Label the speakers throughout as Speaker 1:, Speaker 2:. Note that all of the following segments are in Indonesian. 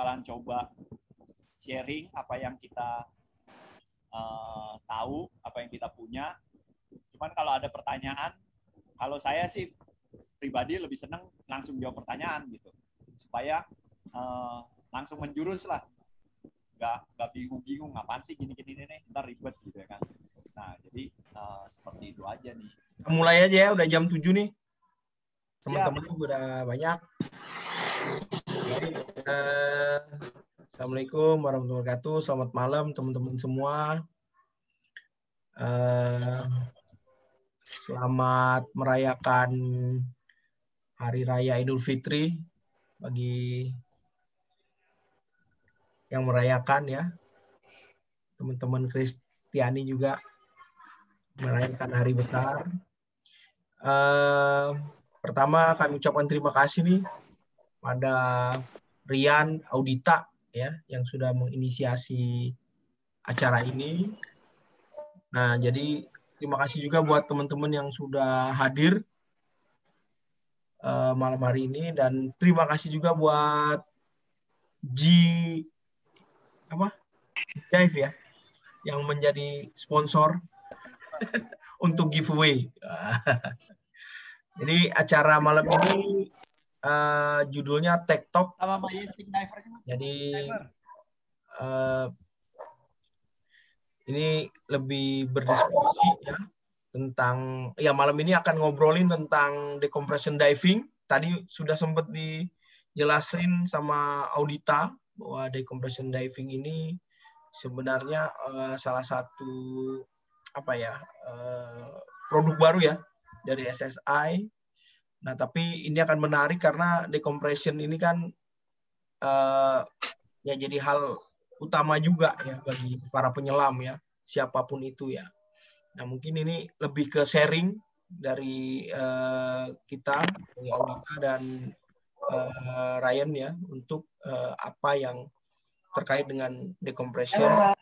Speaker 1: bakalan coba sharing apa yang kita uh, tahu, apa yang kita punya. Cuman kalau ada pertanyaan, kalau saya sih pribadi lebih seneng langsung jawab pertanyaan gitu, supaya uh, langsung menjurus lah, nggak nggak bingung-bingung ngapain sih gini-gini nih, ntar ribet gitu ya kan. Nah jadi uh, seperti itu aja nih.
Speaker 2: Mulai aja ya, udah jam 7 nih. Teman-teman udah banyak.
Speaker 1: Eh,
Speaker 2: Assalamualaikum warahmatullahi wabarakatuh. Selamat malam teman-teman semua. Eh, selamat merayakan Hari Raya Idul Fitri bagi yang merayakan ya. Teman-teman Kristiani juga merayakan hari besar. Eh, pertama kami ucapkan terima kasih nih pada Rian Audita ya yang sudah menginisiasi acara ini. Nah, jadi terima kasih juga buat teman-teman yang sudah hadir uh, malam hari ini dan terima kasih juga buat G apa? Dave ya yang menjadi sponsor untuk giveaway. Jadi acara malam ini uh, judulnya Tech Talk. Sama Majestic Diver. Kan? Jadi uh, ini lebih berdiskusi ya tentang ya malam ini akan ngobrolin tentang decompression diving. Tadi sudah sempat dijelasin sama Audita bahwa decompression diving ini sebenarnya uh, salah satu apa ya uh, produk baru ya dari SSI Nah, tapi ini akan menarik karena decompression ini kan uh, ya jadi hal utama juga ya bagi para penyelam ya, siapapun itu ya. Nah, mungkin ini lebih ke sharing dari uh, kita, dari dan uh, Ryan ya untuk uh, apa yang terkait dengan decompression.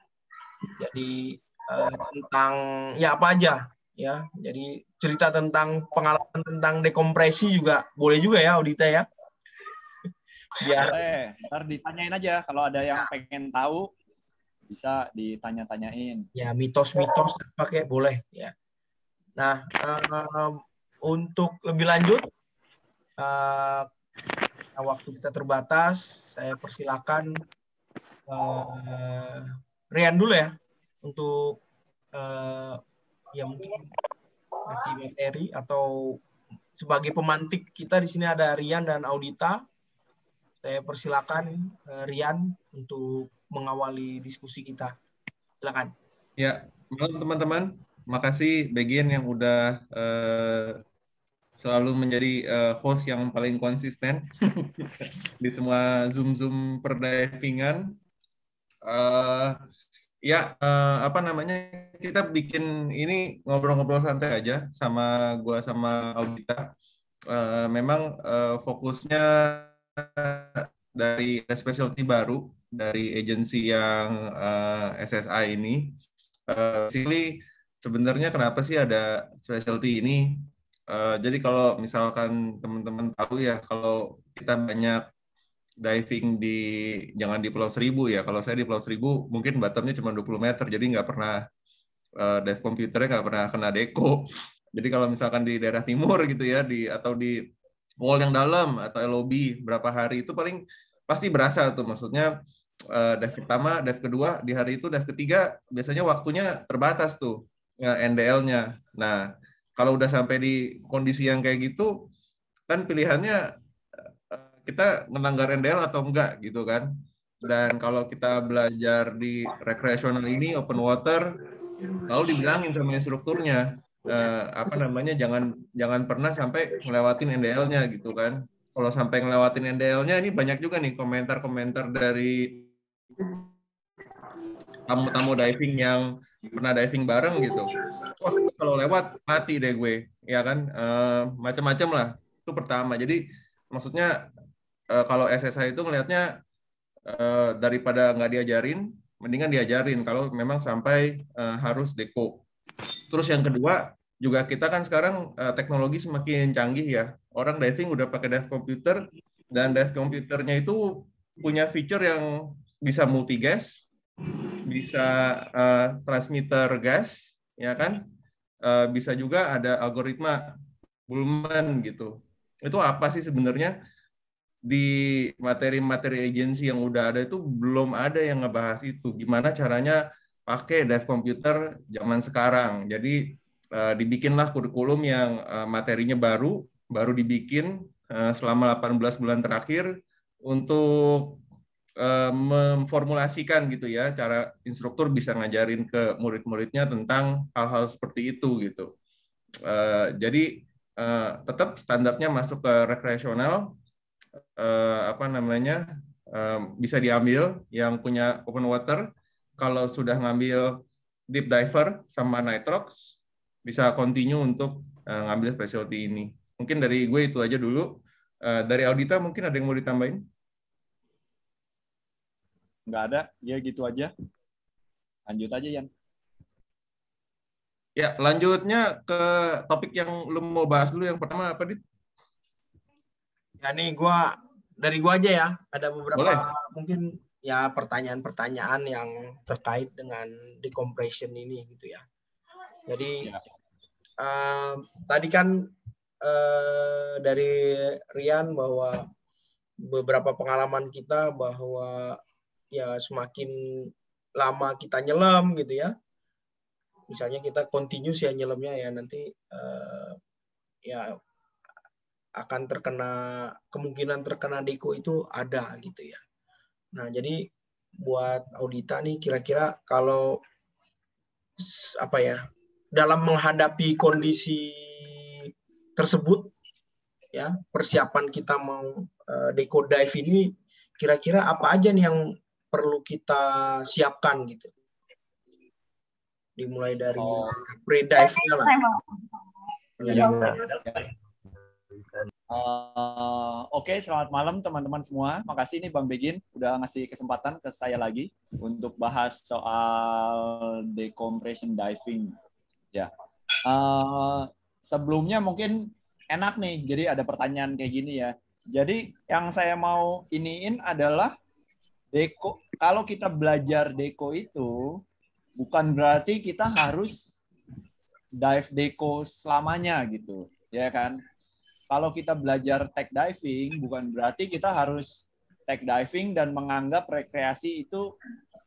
Speaker 2: Jadi uh, tentang ya apa aja ya. Jadi cerita tentang pengalaman tentang dekompresi juga boleh juga ya Audita ya.
Speaker 1: Biar Ntar ditanyain aja kalau ada yang ya. pengen tahu bisa ditanya-tanyain. Ya mitos-mitos pakai boleh ya. Nah uh, untuk lebih lanjut
Speaker 2: uh, waktu kita terbatas saya persilakan uh, Rian dulu ya untuk uh, ya mungkin masih materi atau sebagai pemantik kita di sini ada Rian dan Audita. Saya persilakan eh, Rian untuk mengawali diskusi kita. Silakan.
Speaker 3: Ya, malam teman-teman. Makasih Begin yang udah uh, selalu menjadi uh, host yang paling konsisten di semua zoom-zoom perdivingan. Uh, ya, uh, apa namanya? kita bikin ini ngobrol-ngobrol santai aja sama gua sama Audita. Uh, memang uh, fokusnya dari specialty baru dari agensi yang uh, eh, SSI ini. Uh, sebenarnya kenapa sih ada specialty ini? Uh, jadi kalau misalkan teman-teman tahu ya kalau kita banyak diving di jangan di Pulau Seribu ya. Kalau saya di Pulau Seribu mungkin bottomnya cuma 20 meter jadi nggak pernah uh, dev komputernya nggak pernah kena deko. Jadi kalau misalkan di daerah timur gitu ya, di atau di wall yang dalam atau lobby berapa hari itu paling pasti berasa tuh. Maksudnya uh, dev pertama, dev kedua, di hari itu dev ketiga biasanya waktunya terbatas tuh ya, eh, NDL-nya. Nah, kalau udah sampai di kondisi yang kayak gitu, kan pilihannya kita ngelanggar NDL atau enggak gitu kan. Dan kalau kita belajar di recreational ini open water lalu dibilangin sama instrukturnya eh, apa namanya jangan jangan pernah sampai ngelewatin NDL-nya gitu kan kalau sampai ngelewatin NDL-nya ini banyak juga nih komentar-komentar dari tamu-tamu diving yang pernah diving bareng gitu. Wah kalau lewat mati deh gue, ya kan e, macam-macam lah. Itu pertama. Jadi maksudnya eh, kalau SSI itu ngelihatnya eh, daripada nggak diajarin, mendingan diajarin kalau memang sampai uh, harus deko. Terus yang kedua juga kita kan sekarang uh, teknologi semakin canggih ya. Orang diving udah pakai dive computer dan dive komputernya itu punya fitur yang bisa multi gas, bisa uh, transmitter gas, ya kan? Uh, bisa juga ada algoritma Bulman gitu. Itu apa sih sebenarnya? di materi-materi agensi yang udah ada itu belum ada yang ngebahas itu. Gimana caranya pakai dev komputer zaman sekarang. Jadi uh, dibikinlah kurikulum yang uh, materinya baru, baru dibikin uh, selama 18 bulan terakhir untuk uh, memformulasikan gitu ya cara instruktur bisa ngajarin ke murid-muridnya tentang hal-hal seperti itu gitu. Uh, jadi uh, tetap standarnya masuk ke rekreasional eh, apa namanya eh, bisa diambil yang punya open water. Kalau sudah ngambil deep diver sama nitrox, bisa continue untuk eh, ngambil specialty ini. Mungkin dari gue itu aja dulu. Eh, dari Audita mungkin ada yang mau ditambahin? Nggak ada, ya gitu aja. Lanjut aja, yang Ya, lanjutnya ke topik yang lu mau bahas dulu. Yang pertama apa, Dit? Ya nih gua dari gua aja ya.
Speaker 2: Ada beberapa Boleh. mungkin ya pertanyaan-pertanyaan yang terkait dengan decompression ini gitu ya. Jadi ya. Uh, tadi kan uh, dari Rian bahwa beberapa pengalaman kita bahwa ya semakin lama kita nyelam gitu ya. Misalnya kita continuous ya nyelamnya ya nanti uh, ya akan terkena kemungkinan terkena deko itu ada gitu ya. Nah, jadi buat audita nih kira-kira kalau apa ya, dalam menghadapi kondisi tersebut ya, persiapan kita mau eh, deko dive ini kira-kira apa aja nih yang perlu kita siapkan gitu. Dimulai dari oh. pre-dive-nya lah. Ya.
Speaker 1: Uh, Oke, okay, selamat malam teman-teman semua. Makasih nih Bang Begin udah ngasih kesempatan ke saya lagi untuk bahas soal decompression diving. Ya, yeah. uh, sebelumnya mungkin enak nih, jadi ada pertanyaan kayak gini ya. Jadi yang saya mau iniin adalah deko. Kalau kita belajar deko itu bukan berarti kita harus dive deko selamanya gitu, ya kan? kalau kita belajar tech diving bukan berarti kita harus tech diving dan menganggap rekreasi itu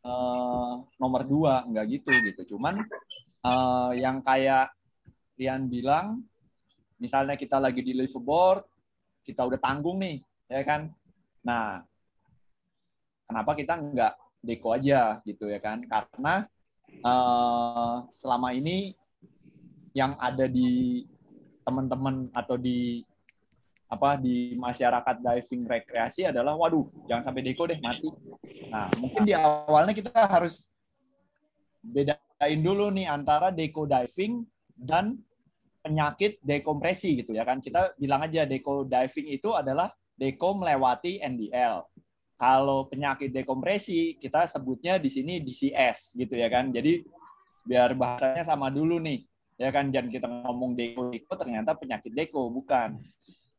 Speaker 1: uh, nomor dua nggak gitu gitu cuman uh, yang kayak Rian bilang misalnya kita lagi di liveaboard kita udah tanggung nih ya kan nah kenapa kita nggak deko aja gitu ya kan karena uh, selama ini yang ada di teman-teman atau di apa di masyarakat diving rekreasi adalah waduh jangan sampai deko deh mati. Nah mungkin di awalnya kita harus bedain dulu nih antara deko diving dan penyakit dekompresi gitu ya kan kita bilang aja deko diving itu adalah deko melewati NDL. Kalau penyakit dekompresi kita sebutnya di sini DCS gitu ya kan. Jadi biar bahasanya sama dulu nih ya kan jangan kita ngomong deko deko ternyata penyakit deko bukan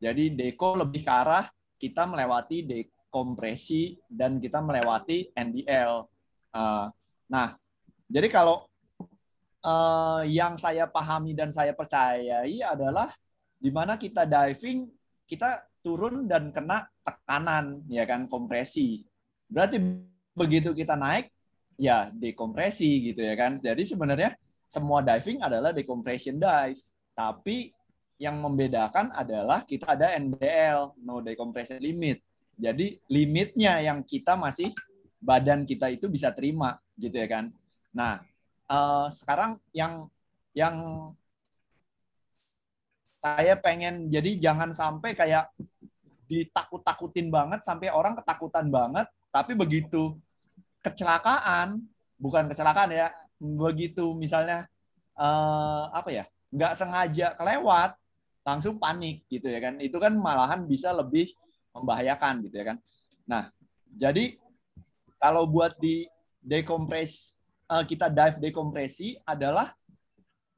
Speaker 1: jadi deko lebih ke arah kita melewati dekompresi dan kita melewati NDL. Eh, nah, jadi kalau eh, yang saya pahami dan saya percayai adalah di mana kita diving, kita turun dan kena tekanan, ya kan, kompresi. Berarti begitu kita naik, ya dekompresi gitu ya kan. Jadi sebenarnya semua diving adalah decompression dive, tapi yang membedakan adalah kita ada NDL, no decompression limit. Jadi limitnya yang kita masih badan kita itu bisa terima gitu ya kan. Nah, uh, sekarang yang yang saya pengen jadi jangan sampai kayak ditakut-takutin banget sampai orang ketakutan banget, tapi begitu kecelakaan, bukan kecelakaan ya, begitu misalnya uh, apa ya? nggak sengaja kelewat langsung panik gitu ya kan. Itu kan malahan bisa lebih membahayakan gitu ya kan. Nah, jadi kalau buat di dekompres eh, kita dive dekompresi adalah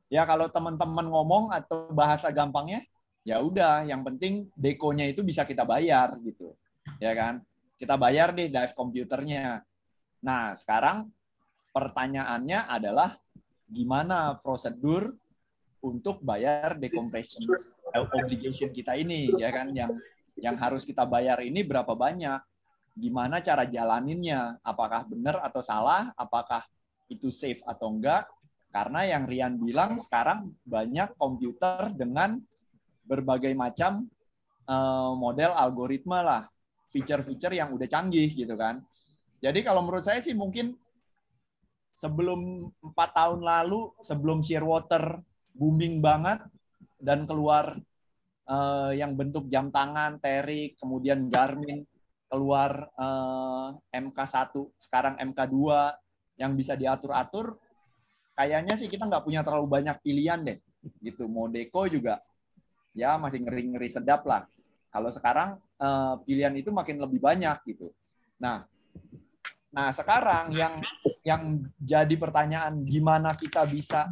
Speaker 1: ya kalau teman-teman ngomong atau bahasa gampangnya ya udah yang penting dekonya itu bisa kita bayar gitu. Ya kan? Kita bayar deh dive komputernya. Nah, sekarang pertanyaannya adalah gimana prosedur untuk bayar decompression eh, obligation kita ini ya kan yang yang harus kita bayar ini berapa banyak gimana cara jalaninnya apakah benar atau salah apakah itu safe atau enggak karena yang Rian bilang sekarang banyak komputer dengan berbagai macam eh, model algoritma lah feature-feature yang udah canggih gitu kan jadi kalau menurut saya sih mungkin sebelum empat tahun lalu sebelum Shearwater booming banget dan keluar uh, yang bentuk jam tangan, terik, kemudian Garmin, keluar uh, eh, MK1, sekarang MK2 yang bisa diatur-atur, kayaknya sih kita nggak punya terlalu banyak pilihan deh. Gitu, mau deko juga ya masih ngeri-ngeri sedap lah. Kalau sekarang uh, pilihan itu makin lebih banyak gitu. Nah, nah sekarang yang yang jadi pertanyaan gimana kita bisa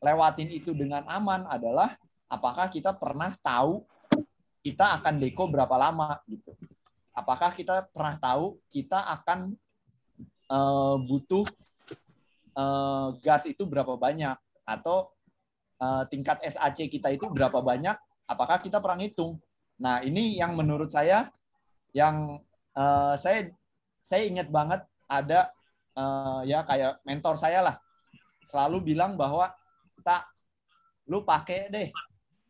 Speaker 1: lewatin itu dengan aman adalah apakah kita pernah tahu kita akan deko berapa lama gitu. Apakah kita pernah tahu kita akan uh, butuh uh, gas itu berapa banyak atau uh, tingkat SAC kita itu berapa banyak? Apakah kita pernah hitung? Nah, ini yang menurut saya yang uh, saya saya ingat banget ada uh, ya kayak mentor saya lah selalu bilang bahwa juta, lu pakai deh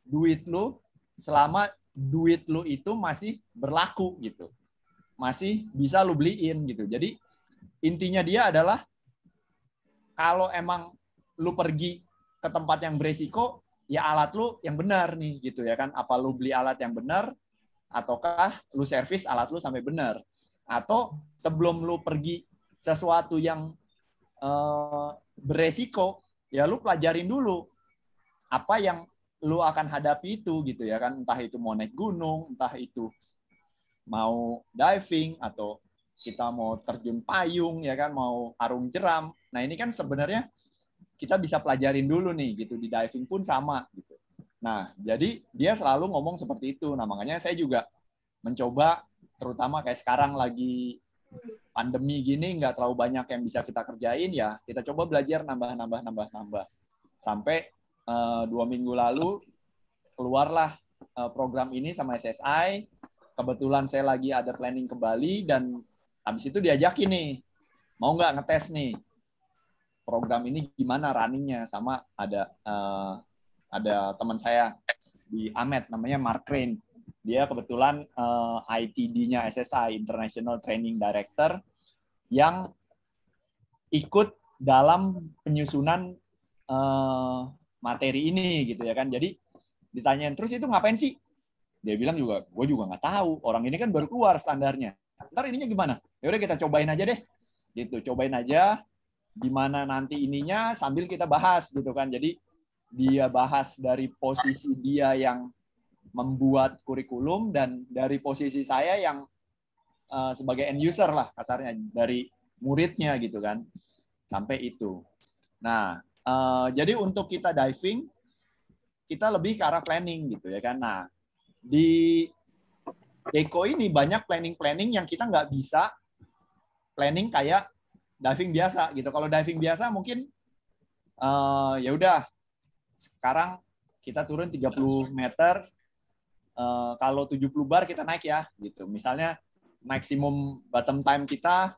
Speaker 1: duit lu selama duit lu itu masih berlaku gitu. Masih bisa lu beliin gitu. Jadi intinya dia adalah kalau emang lu pergi ke tempat yang beresiko, ya alat lu yang benar nih gitu ya kan. Apa lu beli alat yang benar ataukah lu servis alat lu sampai benar. Atau sebelum lu pergi sesuatu yang uh, beresiko, ya lu pelajarin dulu apa yang lu akan hadapi itu gitu ya kan entah itu mau naik gunung entah itu mau diving atau kita mau terjun payung ya kan mau arung jeram nah ini kan sebenarnya kita bisa pelajarin dulu nih gitu di diving pun sama gitu nah jadi dia selalu ngomong seperti itu nah makanya saya juga mencoba terutama kayak sekarang lagi pandemi gini nggak terlalu banyak yang bisa kita kerjain ya kita coba belajar nambah nambah nambah nambah sampai uh, dua minggu lalu keluarlah uh, program ini sama SSI kebetulan saya lagi ada planning ke Bali dan habis itu diajak nih mau nggak ngetes nih program ini gimana runningnya sama ada uh, ada teman saya di Amet namanya Mark Crane dia kebetulan uh, eh, ITD-nya SSI International Training Director yang ikut dalam penyusunan uh, materi ini gitu ya kan. Jadi ditanyain terus itu ngapain sih? Dia bilang juga, gue juga nggak tahu. Orang ini kan baru keluar standarnya. Ntar ininya gimana? Ya udah kita cobain aja deh. Gitu, cobain aja gimana nanti ininya sambil kita bahas gitu kan. Jadi dia bahas dari posisi dia yang membuat kurikulum dan dari posisi saya yang uh, sebagai end user lah kasarnya dari muridnya gitu kan sampai itu. Nah uh, jadi untuk kita diving kita lebih ke arah planning gitu ya kan. Nah di Deko ini banyak planning-planning yang kita nggak bisa planning kayak diving biasa gitu. Kalau diving biasa mungkin uh, ya udah sekarang kita turun 30 meter Eh, kalau 70 bar kita naik ya gitu. Misalnya maksimum bottom time kita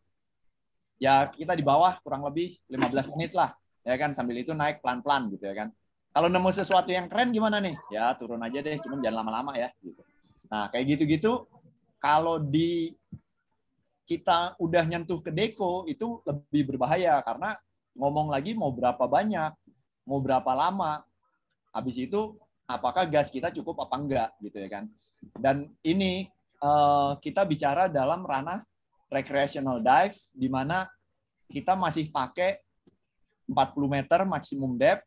Speaker 1: ya kita di bawah kurang lebih 15 menit lah ya kan sambil itu naik pelan-pelan gitu ya kan. Kalau nemu sesuatu yang keren gimana nih? Ya turun aja deh, cuman jangan lama-lama ya gitu. Nah, kayak gitu-gitu kalau di kita udah nyentuh ke deko itu lebih berbahaya karena ngomong lagi mau berapa banyak, mau berapa lama. Habis itu apakah gas kita cukup apa enggak gitu ya kan. Dan ini uh, kita bicara dalam ranah recreational dive di mana kita masih pakai 40 meter maksimum depth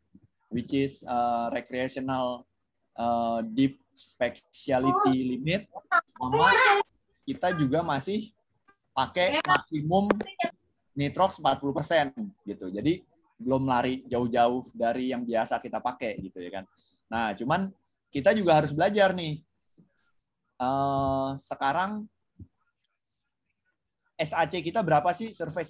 Speaker 1: which is uh, recreational uh, deep speciality oh. limit sama kita juga masih pakai ya. maksimum nitrox 40% gitu. Jadi belum lari jauh-jauh dari yang biasa kita pakai gitu ya kan. Nah, cuman kita juga harus belajar nih. Uh, sekarang SAC kita berapa sih surface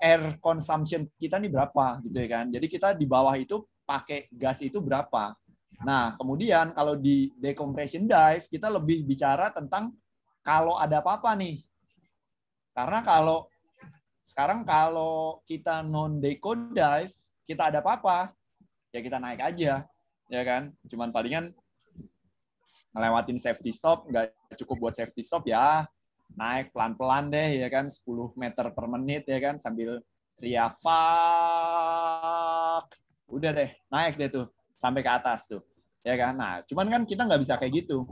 Speaker 1: air consumption kita nih berapa gitu ya kan. Jadi kita di bawah itu pakai gas itu berapa. Nah, kemudian kalau di decompression dive kita lebih bicara tentang kalau ada apa-apa nih. Karena kalau sekarang kalau kita non deco dive, kita ada apa-apa, ya kita naik aja ya kan cuman palingan ngelewatin safety stop nggak cukup buat safety stop ya naik pelan-pelan deh ya kan 10 meter per menit ya kan sambil teriak fuck udah deh naik deh tuh sampai ke atas tuh ya kan nah cuman kan kita nggak bisa kayak gitu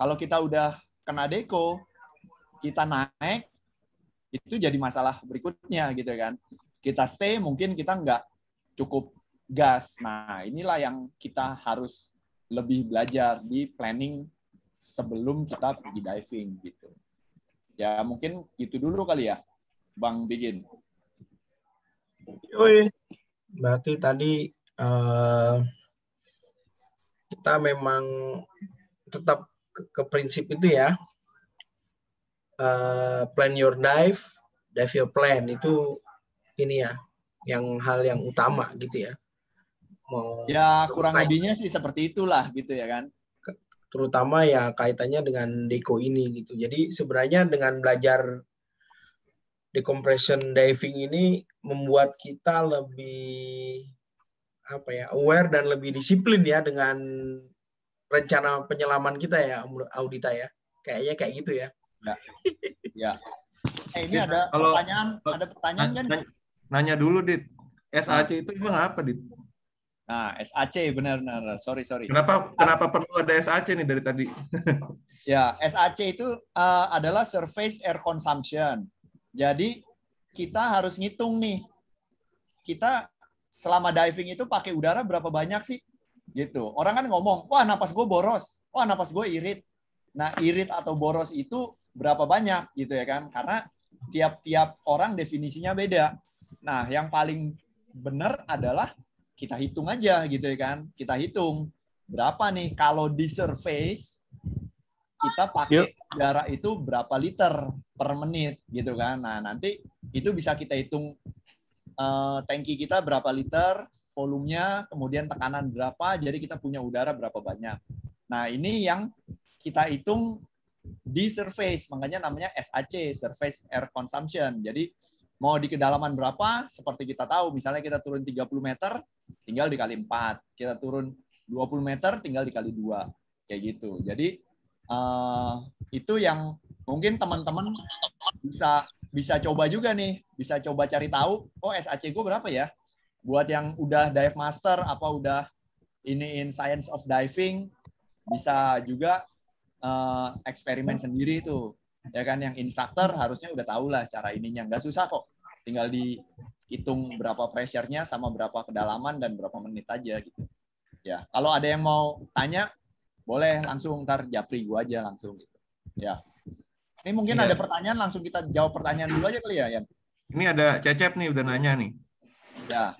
Speaker 1: kalau kita udah kena deko kita naik itu jadi masalah berikutnya gitu kan kita stay mungkin kita nggak cukup gas. Nah, inilah yang kita harus lebih belajar di planning sebelum kita pergi diving gitu. Ya mungkin gitu dulu kali ya, Bang Bigin. Oke, Berarti tadi
Speaker 2: uh, kita memang tetap ke, ke prinsip itu ya. Uh, plan your dive, dive your plan itu ini ya, yang hal yang utama gitu ya mau ya kurang lebihnya sih seperti itulah gitu ya kan terutama ya kaitannya dengan deko ini gitu jadi sebenarnya dengan belajar decompression diving ini membuat kita lebih apa ya aware dan lebih disiplin ya dengan rencana penyelaman kita ya audita ya kayaknya kayak gitu ya
Speaker 3: ya, ya.
Speaker 2: Eh, ini ada kalau, pertanyaan
Speaker 3: ada pertanyaan nanya, kan nanya dulu dit SAC itu emang apa dit Nah, SAC benar-benar. Sorry, sorry. Kenapa ah. kenapa perlu ada SAC nih dari tadi?
Speaker 1: ya, SAC itu uh, adalah surface air consumption. Jadi kita harus ngitung nih. Kita selama diving itu pakai udara berapa banyak sih? Gitu. Orang kan ngomong, "Wah, napas gue boros. Wah, napas gue irit." Nah, irit atau boros itu berapa banyak gitu ya kan? Karena tiap-tiap orang definisinya beda. Nah, yang paling benar adalah kita hitung aja gitu ya kan. Kita hitung berapa nih kalau di surface kita pakai yep. jarak itu berapa liter per menit gitu kan. Nah, nanti itu bisa kita hitung uh, tangki kita berapa liter, volumenya, kemudian tekanan berapa, jadi kita punya udara berapa banyak. Nah, ini yang kita hitung di surface, makanya namanya SAC, surface air consumption. Jadi Mau di kedalaman berapa? Seperti kita tahu, misalnya kita turun 30 meter, tinggal dikali 4. Kita turun 20 meter, tinggal dikali 2. Kayak gitu. Jadi uh, itu yang mungkin teman-teman bisa bisa coba juga nih. Bisa coba cari tahu, oh SAC gue berapa ya? Buat yang udah dive master, apa udah ini in science of diving, bisa juga uh, eksperimen sendiri tuh ya kan yang instructor harusnya udah tahu lah cara ininya nggak susah kok tinggal dihitung berapa pressure-nya sama berapa kedalaman dan berapa menit aja gitu ya kalau ada yang mau tanya boleh langsung ntar japri gua aja
Speaker 3: langsung gitu ya
Speaker 1: ini mungkin ya. ada pertanyaan langsung kita jawab pertanyaan dulu aja kali ya Yan
Speaker 3: ini ada cecep nih udah nanya nih ya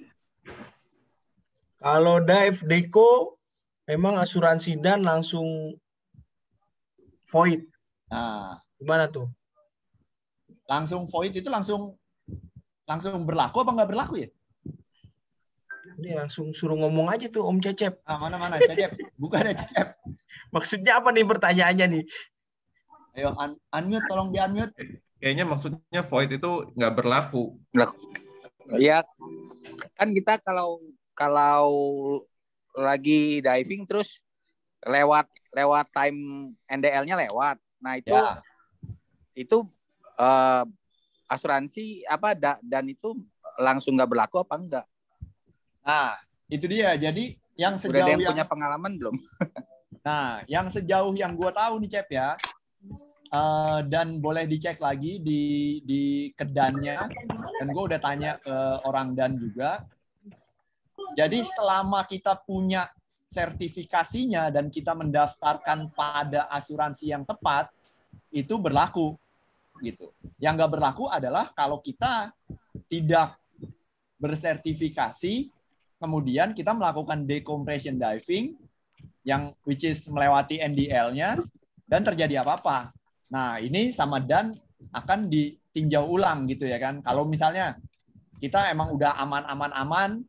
Speaker 3: kalau
Speaker 2: dive deco emang asuransi dan langsung
Speaker 1: void nah Gimana tuh? Langsung void itu langsung langsung berlaku apa nggak berlaku ya?
Speaker 2: Ini langsung suruh ngomong
Speaker 1: aja tuh Om Cecep. Ah, mana
Speaker 2: mana Cecep, bukan ya Cecep.
Speaker 1: Maksudnya apa nih pertanyaannya nih? Ayo un unmute, tolong di unmute.
Speaker 3: Kayaknya maksudnya void itu nggak berlaku.
Speaker 1: Iya, kan kita kalau kalau
Speaker 2: lagi diving terus lewat lewat time NDL-nya lewat. Nah itu ya itu uh, asuransi
Speaker 1: apa da, dan itu langsung nggak berlaku apa enggak? Nah, itu dia. Jadi yang sejauh Udah ada yang, yang punya pengalaman belum? nah, yang sejauh yang gue tahu nih Cep ya, uh, dan boleh dicek lagi di di kedannya. Dan gue udah tanya ke orang dan juga. Jadi selama kita punya sertifikasinya dan kita mendaftarkan pada asuransi yang tepat, itu berlaku gitu. Yang nggak berlaku adalah kalau kita tidak bersertifikasi, kemudian kita melakukan decompression diving yang which is melewati NDL-nya dan terjadi apa-apa. Nah, ini sama dan akan ditinjau ulang gitu ya kan. Kalau misalnya kita emang udah aman-aman-aman,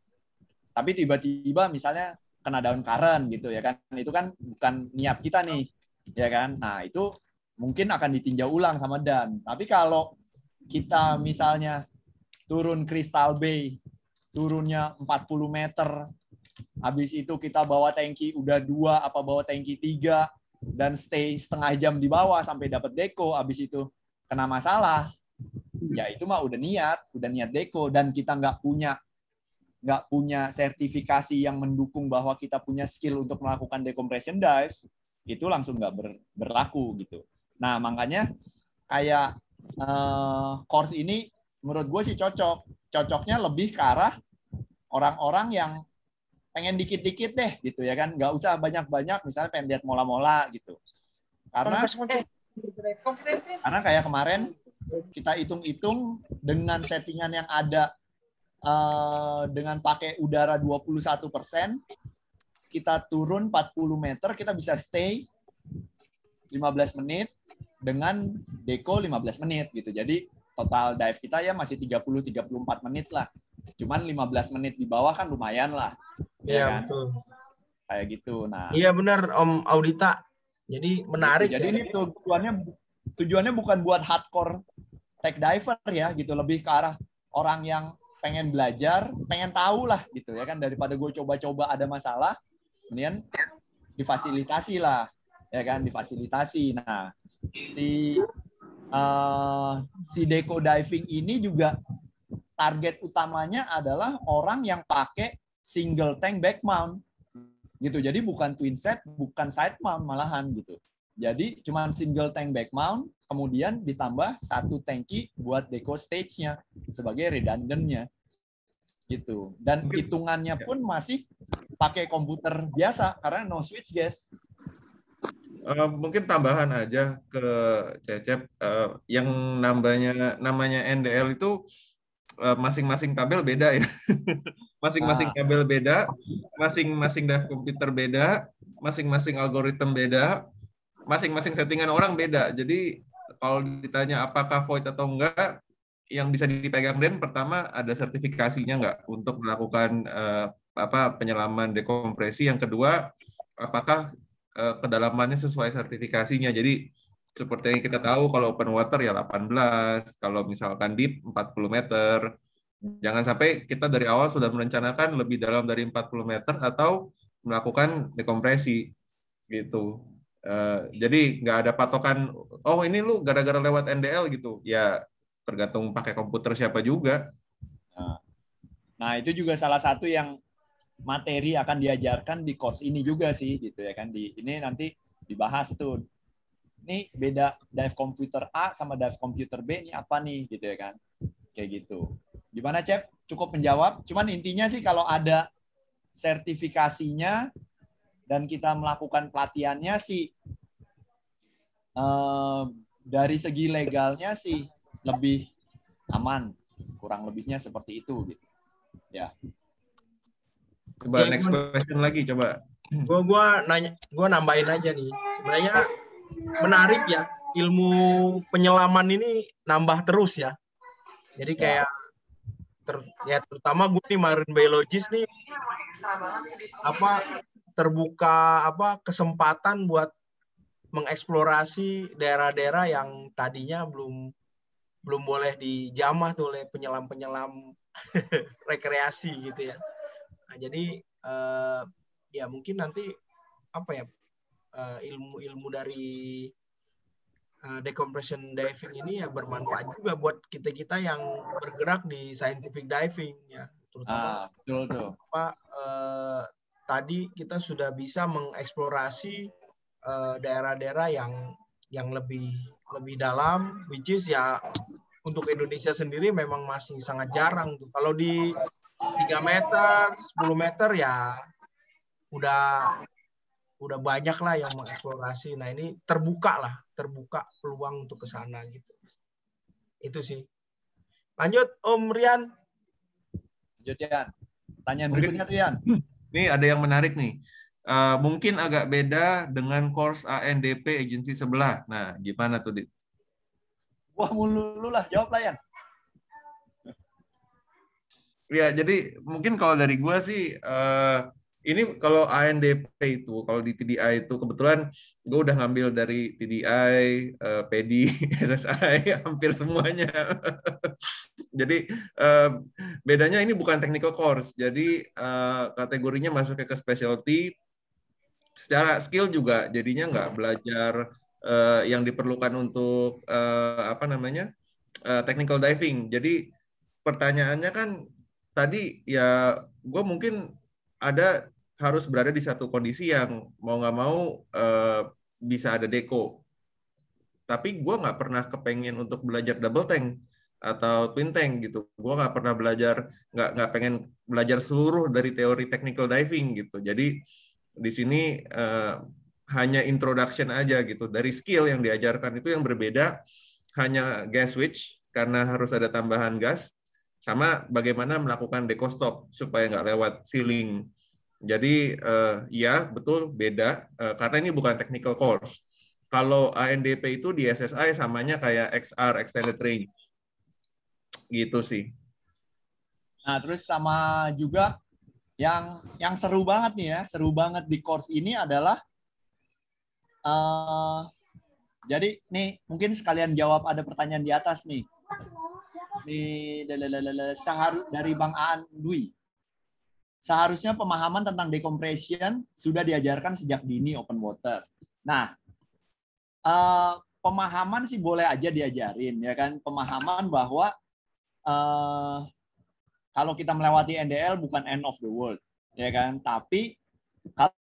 Speaker 1: tapi tiba-tiba misalnya kena daun karen gitu ya kan. Itu kan bukan niat kita nih, ya kan. Nah, itu mungkin akan ditinjau ulang sama Dan. Tapi kalau kita misalnya turun Crystal Bay, turunnya 40 meter, habis itu kita bawa tanki udah dua apa bawa tanki tiga dan stay setengah jam di bawah sampai dapat deko, habis itu kena masalah, ya itu mah udah niat, udah niat deko dan kita nggak punya nggak punya sertifikasi yang mendukung bahwa kita punya skill untuk melakukan decompression dive, itu langsung nggak ber, berlaku gitu. Nah, makanya kayak uh, course ini menurut gue sih cocok. Cocoknya lebih ke arah orang-orang yang pengen dikit-dikit deh gitu ya kan. Nggak usah banyak-banyak misalnya pengen lihat mola-mola gitu. Karena eh, karena kayak kemarin kita hitung-hitung dengan settingan yang ada uh, dengan pakai udara 21 persen, kita turun 40 meter, kita bisa stay 15 menit, dengan deko 15 menit gitu. Jadi total dive kita ya masih 30 34 menit lah. Cuman 15 menit di bawah kan lumayan lah. Iya ya kan? betul. Kayak gitu. Nah. Iya benar Om Audita. Jadi menarik. Gitu. Jadi ya. ini tujuannya tujuannya bukan buat hardcore tech diver ya gitu, lebih ke arah orang yang pengen belajar, pengen tahu lah gitu ya kan daripada gue coba-coba ada masalah, kemudian difasilitasi lah ya kan difasilitasi. Nah si uh, si deco diving ini juga target utamanya adalah orang yang pakai single tank back mount gitu. Jadi bukan twin set, bukan side mount malahan gitu. Jadi cuman single tank back mount, kemudian ditambah satu tanki buat deco stage-nya sebagai redundant-nya gitu. Dan hitungannya ya. pun masih pakai komputer biasa karena no switch guys.
Speaker 3: Eh, mungkin tambahan aja ke Cecep uh, yang namanya namanya NDL itu eh, masing-masing uh, tabel beda ya. Masing-masing ah. tabel beda, masing-masing dev komputer beda, masing-masing algoritma beda, masing-masing settingan orang beda. Jadi kalau ditanya apakah void atau enggak, yang bisa dipegang brand pertama ada sertifikasinya enggak untuk melakukan uh, apa penyelaman dekompresi yang kedua apakah Eh, kedalamannya sesuai sertifikasinya. Jadi seperti yang kita tahu kalau open water ya 18, kalau misalkan deep 40 meter. Jangan sampai kita dari awal sudah merencanakan lebih dalam dari 40 meter atau melakukan dekompresi gitu. Uh, jadi nggak ada patokan, oh ini lu gara-gara lewat NDL gitu. Ya tergantung pakai komputer siapa juga. Nah,
Speaker 1: nah itu juga salah satu yang materi akan diajarkan di course ini juga sih gitu ya kan di ini nanti dibahas tuh ini beda dive computer A sama dive computer B ini apa nih gitu ya kan kayak gitu gimana cep cukup menjawab cuman intinya sih kalau ada sertifikasinya dan kita melakukan pelatihannya sih eh, dari segi legalnya sih lebih aman kurang lebihnya seperti itu gitu ya
Speaker 2: Coba ya, next question
Speaker 3: lagi coba.
Speaker 2: Gua gua nanya, gua nambahin aja nih. Sebenarnya menarik ya ilmu penyelaman ini nambah terus ya. Jadi ya. kayak ter, ya terutama gue nih marine biologis nih apa terbuka apa kesempatan buat mengeksplorasi daerah-daerah yang tadinya belum belum boleh dijamah tuh oleh penyelam-penyelam rekreasi gitu ya. Nah, jadi uh, ya mungkin nanti apa ya eh, ilmu-ilmu uh, dari uh, decompression diving ini ya bermanfaat juga buat kita kita yang bergerak di scientific diving
Speaker 1: ya terutama ah,
Speaker 2: betul tuh. Apa, tadi kita sudah bisa mengeksplorasi daerah-daerah uh, yang yang lebih lebih dalam which is ya untuk Indonesia sendiri memang masih sangat jarang tuh. Kalau di 3 meter, 10 meter ya udah udah banyak lah yang mengeksplorasi. Nah ini terbuka lah, terbuka peluang untuk ke sana gitu. Itu sih. Lanjut
Speaker 1: Om Rian. Lanjut ya. Tanya mungkin, berikutnya Rian.
Speaker 3: Ini ada yang menarik nih. Uh, mungkin agak beda dengan course ANDP agensi sebelah. Nah, gimana tuh, Dit?
Speaker 1: Wah, mulu lah. Jawab lah,
Speaker 3: Ya, jadi mungkin kalau dari gue sih, uh, ini kalau ANDP itu, kalau di TDI itu, kebetulan gue udah ngambil dari TDI, uh, PD, SSI, hampir semuanya. jadi uh, bedanya ini bukan technical course, jadi uh, kategorinya masuk ke specialty, secara skill juga jadinya nggak belajar uh, yang diperlukan untuk uh, apa namanya uh, technical diving. Jadi pertanyaannya kan tadi ya gue mungkin ada harus berada di satu kondisi yang mau nggak mau uh, bisa ada deko. Tapi gue nggak pernah kepengen untuk belajar double tank atau twin tank gitu. Gue nggak pernah belajar nggak nggak pengen belajar seluruh dari teori technical diving gitu. Jadi di sini uh, hanya introduction aja gitu. Dari skill yang diajarkan itu yang berbeda hanya gas switch karena harus ada tambahan gas sama bagaimana melakukan deco stop supaya nggak lewat ceiling. Jadi uh, ya betul beda uh, karena ini bukan technical course. Kalau ANDP itu di SSI samanya kayak XR extended range. Gitu sih.
Speaker 1: Nah, terus sama juga yang yang seru banget nih ya, seru banget di course ini adalah uh, jadi nih mungkin sekalian jawab ada pertanyaan di atas nih. Ini dari Bang Aan Dwi. Seharusnya pemahaman tentang decompression sudah diajarkan sejak dini open water. Nah, uh, pemahaman sih boleh aja diajarin ya kan, pemahaman bahwa uh, kalau kita melewati NDL bukan end of the world ya kan, tapi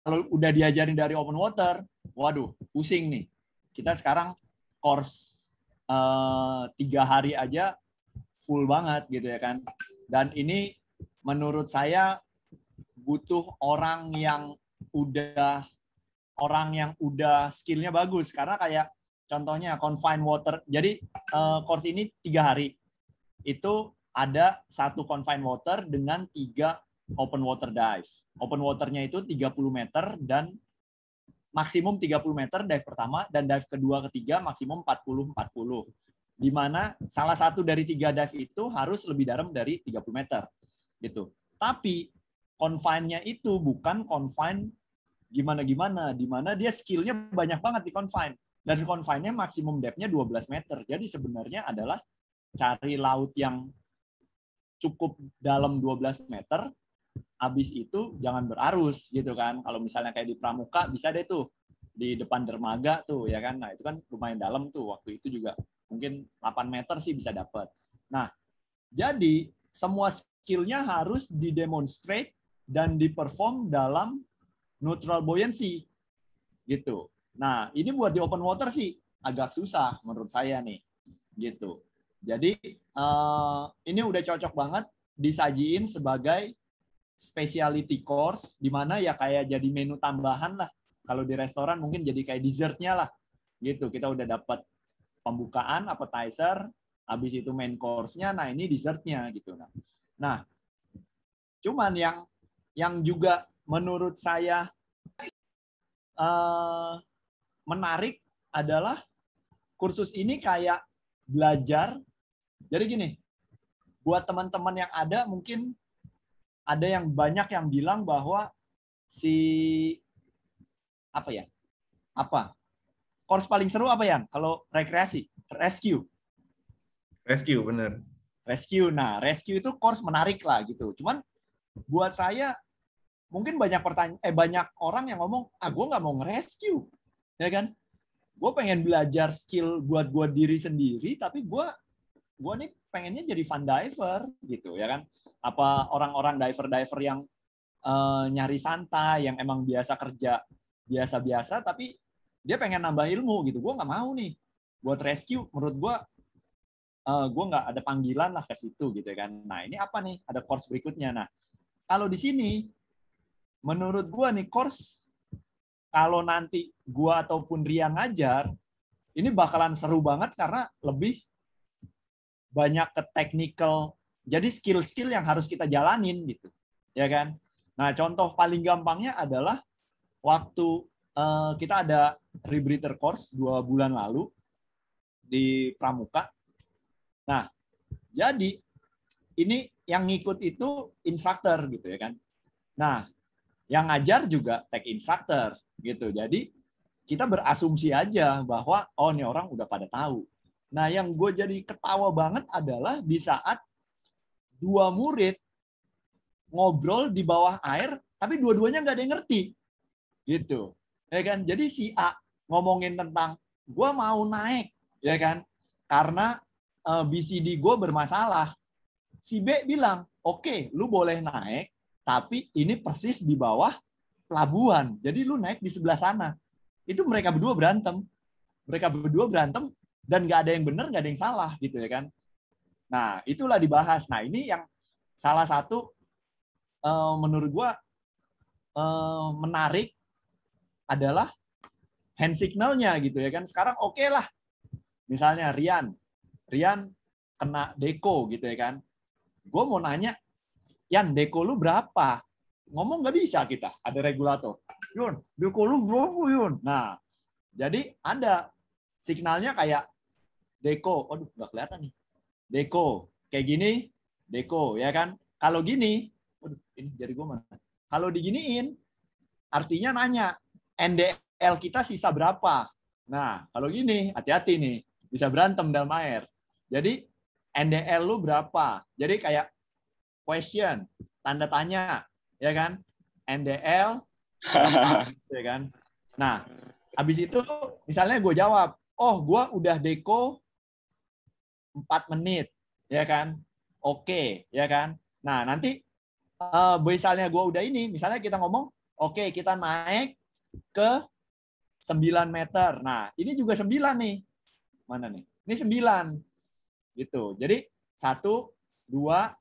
Speaker 1: kalau udah diajarin dari open water, waduh pusing nih. Kita sekarang course uh, tiga hari aja full banget gitu ya kan. Dan ini menurut saya butuh orang yang udah orang yang udah skillnya bagus karena kayak contohnya confined water. Jadi uh, course ini tiga hari itu ada satu confined water dengan tiga open water dive. Open waternya itu 30 meter dan maksimum 30 meter dive pertama dan dive kedua ketiga maksimum 40 40 di mana salah satu dari tiga dive itu harus lebih dalam dari 30 meter gitu. Tapi confine-nya itu bukan confine gimana-gimana, di mana dia skill-nya banyak banget di confine. Dan confine-nya maksimum depth-nya 12 meter. Jadi sebenarnya adalah cari laut yang cukup dalam 12 meter, habis itu jangan berarus gitu kan. Kalau misalnya kayak di Pramuka bisa deh tuh di depan dermaga tuh ya kan. Nah, itu kan lumayan dalam tuh waktu itu juga Mungkin 8 meter sih bisa dapat. Nah, jadi semua skillnya harus didemonstrate dan diperform dalam neutral buoyancy. Gitu. Nah, ini buat di open water sih agak susah menurut saya nih. Gitu. Jadi uh, ini udah cocok banget disajiin sebagai speciality course di mana ya kayak jadi menu tambahan lah kalau di restoran mungkin jadi kayak dessertnya lah gitu kita udah dapat pembukaan, appetizer, habis itu main course-nya, nah ini dessert-nya gitu. Nah, nah cuman yang yang juga menurut saya uh, menarik adalah kursus ini kayak belajar. Jadi gini, buat teman-teman yang ada mungkin ada yang banyak yang bilang bahwa si apa ya? Apa? course paling seru apa yang kalau rekreasi rescue rescue bener rescue nah rescue itu course menarik lah gitu cuman buat saya mungkin banyak pertanyaan eh banyak orang yang ngomong ah gue nggak mau ngerescue ya kan gue pengen belajar skill buat gue diri sendiri tapi gue gue nih pengennya jadi fun diver gitu ya kan apa orang-orang diver diver yang uh, nyari santai yang emang biasa kerja biasa-biasa tapi dia pengen nambah ilmu gitu gue nggak mau nih buat rescue menurut gue uh, gue nggak ada panggilan lah ke situ gitu ya kan nah ini apa nih ada course berikutnya nah kalau di sini menurut gue nih course kalau nanti gue ataupun Ria ngajar ini bakalan seru banget karena lebih banyak ke technical jadi skill-skill yang harus kita jalanin gitu ya kan nah contoh paling gampangnya adalah waktu Eh, kita ada rebreather course dua bulan lalu di Pramuka. Nah, jadi ini yang ngikut itu instructor gitu ya kan. Nah, yang ngajar juga tech instructor gitu. Jadi kita berasumsi aja bahwa oh ini orang udah pada tahu. Nah, yang gue jadi ketawa banget adalah di saat dua murid ngobrol di bawah air, tapi dua-duanya nggak ada yang ngerti. Gitu ya kan jadi si A ngomongin tentang gue mau naik ya kan karena uh, eh, BCD gue bermasalah si B bilang oke okay, lu boleh naik tapi ini persis di bawah pelabuhan jadi lu naik di sebelah sana itu mereka berdua berantem mereka berdua berantem dan nggak ada yang benar nggak ada yang salah gitu ya kan nah itulah dibahas nah ini yang salah satu uh, menurut gue uh, menarik adalah hand signalnya gitu ya kan. Sekarang oke okay lah. Misalnya Rian, Rian kena deko gitu ya kan. Gue mau nanya, Yan deko lu berapa? Ngomong nggak bisa kita, ada regulator. Yun, deko lu berapa Yun? Nah, jadi ada signalnya kayak deko, aduh nggak kelihatan nih. Deko, kayak gini, deko ya kan. Kalau gini, aduh ini jari gue mana? Kalau diginiin, artinya nanya, NDL kita sisa berapa? Nah, kalau gini, hati-hati nih. Bisa berantem dalam air. Jadi, NDL lu berapa? Jadi kayak question, tanda tanya, ya kan? NDL, ya kan? Nah, habis itu misalnya gue jawab, oh gue udah deko 4 menit, ya kan? Oke, okay, ya kan? Nah, nanti uh, misalnya gue udah ini, misalnya kita ngomong, oke okay, kita naik ke 9 meter. Nah, ini juga 9 nih. Mana nih? Ini 9. Gitu. Jadi 1, 2,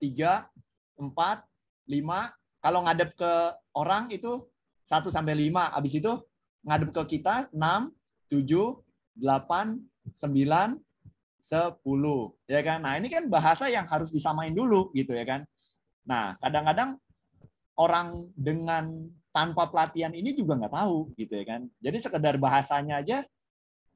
Speaker 1: 3, 4, 5. Kalau ngadep ke orang itu 1 sampai 5. Habis itu ngadep ke kita 6, 7, 8, 9, 10. Ya kan? Nah, ini kan bahasa yang harus disamain dulu gitu ya kan. Nah, kadang-kadang orang dengan tanpa pelatihan ini juga nggak tahu gitu ya kan. Jadi sekedar bahasanya aja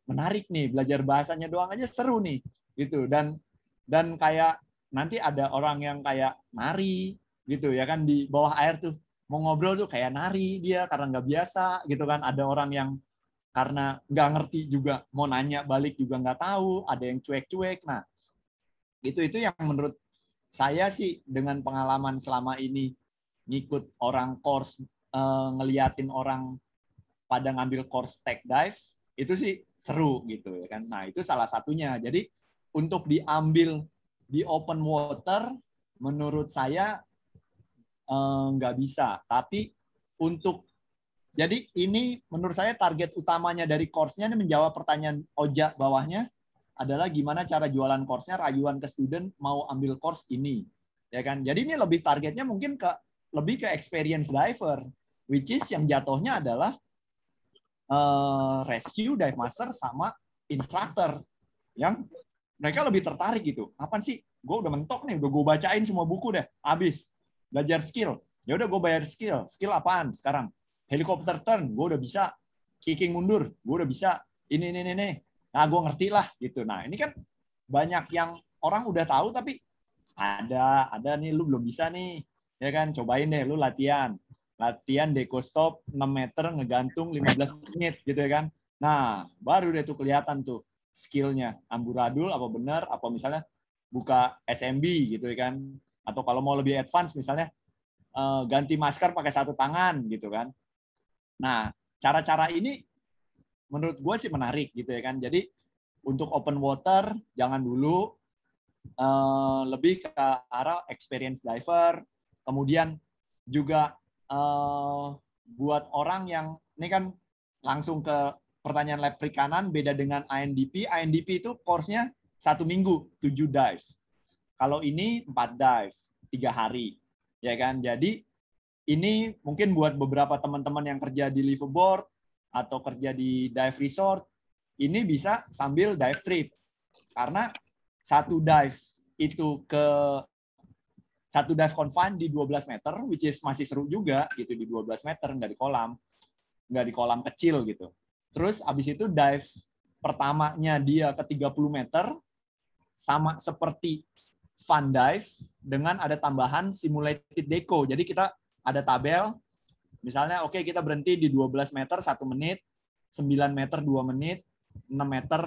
Speaker 1: menarik nih, belajar bahasanya doang aja seru nih gitu dan dan kayak nanti ada orang yang kayak nari gitu ya kan di bawah air tuh mau ngobrol tuh kayak nari dia karena nggak biasa gitu kan ada orang yang karena nggak ngerti juga mau nanya balik juga nggak tahu ada yang cuek-cuek nah itu itu yang menurut saya sih dengan pengalaman selama ini ngikut orang course Eh, ngeliatin orang pada ngambil course tech dive itu sih seru gitu ya kan. Nah, itu salah satunya. Jadi untuk diambil di open water menurut saya eh, nggak bisa. Tapi untuk jadi ini menurut saya target utamanya dari course-nya ini menjawab pertanyaan ojek bawahnya adalah gimana cara jualan course-nya, rayuan ke student mau ambil course ini. Ya kan? Jadi ini lebih targetnya mungkin ke lebih ke experience diver which is yang jatuhnya adalah uh, rescue dive master sama instructor yang mereka lebih tertarik gitu. Kapan sih? Gue udah mentok nih, udah gue bacain semua buku deh, Abis belajar skill. Ya udah gue bayar skill. Skill apaan sekarang? Helikopter turn, gue udah bisa. Kicking mundur, gue udah bisa. Ini, ini, ini, ini. Nah, gue ngerti lah gitu. Nah, ini kan banyak yang orang udah tahu tapi ada, ada nih, lu belum bisa nih. Ya kan, cobain deh, lu latihan latihan deco stop 6 meter ngegantung 15 menit gitu ya kan. Nah, baru deh tuh kelihatan tuh skillnya amburadul apa bener apa misalnya buka SMB gitu ya kan atau kalau mau lebih advance misalnya eh, ganti masker pakai satu tangan gitu kan. Nah, cara-cara ini menurut gue sih menarik gitu ya kan. Jadi untuk open water jangan dulu eh, lebih ke arah experience diver, kemudian juga uh, buat orang yang ini kan langsung ke pertanyaan lab perikanan beda dengan INDP. INDP itu course-nya satu minggu, tujuh dive. Kalau ini empat dive, tiga hari. Ya kan? Jadi ini mungkin buat beberapa teman-teman yang kerja di liveaboard atau kerja di dive resort, ini bisa sambil dive trip. Karena satu dive itu ke satu dive confine di 12 meter, which is masih seru juga gitu di 12 meter, nggak di kolam, nggak di kolam kecil gitu. Terus abis itu dive pertamanya dia ke 30 meter, sama seperti fun dive dengan ada tambahan simulated deco. Jadi kita ada tabel, misalnya oke okay, kita berhenti di 12 meter 1 menit, 9 meter 2 menit, 6 meter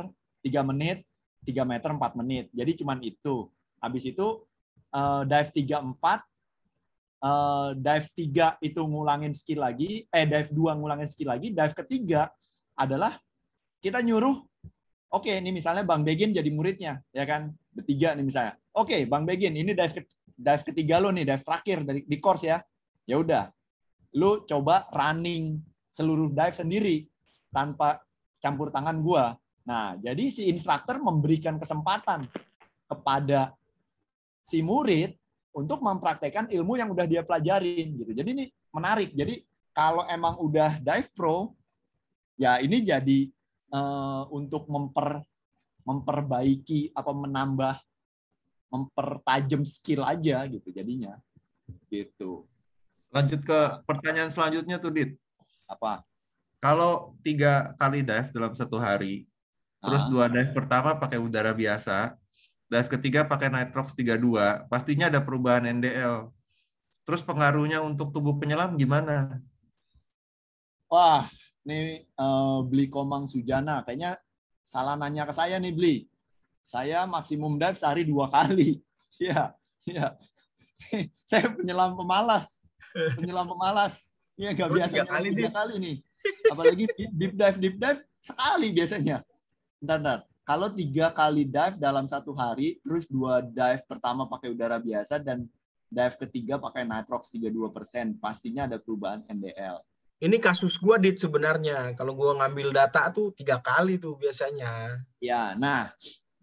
Speaker 1: 3 menit, 3 meter 4 menit. Jadi cuman itu. Habis itu Eh, dive 3 4 eh, dive 3 itu ngulangin skill lagi, eh dive 2 ngulangin skill lagi, dive ketiga adalah kita nyuruh oke ini misalnya Bang Begin jadi muridnya, ya kan? Bertiga nih misalnya. Oke, Bang Begin, ini dive ke, dive ketiga lo nih, dive terakhir dari di course ya. Ya udah. Lu coba running seluruh dive sendiri tanpa campur tangan gua. Nah, jadi si instruktur memberikan kesempatan kepada si murid untuk mempraktekkan ilmu yang udah dia pelajarin gitu. Jadi ini menarik. Jadi kalau emang udah dive pro, ya ini jadi uh, untuk memper memperbaiki apa menambah mempertajam skill
Speaker 3: aja gitu jadinya gitu lanjut ke pertanyaan selanjutnya tuh dit apa kalau tiga kali dive dalam satu hari ah. terus dua dive pertama pakai udara biasa dive ketiga pakai nitrox 32, pastinya ada perubahan NDL. Terus pengaruhnya untuk tubuh penyelam gimana?
Speaker 1: Wah, ini uh, eh, beli Komang Sujana, kayaknya salah nanya ke saya nih beli. Saya maksimum dive sehari dua kali. Iya, iya. saya penyelam pemalas, penyelam pemalas. Iya nggak biasa oh, tiga kali, tiga kali nih. Apalagi deep dive, deep dive sekali biasanya. Ntar, ntar kalau tiga kali dive dalam satu hari, terus dua dive pertama pakai udara biasa dan dive ketiga pakai nitrox 32 persen, pastinya ada perubahan NDL.
Speaker 2: Ini kasus gue dit sebenarnya. Kalau gue ngambil data tuh tiga kali tuh biasanya.
Speaker 1: Ya, nah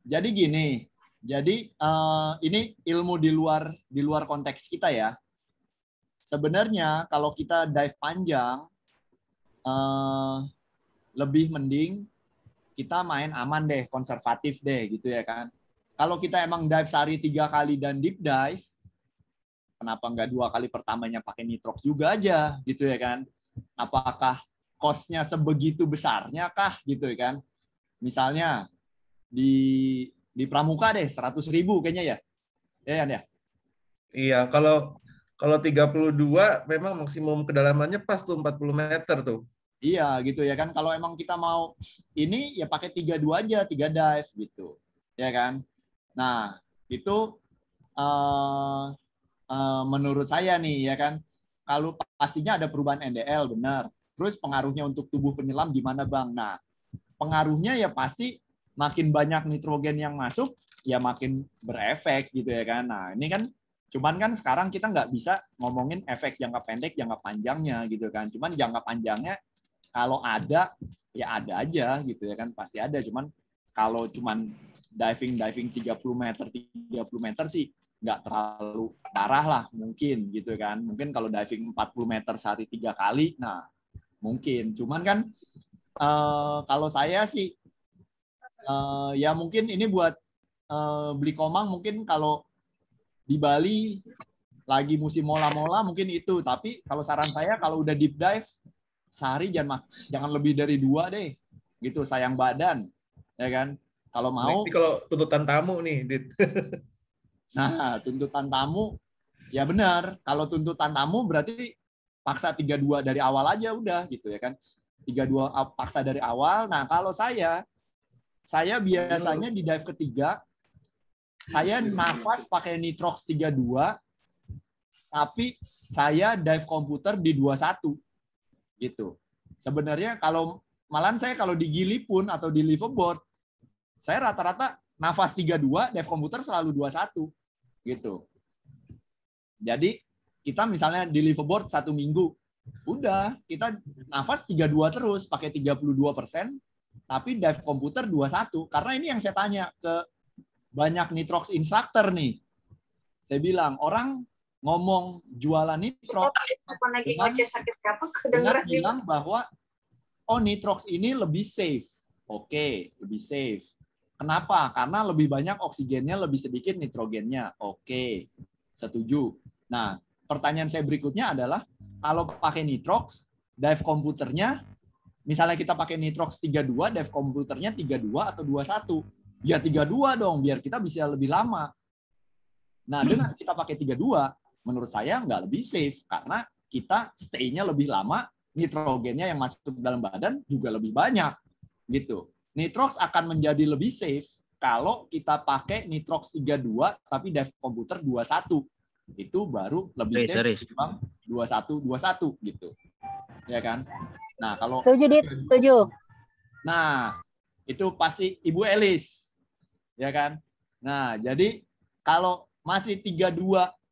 Speaker 1: jadi gini, jadi uh, ini ilmu di luar di luar konteks kita ya. Sebenarnya kalau kita dive panjang, uh, lebih mending kita main aman deh, konservatif deh gitu ya kan. Kalau kita emang dive sehari tiga kali dan deep dive, kenapa nggak dua kali pertamanya pakai nitrox juga aja gitu ya kan? Apakah cost-nya sebegitu besarnya kah gitu ya kan? Misalnya di di Pramuka deh seratus ribu kayaknya ya, ya ya. ya?
Speaker 3: Iya kalau kalau 32 memang maksimum kedalamannya pas tuh 40 meter tuh.
Speaker 1: Iya gitu ya kan. Kalau emang kita mau ini ya pakai tiga dua aja, tiga dive gitu. Ya kan? Nah, itu uh, uh, menurut saya nih ya kan. Kalau pastinya ada perubahan NDL benar. Terus pengaruhnya untuk tubuh penyelam gimana, Bang? Nah, pengaruhnya ya pasti makin banyak nitrogen yang masuk, ya makin berefek gitu ya kan. Nah, ini kan Cuman kan sekarang kita nggak bisa ngomongin efek jangka pendek, jangka panjangnya gitu kan. Cuman jangka panjangnya kalau ada ya ada aja gitu ya kan pasti ada cuman kalau cuman diving diving 30 meter 30 meter sih nggak terlalu parah lah mungkin gitu kan mungkin kalau diving 40 meter sehari tiga kali nah mungkin cuman kan uh, kalau saya sih uh, ya mungkin ini buat uh, beli komang mungkin kalau di Bali lagi musim mola-mola mungkin itu tapi kalau saran saya kalau udah deep dive sehari jangan jangan lebih dari dua deh gitu sayang badan ya kan kalau mau ini kalau tuntutan tamu nih Dit. nah tuntutan tamu ya benar kalau tuntutan tamu berarti paksa tiga dua dari awal aja udah gitu ya kan tiga dua paksa dari awal nah kalau saya saya biasanya di dive ketiga saya nafas pakai nitrox tiga dua tapi saya dive komputer di dua satu gitu. Sebenarnya kalau malam saya kalau di Gili pun atau di Liverboard, saya rata-rata nafas 32, dev komputer selalu 21 gitu. Jadi kita misalnya di Liverboard satu minggu, udah kita nafas 32 terus pakai 32 persen, tapi dev komputer 21. Karena ini yang saya tanya ke banyak nitrox instructor nih. Saya bilang, orang ngomong jualan nitrox
Speaker 2: dengan, dengan bilang
Speaker 1: bahwa oh nitrox ini lebih safe. Oke, okay, lebih safe. Kenapa? Karena lebih banyak oksigennya, lebih sedikit nitrogennya. Oke, okay, setuju. Nah, pertanyaan saya berikutnya adalah, kalau pakai nitrox, dive komputernya, misalnya kita pakai nitrox 32, dive komputernya 32 atau 21. Ya 32 dong, biar kita bisa lebih lama. Nah, dengan kita pakai 32, menurut saya nggak lebih safe karena kita stay-nya lebih lama, nitrogennya yang masuk ke dalam badan juga lebih banyak gitu. Nitrox akan menjadi lebih safe kalau kita pakai nitrox 32 tapi dive komputer 21 itu baru lebih safe satu 21 21 gitu. Ya kan? Nah, kalau Setuju, Dit. Setuju. Nah, itu pasti Ibu Elis. Ya kan? Nah, jadi kalau masih 32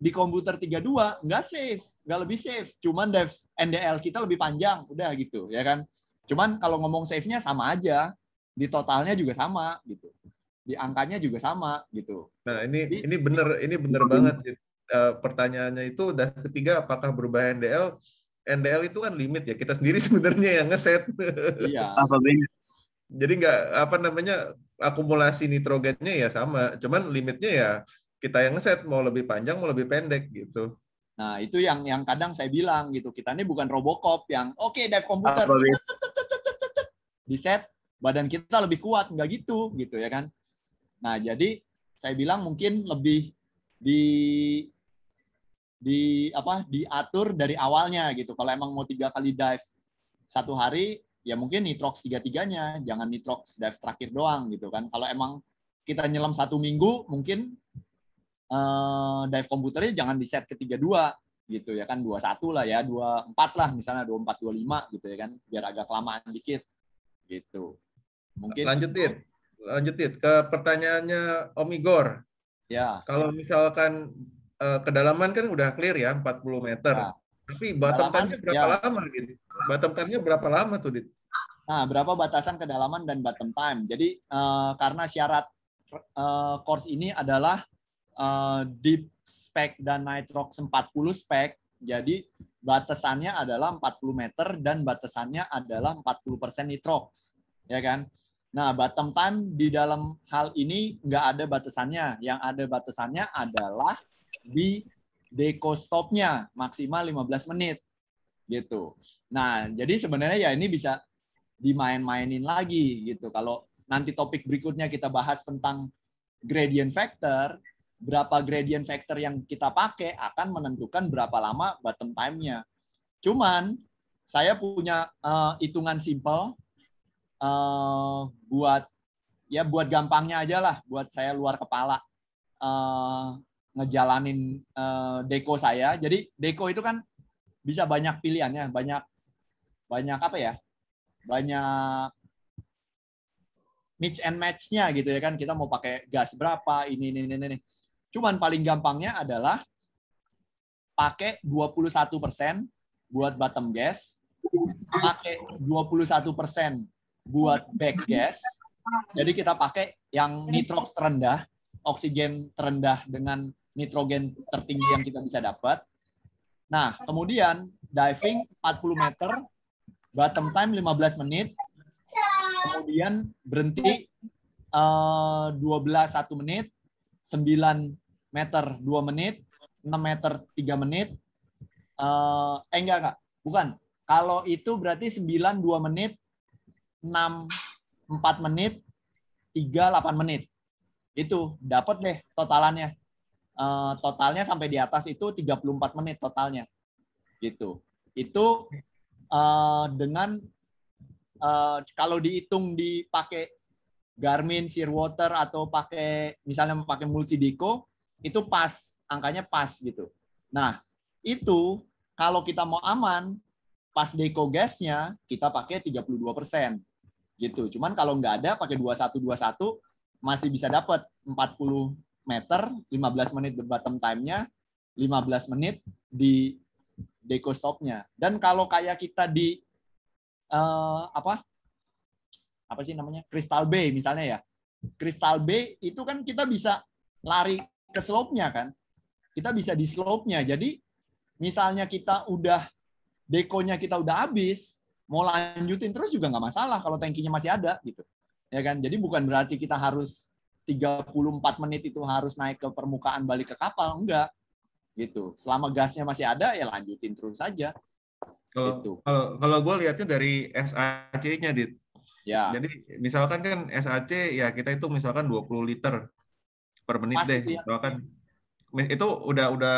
Speaker 1: di komputer 32 nggak safe, nggak lebih safe. Cuman dev NDL kita lebih panjang, udah gitu ya kan. Cuman kalau ngomong safe-nya sama aja, di totalnya juga
Speaker 3: sama gitu. Di angkanya juga sama gitu. Nah, ini Jadi, ini bener ini bener banget uh, pertanyaannya itu udah ketiga apakah berubah NDL? NDL itu kan limit ya. Kita sendiri sebenarnya yang ngeset. Iya. Apa beda? Jadi nggak apa namanya akumulasi nitrogennya ya sama, cuman limitnya ya kita yang ngeset mau lebih panjang mau lebih pendek gitu.
Speaker 1: Nah, itu yang yang kadang saya bilang gitu. Kita ini bukan Robocop yang oke okay, dive komputer. Di set badan kita lebih kuat, nggak gitu gitu ya kan. Nah, jadi saya bilang mungkin lebih di di apa diatur dari awalnya gitu. Kalau emang mau tiga kali dive satu hari, ya mungkin nitrox tiga-tiganya, jangan nitrox dive terakhir doang gitu kan. Kalau emang kita nyelam satu minggu, mungkin eh, dive komputernya jangan di set ke dua, gitu ya kan dua satu lah ya dua empat lah misalnya dua empat dua lima gitu ya kan biar agak kelamaan dikit gitu. Mungkin lanjutin.
Speaker 3: Lanjutin ke pertanyaannya Om Igor. Ya. Kalau misalkan eh, kedalaman kan udah clear ya 40 meter. Ya. Tapi bottom time-nya berapa ya. lama gitu? Bottom time-nya berapa lama tuh, Dit?
Speaker 1: Nah, berapa batasan kedalaman dan bottom time? Jadi eh, karena syarat eh, course ini adalah Eh, deep spec dan nitrox 40 spec. Jadi batasannya adalah 40 meter dan batasannya adalah 40% nitrox, ya kan? Nah, bottom time di dalam hal ini nggak ada batasannya. Yang ada batasannya adalah di deco stopnya maksimal 15 menit gitu. Nah, jadi sebenarnya ya ini bisa dimain-mainin lagi gitu. Kalau nanti topik berikutnya kita bahas tentang gradient factor, berapa gradient factor yang kita pakai akan menentukan berapa lama bottom time-nya. Cuman saya punya uh, hitungan simple uh, buat ya buat gampangnya aja lah, buat saya luar kepala uh, ngejalanin uh, deko saya. Jadi deko itu kan bisa banyak pilihannya, banyak banyak apa ya? Banyak mix and match-nya gitu ya kan kita mau pakai gas berapa ini ini ini, ini. Cuman paling gampangnya adalah pakai 21% buat bottom gas, pakai 21% buat back gas. Jadi kita pakai yang nitrox terendah, oksigen terendah dengan nitrogen tertinggi yang kita bisa dapat. Nah, kemudian diving 40 meter, bottom time 15 menit, kemudian berhenti uh, 12 1 menit, 9 meter 2 menit, 6 meter 3 menit. eh, eh enggak, Kak. Bukan. Kalau itu berarti 9 2 menit, 6 4 menit, 3 8 menit. Itu dapat deh totalannya. Uh, totalnya sampai di atas itu 34 menit totalnya. Gitu. Itu uh, dengan uh, kalau dihitung dipakai Garmin Shearwater atau pakai misalnya pakai multi deco itu pas, angkanya pas gitu. Nah, itu kalau kita mau aman, pas deko gasnya kita pakai 32%. Gitu. Cuman kalau nggak ada pakai 2121 masih bisa dapat 40 meter, 15 menit the bottom time-nya, 15 menit di deko stopnya. Dan kalau kayak kita di uh, apa? Apa sih namanya? Crystal Bay misalnya ya. Crystal B itu kan kita bisa lari ke slope-nya kan. Kita bisa di slope-nya. Jadi misalnya kita udah dekonya kita udah habis, mau lanjutin terus juga nggak masalah kalau tankinya masih ada gitu. Ya kan? Jadi bukan berarti kita harus 34 menit itu harus naik ke permukaan balik ke kapal, enggak. Gitu. Selama
Speaker 3: gasnya masih ada ya lanjutin terus saja. Kalau gitu. kalau kalau gue lihatnya dari SAC-nya dit. Ya. Jadi misalkan kan SAC ya kita itu misalkan 20 liter per menit Pasti deh. Gitu ya. kan itu udah udah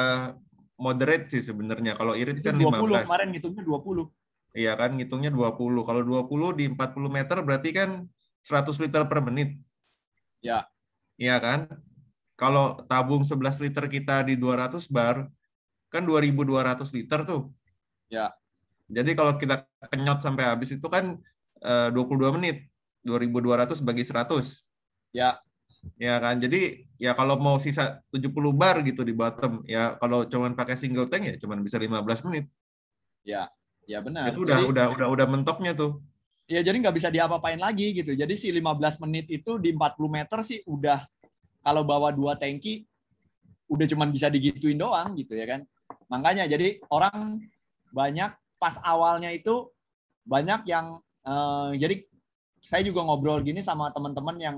Speaker 3: moderate sih sebenarnya. Kalau irit itu kan 20, 15. kemarin ngitungnya 20. Iya kan ngitungnya 20. Kalau 20 di 40 meter berarti kan 100 liter per menit. Ya. Iya kan? Kalau tabung 11 liter kita di 200 bar kan 2200 liter tuh. Ya. Jadi kalau kita kenyot sampai habis itu kan 22 eh, menit. 2200 bagi 100. Ya ya kan jadi ya kalau mau sisa 70 bar gitu di bottom ya kalau cuman pakai single tank ya cuman bisa 15 menit
Speaker 1: ya ya benar itu udah jadi, udah
Speaker 3: udah udah mentoknya tuh
Speaker 1: ya jadi nggak bisa diapa-apain lagi gitu jadi si 15 menit itu di 40 meter sih udah kalau bawa dua tanki udah cuman bisa digituin doang gitu ya kan makanya jadi orang banyak pas awalnya itu banyak yang eh, jadi saya juga ngobrol gini sama teman-teman yang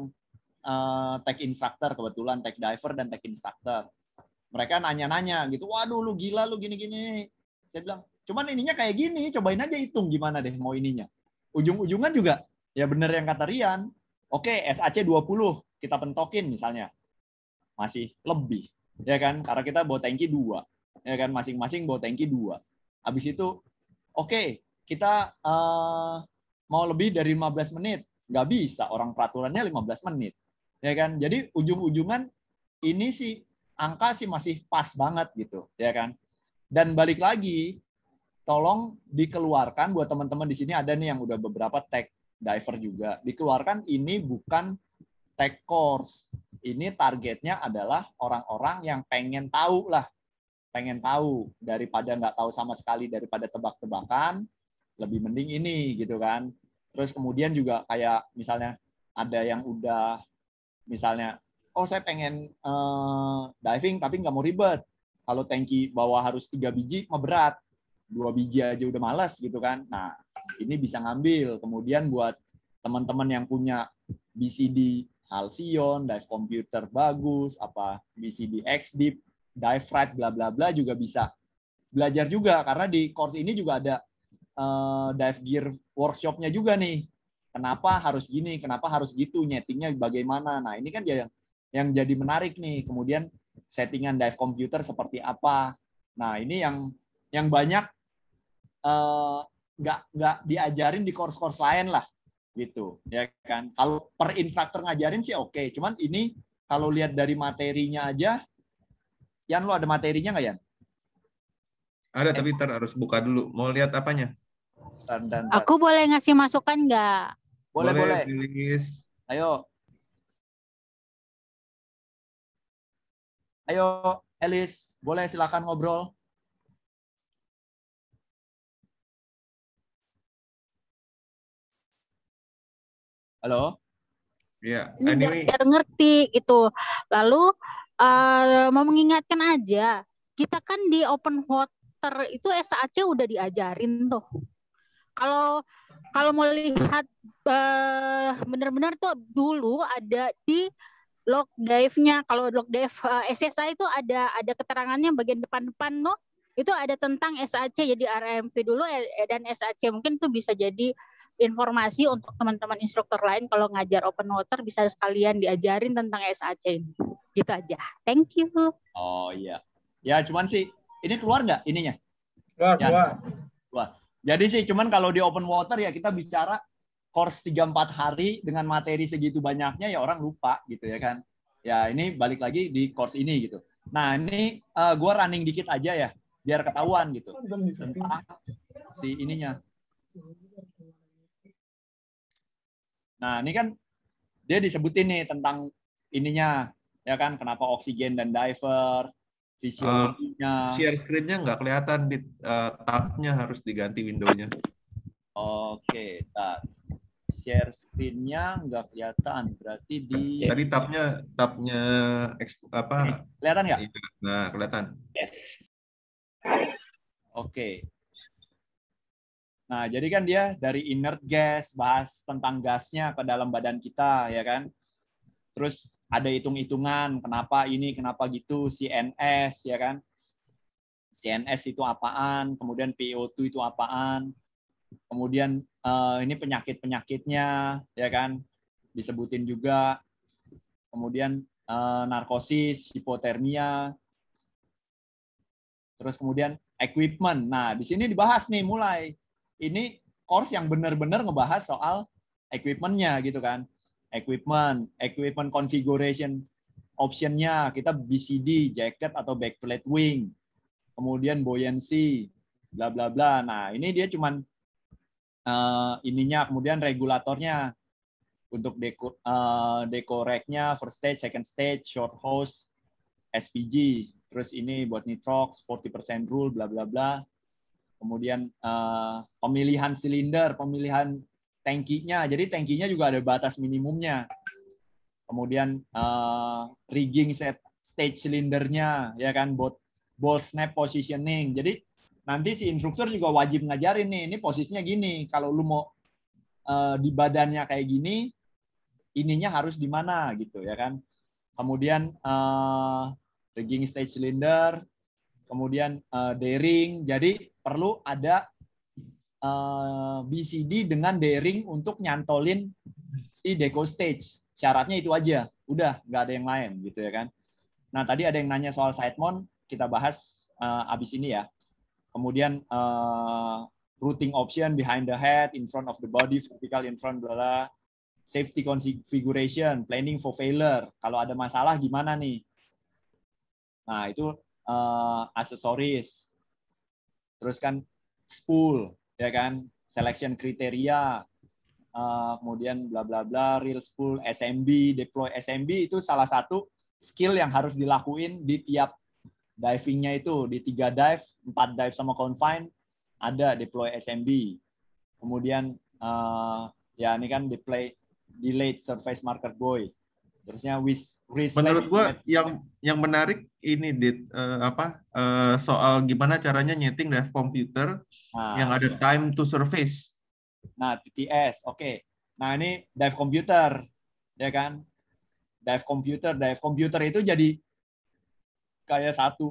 Speaker 1: uh, tech instructor kebetulan tech diver dan tech instructor. Mereka nanya-nanya gitu, waduh lu gila lu gini-gini. Saya bilang, cuman ininya kayak gini, cobain aja hitung gimana deh mau ininya. Ujung-ujungan juga, ya bener yang kata Rian, oke okay, SAC 20 kita pentokin misalnya. Masih lebih, ya kan? Karena kita bawa tanki dua, ya kan? Masing-masing bawa tanki dua. Habis itu, oke okay, kita uh, mau lebih dari 15 menit. Nggak bisa, orang peraturannya 15 menit ya kan jadi ujung-ujungan ini sih angka sih masih pas banget gitu ya kan dan balik lagi tolong dikeluarkan buat teman-teman di sini ada nih yang udah beberapa tech diver juga dikeluarkan ini bukan tech course ini targetnya adalah orang-orang yang pengen tahu lah pengen tahu daripada nggak tahu sama sekali daripada tebak-tebakan lebih mending ini gitu kan terus kemudian juga kayak misalnya ada yang udah misalnya oh saya pengen uh, diving tapi nggak mau ribet kalau tanki bawa harus tiga biji mah berat dua biji aja udah males gitu kan nah ini bisa ngambil kemudian buat teman-teman yang punya BCD Halcyon, dive computer bagus, apa BCD X Deep, dive right, bla bla bla juga bisa belajar juga karena di course ini juga ada uh, dive gear workshopnya juga nih Kenapa harus gini? Kenapa harus gitu? Nyetingnya bagaimana? Nah, ini kan yang yang jadi menarik nih. Kemudian settingan dive computer seperti apa? Nah, ini yang yang banyak eh, nggak uh, nggak diajarin di course-course lain lah gitu ya kan kalau per instruktur ngajarin sih oke okay. cuman ini kalau lihat dari materinya aja Yan lu ada materinya
Speaker 3: nggak ya? ada eh. tapi ntar harus buka dulu mau lihat apanya dan, dan, dan. aku
Speaker 2: boleh ngasih masukan nggak
Speaker 3: boleh, boleh. boleh. Ayo. Ayo, Elis,
Speaker 2: boleh silakan ngobrol.
Speaker 4: Halo? Iya. ini
Speaker 2: Anyway. Biar ngerti itu Lalu uh, mau mengingatkan aja, kita kan di open water itu SAC udah diajarin tuh. Kalau kalau mau lihat uh, benar-benar tuh dulu ada di log dive-nya. Kalau log dive uh, eh, SSA itu ada ada keterangannya bagian depan-depan loh. Itu ada tentang SAC jadi RMP dulu eh, dan SAC mungkin tuh bisa jadi informasi untuk teman-teman instruktur lain kalau ngajar open water bisa sekalian diajarin tentang SAC ini. Gitu aja. Thank you.
Speaker 1: Oh iya. Ya cuman sih ini keluar nggak ininya? Keluar, ya, keluar. Keluar. Jadi sih cuman kalau di open water ya kita bicara course tiga empat hari dengan materi segitu banyaknya ya orang lupa gitu ya kan. Ya ini balik lagi di course ini gitu. Nah, ini uh, gua running dikit aja ya biar ketahuan gitu. Oh, tentang si ininya. Nah, ini kan dia disebutin nih tentang ininya ya kan kenapa oksigen dan diver, Visionya. Eh, uh, share
Speaker 3: screen-nya nggak kelihatan di uh, eh, tab-nya harus diganti window-nya.
Speaker 1: Oke, okay, Share screen-nya nggak kelihatan, berarti
Speaker 3: di Tadi tab-nya tab-nya apa? Eh, kelihatan nggak? Iya, nah, kelihatan.
Speaker 1: Yes. Oke. Okay. Nah, jadi kan dia dari inert gas bahas tentang gasnya ke dalam badan kita ya kan? terus ada hitung-hitungan kenapa ini kenapa gitu CNS ya kan CNS itu apaan kemudian PO2 itu apaan kemudian uh, ini penyakit penyakitnya ya kan disebutin juga kemudian uh, narkosis hipotermia terus kemudian equipment nah di sini dibahas nih mulai ini course yang benar-benar ngebahas soal equipmentnya gitu kan equipment, equipment configuration optionnya kita BCD, jacket atau backplate wing, kemudian buoyancy, bla bla bla. Nah ini dia cuman uh, ininya, kemudian regulatornya untuk deko uh, eh, first stage, second stage, short hose, SPG, terus ini buat nitrox 40% rule, bla bla bla. Kemudian uh, pemilihan silinder, pemilihan tankinya Jadi tankinya juga ada batas minimumnya. Kemudian uh, rigging set stage silindernya ya kan bot ball snap positioning. Jadi nanti si instruktur juga wajib ngajarin nih, ini posisinya gini. Kalau lu mau uh, di badannya kayak gini, ininya harus di mana gitu ya kan. Kemudian uh, rigging stage silinder, kemudian uh, daring. Jadi perlu ada Eh, BCD dengan daring untuk nyantolin si deco stage. Syaratnya itu aja. Udah, nggak ada yang lain gitu ya kan. Nah, tadi ada yang nanya soal side mount, kita bahas uh, abis ini ya. Kemudian uh, routing option behind the head, in front of the body, vertical in front, bla safety configuration, planning for failure. Kalau ada masalah gimana nih? Nah, itu uh, aksesoris. Terus kan spool ya kan selection kriteria eh, kemudian bla bla bla real school SMB deploy SMB itu salah satu skill yang harus dilakuin di tiap divingnya itu di tiga dive empat dive sama confine ada deploy SMB kemudian eh, ya ini kan deploy delayed surface marker boy
Speaker 3: terusnya wish, menurut gua yang yang menarik ini dit uh, apa uh, soal gimana caranya nyeting dev computer nah, yang ada iya. time to surface
Speaker 1: nah TTS oke okay. nah ini dive computer ya kan dive computer dive computer itu jadi kayak satu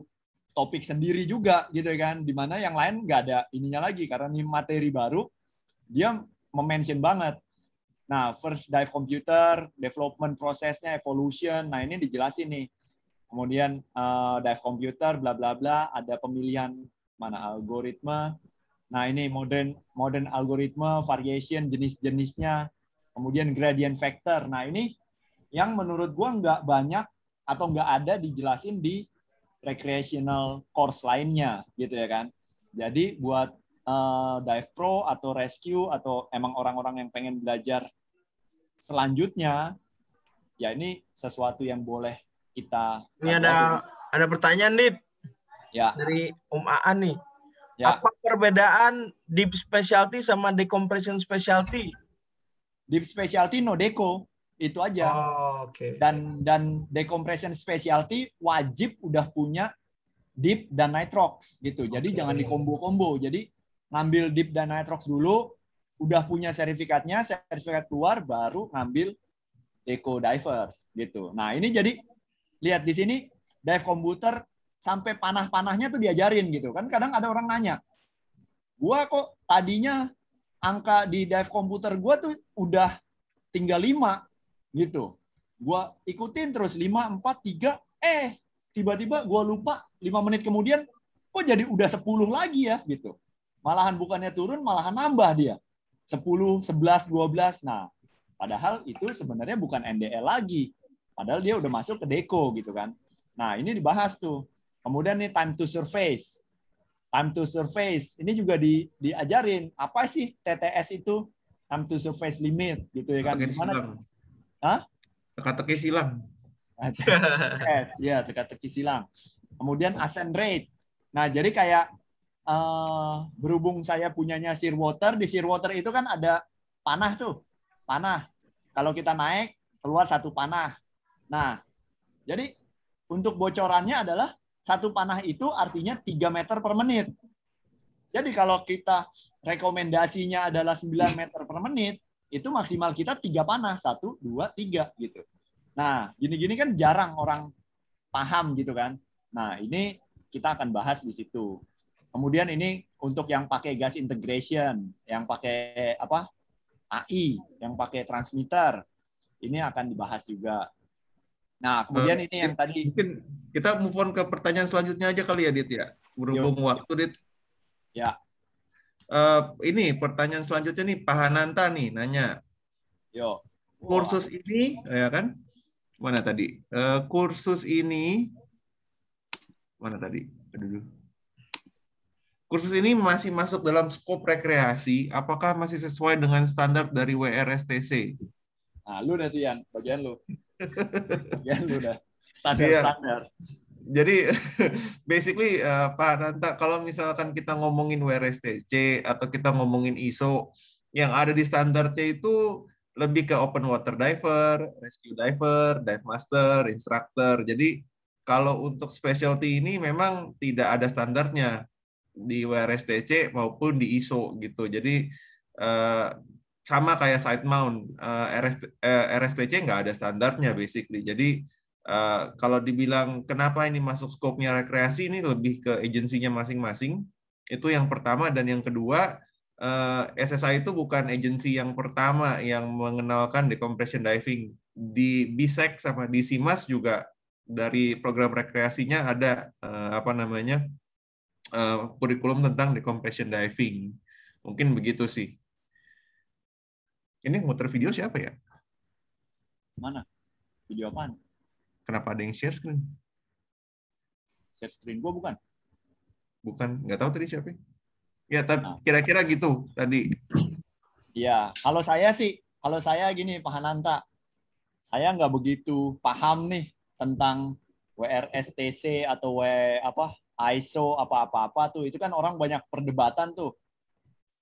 Speaker 1: topik sendiri juga gitu kan dimana yang lain nggak ada ininya lagi karena ini materi baru dia memention banget Nah, first dive computer, development prosesnya, evolution. Nah, ini dijelasin nih. Kemudian uh, dive computer, bla bla bla. Ada pemilihan mana algoritma. Nah, ini modern modern algoritma, variation jenis-jenisnya. Kemudian gradient factor. Nah, ini yang menurut gua nggak banyak atau nggak ada dijelasin di recreational course lainnya gitu ya kan. Jadi buat uh, dive pro atau rescue atau emang orang-orang yang pengen belajar selanjutnya ya ini sesuatu yang boleh kita ini ada
Speaker 2: ada pertanyaan nih ya. dari Om Aan nih ya. apa perbedaan deep specialty sama
Speaker 1: decompression specialty deep specialty no deco itu aja oh, okay. dan dan decompression specialty wajib udah punya deep dan nitrox gitu jadi okay. jangan dikombo-kombo jadi ngambil Deep dan Nitrox dulu, udah punya sertifikatnya, sertifikat keluar baru ngambil Deco Diver gitu. Nah, ini jadi lihat di sini dive komputer sampai panah-panahnya tuh diajarin gitu kan. Kadang ada orang nanya, "Gua kok tadinya angka di dive komputer gua tuh udah tinggal lima gitu. Gua ikutin terus lima empat tiga eh tiba-tiba gua lupa lima menit kemudian kok jadi udah 10 lagi ya gitu. Malahan bukannya turun, malahan nambah dia. 10, 11, 12. Nah, padahal itu sebenarnya bukan NDL lagi. Padahal dia udah masuk ke deko gitu kan. Nah, ini dibahas tuh. Kemudian nih time to surface. Time to surface. Ini juga di, diajarin. Apa sih TTS itu? Time to surface limit gitu ya kan. Gimana? Hah? Teka-teki silang. ya, teka-teki silang. Kemudian ascent rate. Nah, jadi kayak uh, berhubung saya punyanya sir water di sir water itu kan ada panah tuh, panah. Kalau kita naik, keluar satu panah. Nah, jadi untuk bocorannya adalah satu panah itu artinya 3 meter per menit. Jadi kalau kita rekomendasinya adalah 9 meter per menit, itu maksimal kita tiga panah, satu, dua, tiga gitu. Nah, gini-gini kan jarang orang paham gitu kan. Nah, ini kita akan bahas di situ. Kemudian ini untuk yang pakai gas integration, yang pakai apa? AI, yang pakai transmitter. Ini akan dibahas juga.
Speaker 3: Nah, kemudian eh, ini yang tadi mungkin kita move on ke pertanyaan selanjutnya aja kali ya, Dit ya. Berhubung Yo. waktu, Dit. Ya. Uh, ini pertanyaan selanjutnya nih Pak Hananta nih nanya. Yo. Wow. Kursus ini ya kan? Mana tadi? Uh, kursus ini mana tadi? Aduh. Kursus ini masih masuk dalam skop rekreasi, apakah masih sesuai dengan standar dari WRSTC? Nah, lu udah tuh bagian lu. bagian lu dah.
Speaker 4: Standar-standar.
Speaker 3: Iya. jadi basically eh, Pak Nanta, kalau misalkan kita ngomongin WRSTC atau kita ngomongin ISO yang ada di standarnya itu lebih ke open water diver, rescue diver, dive master, instructor. Jadi kalau untuk specialty ini memang tidak ada standarnya di WRSTC maupun di ISO gitu. Jadi uh, sama kayak side mount, uh, eh, RST, uh, eh, RSTC nggak ada standarnya basically. Jadi uh, kalau dibilang kenapa ini masuk skopnya rekreasi ini lebih ke agensinya masing-masing. Itu yang pertama dan yang kedua uh, SSI itu bukan agensi yang pertama yang mengenalkan decompression diving di BISEC sama di SIMAS juga dari program rekreasinya ada uh, apa namanya Eh, kurikulum tentang decompression diving. Mungkin begitu sih. Ini muter video siapa ya? Mana? Video apaan? Kenapa ada yang share screen?
Speaker 4: Share screen gua bukan.
Speaker 3: Bukan, nggak tahu tadi siapa. Ya, tapi nah. kira-kira gitu tadi.
Speaker 1: ya kalau saya sih, kalau saya gini Pak Hananta, saya nggak begitu paham nih tentang WRSTC atau W apa ISO apa-apa-apa tuh itu kan orang banyak perdebatan tuh.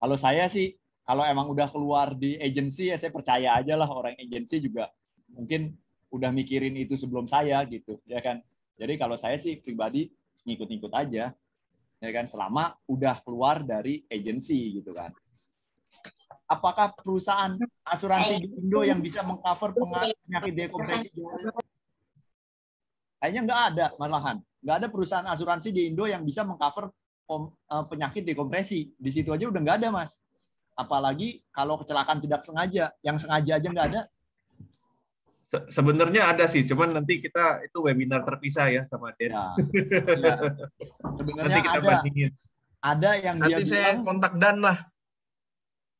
Speaker 1: Kalau saya sih kalau emang udah keluar di agensi ya saya percaya aja lah orang agensi juga mungkin udah mikirin itu sebelum saya gitu ya kan. Jadi kalau saya sih pribadi ngikut-ngikut aja ya kan selama udah keluar dari agensi gitu kan. Apakah perusahaan asuransi di Indo yang bisa mengcover penyakit dekompresi? Kayaknya nggak ada malahan nggak ada perusahaan asuransi di Indo yang bisa mengcover eh, penyakit dekompresi. Di situ aja udah nggak ada, Mas. Apalagi kalau kecelakaan tidak sengaja, yang sengaja aja nggak ada.
Speaker 3: Sebenarnya ada sih, cuman nanti kita itu webinar terpisah ya sama Den. Ya. ya,
Speaker 2: Sebenarnya nanti kita ada. bandingin. Ada yang nanti dia saya bilang, kontak Dan lah.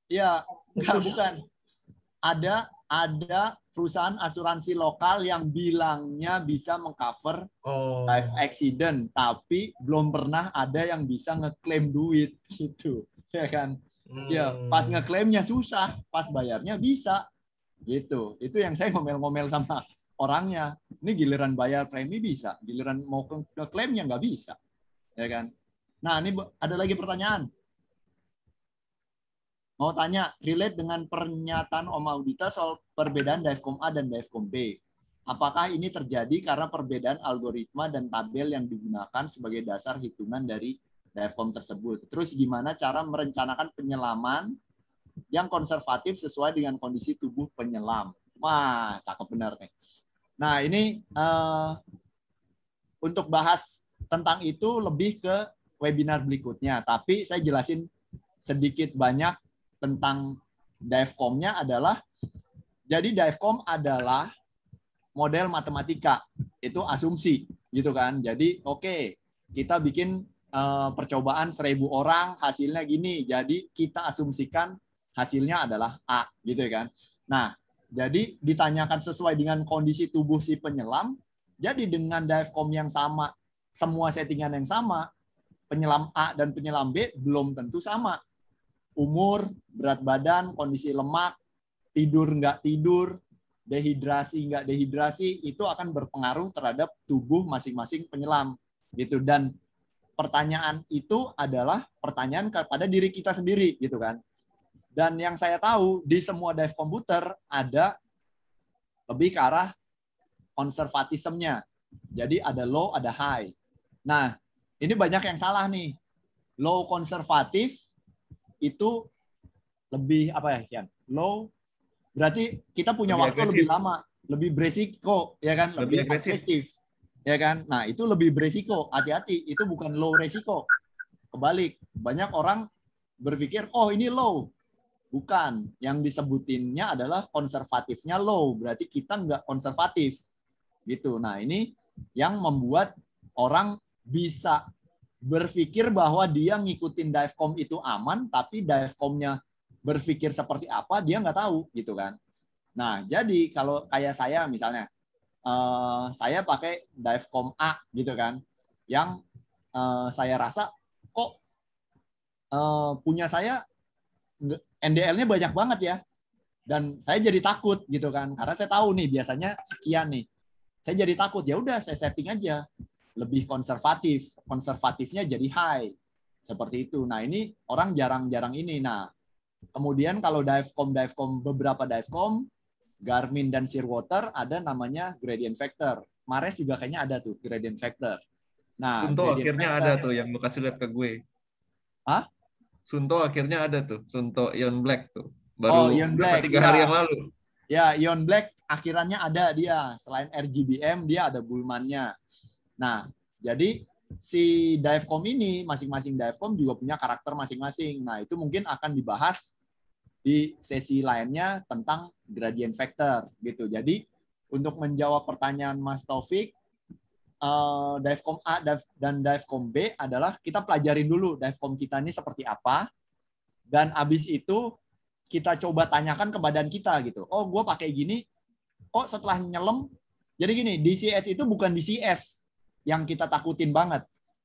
Speaker 1: Iya, bukan. Ada ada perusahaan asuransi lokal yang bilangnya bisa mengcover oh. life accident, tapi belum pernah ada yang bisa ngeklaim duit gitu, ya kan? Ya, hmm. Ya, pas ngeklaimnya susah, pas bayarnya bisa, gitu. Itu yang saya ngomel-ngomel sama orangnya. Ini giliran bayar premi bisa, giliran mau ngeklaimnya nggak bisa, ya kan? Nah, ini ada lagi pertanyaan. Mau tanya, relate dengan pernyataan Om Audita soal perbedaan Divecom A dan Divecom B. Apakah ini terjadi karena perbedaan algoritma dan tabel yang digunakan sebagai dasar hitungan dari Divecom tersebut? Terus gimana cara merencanakan penyelaman yang konservatif sesuai dengan kondisi tubuh penyelam? Wah, cakep benar nih. Nah, ini uh, untuk bahas tentang itu lebih ke webinar berikutnya. Tapi saya jelasin sedikit banyak tentang Divecom-nya adalah jadi Divecom adalah model matematika itu asumsi gitu kan. Jadi oke okay, kita bikin uh, percobaan seribu orang hasilnya gini. Jadi kita asumsikan hasilnya adalah A gitu ya kan. Nah jadi ditanyakan sesuai dengan kondisi tubuh si penyelam. Jadi dengan divecom yang sama, semua settingan yang sama, penyelam A dan penyelam B belum tentu sama umur, berat badan, kondisi lemak, tidur nggak tidur, dehidrasi nggak dehidrasi, itu akan berpengaruh terhadap tubuh masing-masing penyelam. gitu Dan pertanyaan itu adalah pertanyaan kepada diri kita sendiri. gitu kan Dan yang saya tahu, di semua dive komputer ada lebih ke arah konservatismenya. Jadi ada low, ada high. Nah, ini banyak yang salah nih. Low konservatif, itu lebih apa ya Kian? Low berarti kita punya lebih waktu agresif. lebih lama, lebih beresiko ya kan, lebih, lebih agresif. agresif. Ya kan? Nah, itu lebih beresiko. Hati-hati, itu bukan low resiko. Kebalik, banyak orang berpikir, "Oh, ini low." Bukan. Yang disebutinnya adalah konservatifnya low, berarti kita nggak konservatif. Gitu. Nah, ini yang membuat orang bisa berpikir bahwa dia ngikutin divecom itu aman, tapi divecomnya berpikir seperti apa dia nggak tahu gitu kan. Nah jadi kalau kayak saya misalnya, uh, saya pakai divecom A gitu kan, yang uh, saya rasa kok uh, punya saya NDL-nya banyak banget ya, dan saya jadi takut gitu kan, karena saya tahu nih biasanya sekian nih, saya jadi takut ya udah saya setting aja lebih konservatif. Konservatifnya jadi high. Seperti itu. Nah, ini orang jarang-jarang ini. Nah, kemudian kalau divecom divecom beberapa divecom Garmin dan sirwater ada namanya gradient factor. Mares juga kayaknya ada tuh gradient factor. Nah, Sunto akhirnya factor, ada tuh yang
Speaker 3: lu kasih lihat ke gue. Hah? Sunto akhirnya ada tuh, Sunto Ion Black tuh. Baru oh, Ion Black. tiga ya. hari yang lalu.
Speaker 1: Ya, Ion Black akhirnya ada dia. Selain RGBM, dia ada Bulmannya. Nah, jadi si Divecom ini, masing-masing Divecom juga punya karakter masing-masing. Nah, itu mungkin akan dibahas di sesi lainnya tentang gradient factor gitu. Jadi untuk menjawab pertanyaan Mas Taufik, uh, Divecom A dan Divecom B adalah kita pelajarin dulu Divecom kita ini seperti apa, dan abis itu kita coba tanyakan ke badan kita gitu. Oh, gue pakai gini. Oh, setelah nyelam, jadi gini, DCS itu bukan DCS yang kita takutin banget.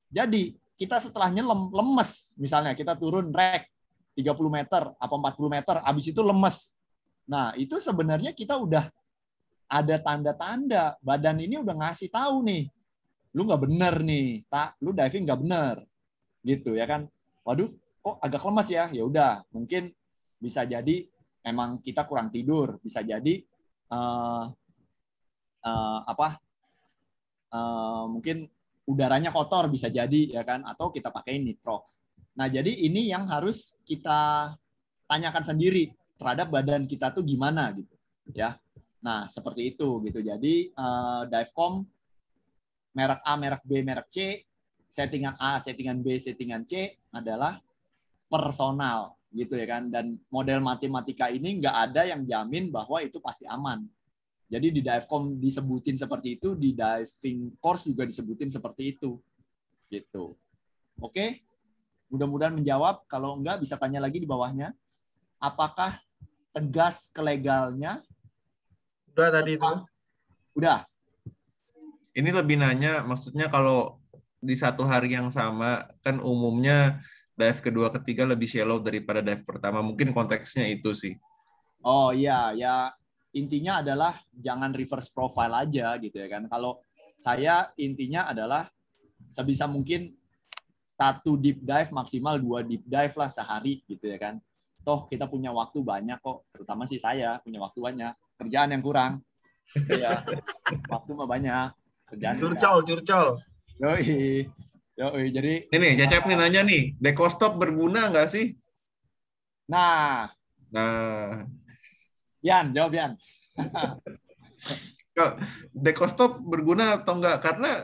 Speaker 1: Jadi kita setelah nyelam lemes misalnya kita turun rek 30 meter apa 40 meter habis itu lemes. Nah, itu sebenarnya kita udah ada tanda-tanda badan ini udah ngasih tahu nih. Lu nggak bener nih, tak lu diving nggak bener. Gitu ya kan. Waduh, kok agak lemes ya? Ya udah, mungkin bisa jadi emang kita kurang tidur, bisa jadi uh, uh, apa uh, mungkin udaranya kotor bisa jadi ya kan atau kita pakai nitrox. Nah, jadi ini yang harus kita tanyakan sendiri terhadap badan kita tuh gimana gitu ya. Nah, seperti itu gitu. Jadi uh, eh, Divecom merek A, merek B, merek C, settingan A, settingan B, settingan C adalah personal gitu ya kan dan model matematika ini nggak ada yang jamin bahwa itu pasti aman jadi di Divecom disebutin seperti itu, di diving course juga disebutin seperti itu. Gitu. Oke? Mudah-mudahan menjawab. Kalau enggak bisa tanya lagi di bawahnya. Apakah tegas kelegalnya? Udah tadi itu.
Speaker 3: Udah. Ini lebih nanya maksudnya kalau di satu hari yang sama kan umumnya dive kedua ketiga lebih shallow daripada dive pertama. Mungkin konteksnya itu sih.
Speaker 1: Oh iya, ya intinya adalah jangan reverse profile aja gitu ya kan. Kalau saya intinya adalah sebisa mungkin satu deep dive maksimal dua deep dive lah sehari gitu ya kan. Toh kita punya waktu banyak kok, terutama sih saya punya waktu banyak, kerjaan yang kurang. Iya. waktu mah banyak. Kerjaan curcol, curcol. Yoi. Yoi. Jadi ini Cecep nih nanya
Speaker 3: nih, stop berguna nggak sih? Nah. Nah, Yan, jawab Yan. Dekostop berguna atau enggak? Karena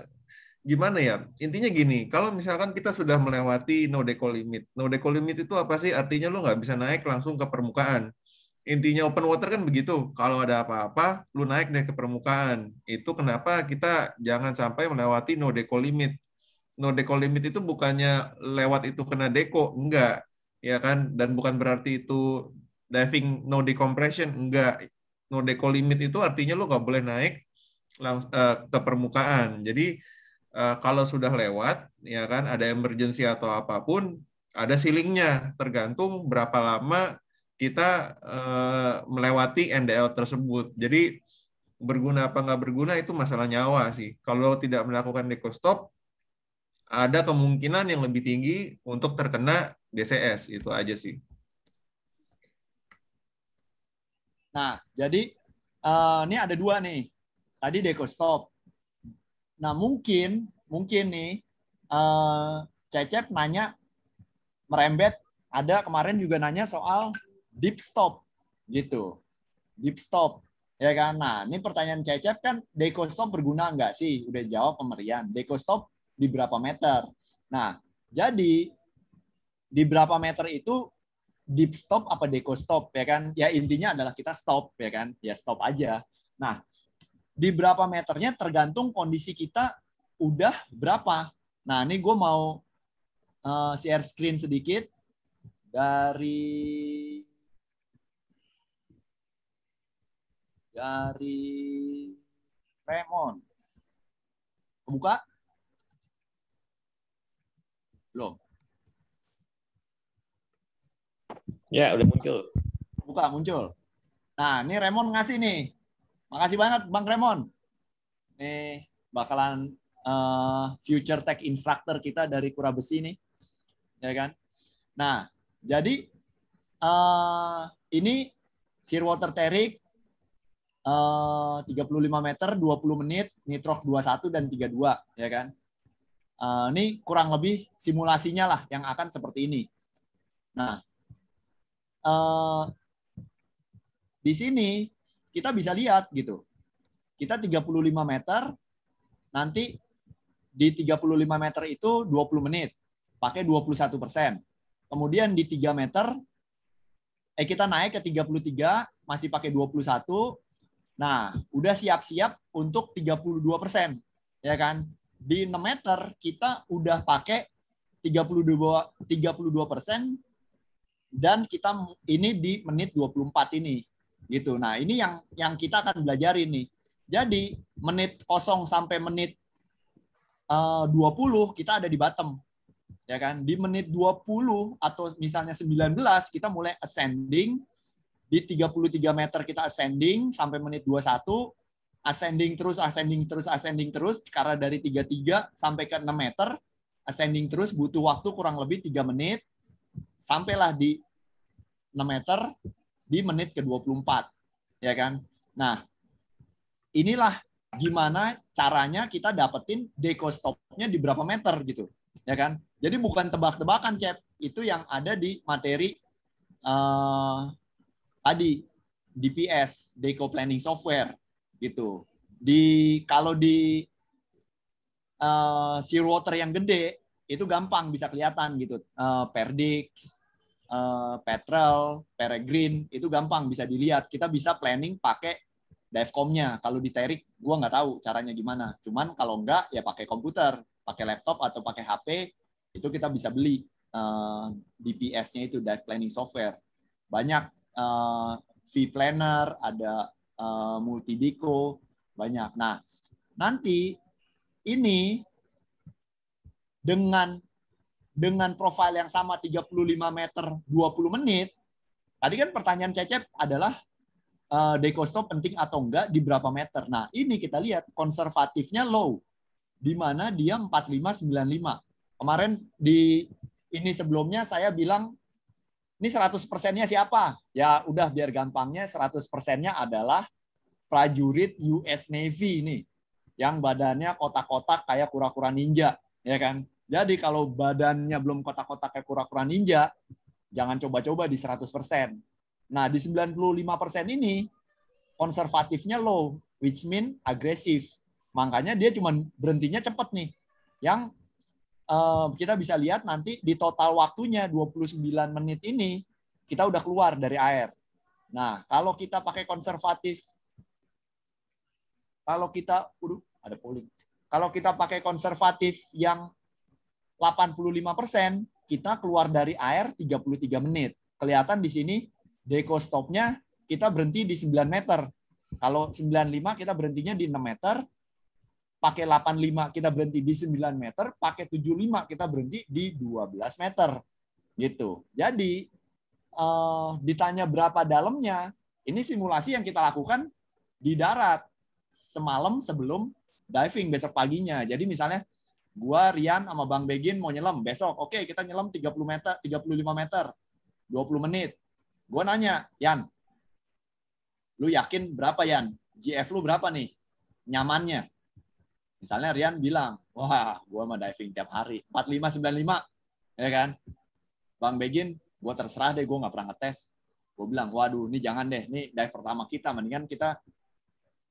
Speaker 3: gimana ya? Intinya gini, kalau misalkan kita sudah melewati no deco limit. No deco limit itu apa sih? Artinya lu nggak bisa naik langsung ke permukaan. Intinya open water kan begitu. Kalau ada apa-apa, lu naik deh ke permukaan. Itu kenapa kita jangan sampai melewati no deco limit. No deco limit itu bukannya lewat itu kena deko, enggak. Ya kan? Dan bukan berarti itu diving no decompression enggak no deco limit itu artinya lo nggak boleh naik langs- uh, eh, ke permukaan jadi uh, kalau sudah lewat ya kan ada emergency atau apapun ada ceilingnya tergantung berapa lama kita uh, melewati NDL tersebut jadi berguna apa nggak berguna itu masalah nyawa sih kalau tidak melakukan deco stop ada kemungkinan yang lebih tinggi untuk terkena DCS itu aja sih.
Speaker 1: Nah, jadi uh, ini ada dua nih. Tadi deco stop. Nah, mungkin mungkin nih uh, Cecep nanya merembet ada kemarin juga nanya soal deep stop gitu. Deep stop ya kan. Nah, ini pertanyaan Cecep kan deco stop berguna nggak sih? Udah jawab pemerian Deco stop di berapa meter? Nah, jadi di berapa meter itu deep stop apa deco stop ya kan? Ya intinya adalah kita stop ya kan? Ya stop aja. Nah, di berapa meternya tergantung kondisi kita udah berapa. Nah, ini gue mau eh, share screen sedikit dari dari Raymond. Kebuka? Belum. Ya, udah muncul. Buka, muncul. Nah, ini Remon ngasih nih. Makasih banget Bang Remon. Nih, bakalan uh, future tech instructor kita dari Kurabesi nih. Ya kan? Nah, jadi uh, ini Shearwater Terik eh, uh, 35 meter, 20 menit, nitrox 21 dan 32, ya kan? Uh, ini kurang lebih simulasinya lah yang akan seperti ini. Nah, uh, di sini kita bisa lihat gitu. Kita 35 meter, nanti di 35 meter itu 20 menit, pakai 21 persen. Kemudian di 3 meter, eh kita naik ke 33, masih pakai 21. Nah, udah siap-siap untuk 32 persen, ya kan? Di 6 meter kita udah pakai 32 32 persen dan kita ini di menit 24 ini gitu. Nah, ini yang yang kita akan belajar ini. Jadi, menit kosong sampai menit eh, uh, 20 kita ada di bottom. Ya kan? Di menit 20 atau misalnya 19 kita mulai ascending. Di 33 meter kita ascending sampai menit 21 ascending terus ascending terus ascending terus karena dari 33 sampai ke 6 meter ascending terus butuh waktu kurang lebih 3 menit sampailah di 6 meter di menit ke-24. Ya kan? Nah, inilah gimana caranya kita dapetin deco stopnya di berapa meter gitu. Ya kan? Jadi bukan tebak-tebakan, Cep. Itu yang ada di materi uh, tadi DPS, deco planning software gitu. Di kalau di uh, eh, sea water yang gede itu gampang bisa kelihatan gitu. Uh, Perdix, uh, Petrel, Peregrine itu gampang bisa dilihat. Kita bisa planning pakai divecom-nya. Kalau di Terik, gue nggak tahu caranya gimana. Cuman kalau nggak, ya pakai komputer, pakai laptop atau pakai HP, itu kita bisa beli uh, eh, DPS-nya itu, dive planning software. Banyak uh, V-Planner, ada uh, Multidico, banyak. Nah, nanti ini dengan dengan profil yang sama 35 meter 20 menit. Tadi kan pertanyaan Cecep adalah uh, dekosto penting atau enggak di berapa meter. Nah, ini kita lihat konservatifnya low. Di mana dia 4595. Kemarin di ini sebelumnya saya bilang ini 100 persennya siapa? Ya udah biar gampangnya 100 persennya adalah prajurit US Navy ini yang badannya kotak-kotak kayak kura-kura ninja, ya kan? Jadi kalau badannya belum kotak-kotak kayak kura-kura ninja, jangan coba-coba di 100%. Nah, di 95% ini konservatifnya low, which mean agresif. Makanya dia cuma berhentinya cepat nih. Yang uh, kita bisa lihat nanti di total waktunya 29 menit ini kita udah keluar dari air. Nah, kalau kita pakai konservatif kalau kita aduh, ada polling. Kalau kita pakai konservatif yang 85% kita keluar dari air 33 menit. Kelihatan di sini deco stopnya kita berhenti di 9 meter. Kalau 95 kita berhentinya di 6 meter, pakai 85 kita berhenti di 9 meter, pakai 75 kita berhenti di 12 meter. Gitu. Jadi uh, ditanya berapa dalamnya, ini simulasi yang kita lakukan di darat semalam sebelum diving besok paginya. Jadi misalnya Gua Rian sama Bang Begin mau nyelam besok. Oke, kita nyelam 30 meter, 35 meter. 20 menit. Gua nanya, "Yan, lu yakin berapa Yan? GF lu berapa nih? Nyamannya?" Misalnya Rian bilang, "Wah, gua mah diving tiap hari, 45 95." Ya kan? Bang Begin, gua terserah deh, gua nggak pernah ngetes. Gua bilang, waduh, ini jangan deh, ini dive pertama kita, mendingan kita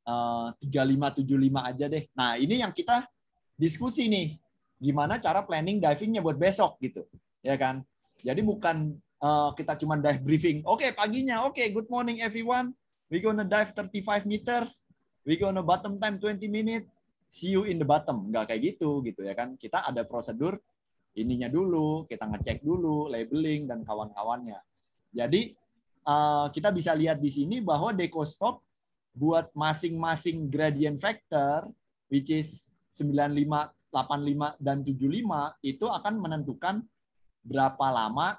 Speaker 1: eh, tiga lima tujuh lima aja deh. Nah ini yang kita diskusi nih gimana cara planning divingnya buat besok gitu ya kan jadi bukan uh, kita cuma dive briefing oke okay, paginya oke okay, good morning everyone we gonna dive 35 meters we gonna bottom time 20 minutes. see you in the bottom nggak kayak gitu gitu ya kan kita ada prosedur ininya dulu kita ngecek dulu labeling dan kawan-kawannya jadi uh, kita bisa lihat di sini bahwa deco stop buat masing-masing gradient factor which is 95, 85 dan 75 itu akan menentukan berapa lama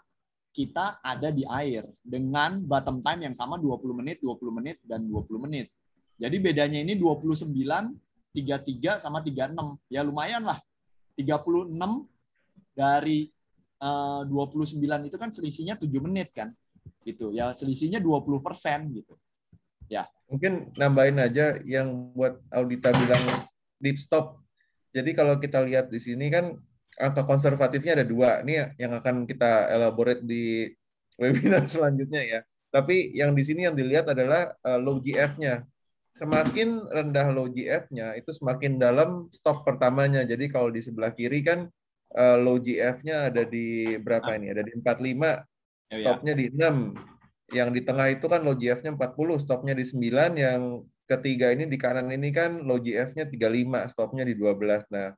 Speaker 1: kita ada di air dengan bottom time yang sama 20 menit, 20 menit dan 20 menit. Jadi bedanya ini 29, 33 sama 36. Ya lumayan lah. 36 dari eh, uh, 29 itu kan selisihnya 7 menit kan. Gitu. Ya selisihnya 20%
Speaker 3: persen gitu. Ya. Mungkin nambahin aja yang buat Audita bilang deep stop jadi kalau kita lihat di sini kan angka konservatifnya ada dua. Ini yang akan kita elaborate di webinar selanjutnya ya. Tapi yang di sini yang dilihat adalah eh, low GF-nya. Semakin rendah low GF-nya, itu semakin dalam stop pertamanya. Jadi kalau di sebelah kiri kan eh, low GF-nya ada di berapa ini? Ada di 45, iya. stopnya di 6. Yang di tengah itu kan low GF-nya 40, stopnya di 9, yang ketiga ini di kanan ini kan low gf nya 35, stop-nya di 12. Nah,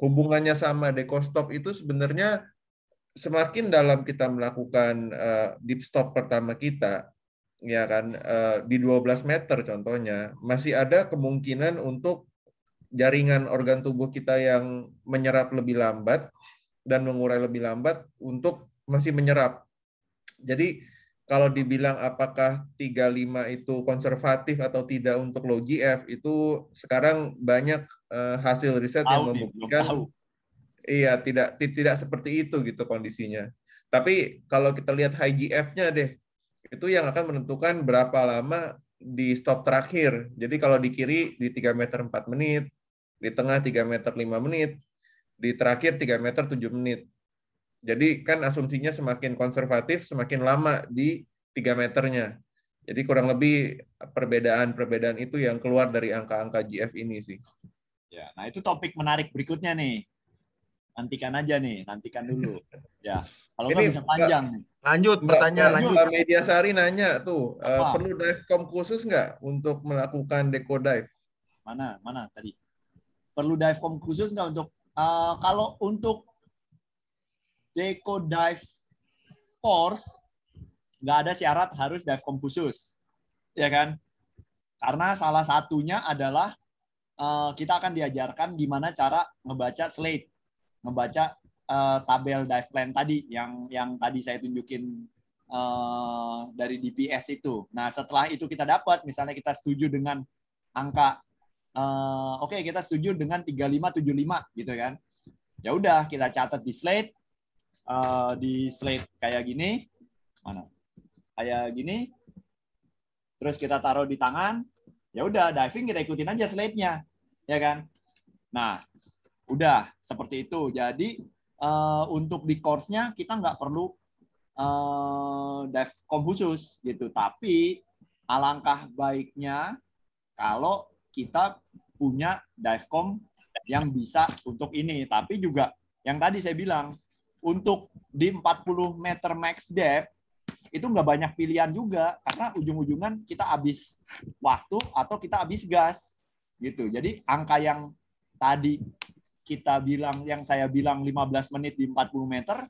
Speaker 3: hubungannya sama deco stop itu sebenarnya semakin dalam kita melakukan uh, deep stop pertama kita, ya kan uh, di 12 meter contohnya, masih ada kemungkinan untuk jaringan organ tubuh kita yang menyerap lebih lambat dan mengurai lebih lambat untuk masih menyerap. Jadi kalau dibilang apakah 35 itu konservatif atau tidak untuk low GF itu sekarang banyak uh, hasil riset tahu, yang membuktikan iya tidak tidak seperti itu gitu kondisinya. Tapi kalau kita lihat high GF-nya deh itu yang akan menentukan berapa lama di stop terakhir. Jadi kalau di kiri di 3 meter 4 menit, di tengah 3 meter 5 menit, di terakhir 3 meter 7 menit. Jadi kan asumsinya semakin konservatif, semakin lama di 3 meternya. Jadi kurang lebih perbedaan-perbedaan itu yang keluar dari angka-angka GF ini sih.
Speaker 1: Ya, nah itu topik menarik berikutnya nih. Nantikan aja nih, nantikan dulu. Ya, kalau nggak bisa panjang. Enggak,
Speaker 3: lanjut, pertanyaan mbak, lanjut. Media Sari nanya tuh, uh, perlu divecom khusus nggak untuk melakukan deco dive? Mana, mana tadi?
Speaker 1: Perlu divecom khusus nggak untuk, uh, kalau untuk Deco Dive Force nggak ada syarat harus dive comp ya kan? Karena salah satunya adalah uh, kita akan diajarkan gimana cara membaca slate, membaca uh, eh, tabel dive plan tadi yang yang tadi saya tunjukin uh, dari DPS itu. Nah setelah itu kita dapat, misalnya kita setuju dengan angka, uh, oke okay, kita setuju dengan 3575 gitu kan? Ya udah kita catat di slate, uh, di slide kayak gini, mana? Kayak gini. Terus kita taruh di tangan. Ya udah, diving kita ikutin aja slide-nya, ya kan? Nah, udah seperti itu. Jadi uh, untuk di course-nya kita nggak perlu uh, dive com khusus gitu. Tapi alangkah baiknya kalau kita punya divecom yang bisa untuk ini. Tapi juga yang tadi saya bilang untuk di 40 meter max depth itu nggak banyak pilihan juga karena ujung-ujungan kita habis waktu atau kita habis gas gitu. Jadi angka yang tadi kita bilang yang saya bilang 15 menit di 40 meter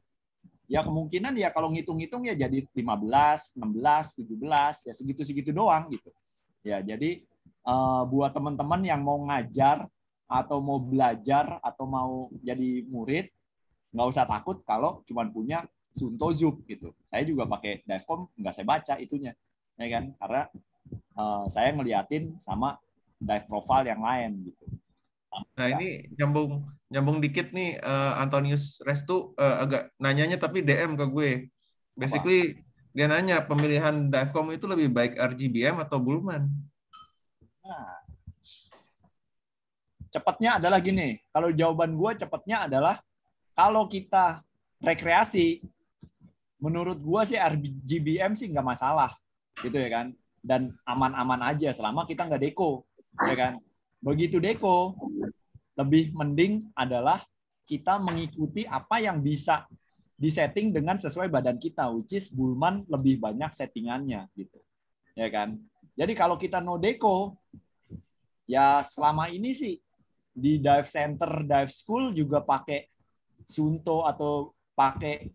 Speaker 1: ya kemungkinan ya kalau ngitung-ngitung ya jadi 15, 16, 17 ya segitu-segitu doang gitu. Ya, jadi uh, buat teman-teman yang mau ngajar atau mau belajar atau mau jadi murid nggak usah takut kalau cuma punya Sunto Zub gitu. Saya juga pakai Divecom nggak saya baca itunya, ya
Speaker 3: kan? Karena uh, saya ngeliatin sama dive profile yang lain gitu. Nah ya. ini nyambung nyambung dikit nih uh, Antonius Restu uh, agak nanyanya tapi DM ke gue. Basically Apa? dia nanya pemilihan Divecom itu lebih baik RGBM atau Bulman?
Speaker 2: Nah,
Speaker 1: cepatnya adalah gini. Kalau jawaban gue cepatnya adalah kalau kita rekreasi, menurut gua sih RGBM sih nggak masalah, gitu ya kan? Dan aman-aman aja selama kita nggak deko, ya kan? Begitu deko, lebih mending adalah kita mengikuti apa yang bisa disetting dengan sesuai badan kita, which is Bulman lebih banyak settingannya gitu, ya kan? Jadi kalau kita no deko, ya selama ini sih di dive center, dive school juga pakai Sunto atau pakai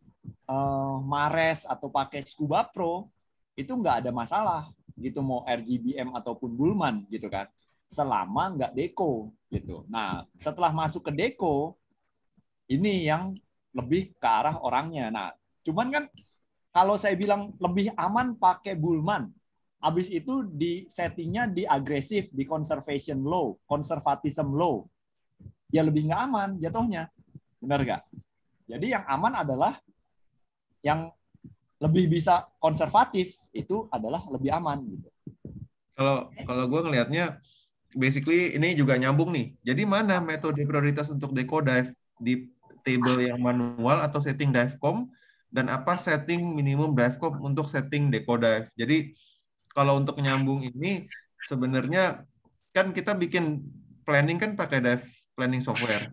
Speaker 1: uh, Mares atau pakai Scuba Pro itu nggak ada masalah gitu mau RGBM ataupun Bulman gitu kan selama nggak deko gitu. Nah setelah masuk ke deko ini yang lebih ke arah orangnya. Nah cuman kan kalau saya bilang lebih aman pakai Bulman abis itu di settingnya di agresif, di conservation low, conservatism low. Ya lebih nggak aman jatuhnya. Benar nggak? Jadi yang aman adalah yang lebih bisa konservatif itu adalah lebih aman gitu.
Speaker 3: Kalau kalau gue ngelihatnya basically ini juga nyambung nih. Jadi mana metode prioritas untuk deco dive di table yang manual atau setting dive com dan apa setting minimum dive com untuk setting deco dive. Jadi kalau untuk nyambung ini sebenarnya kan kita bikin planning kan pakai dive planning software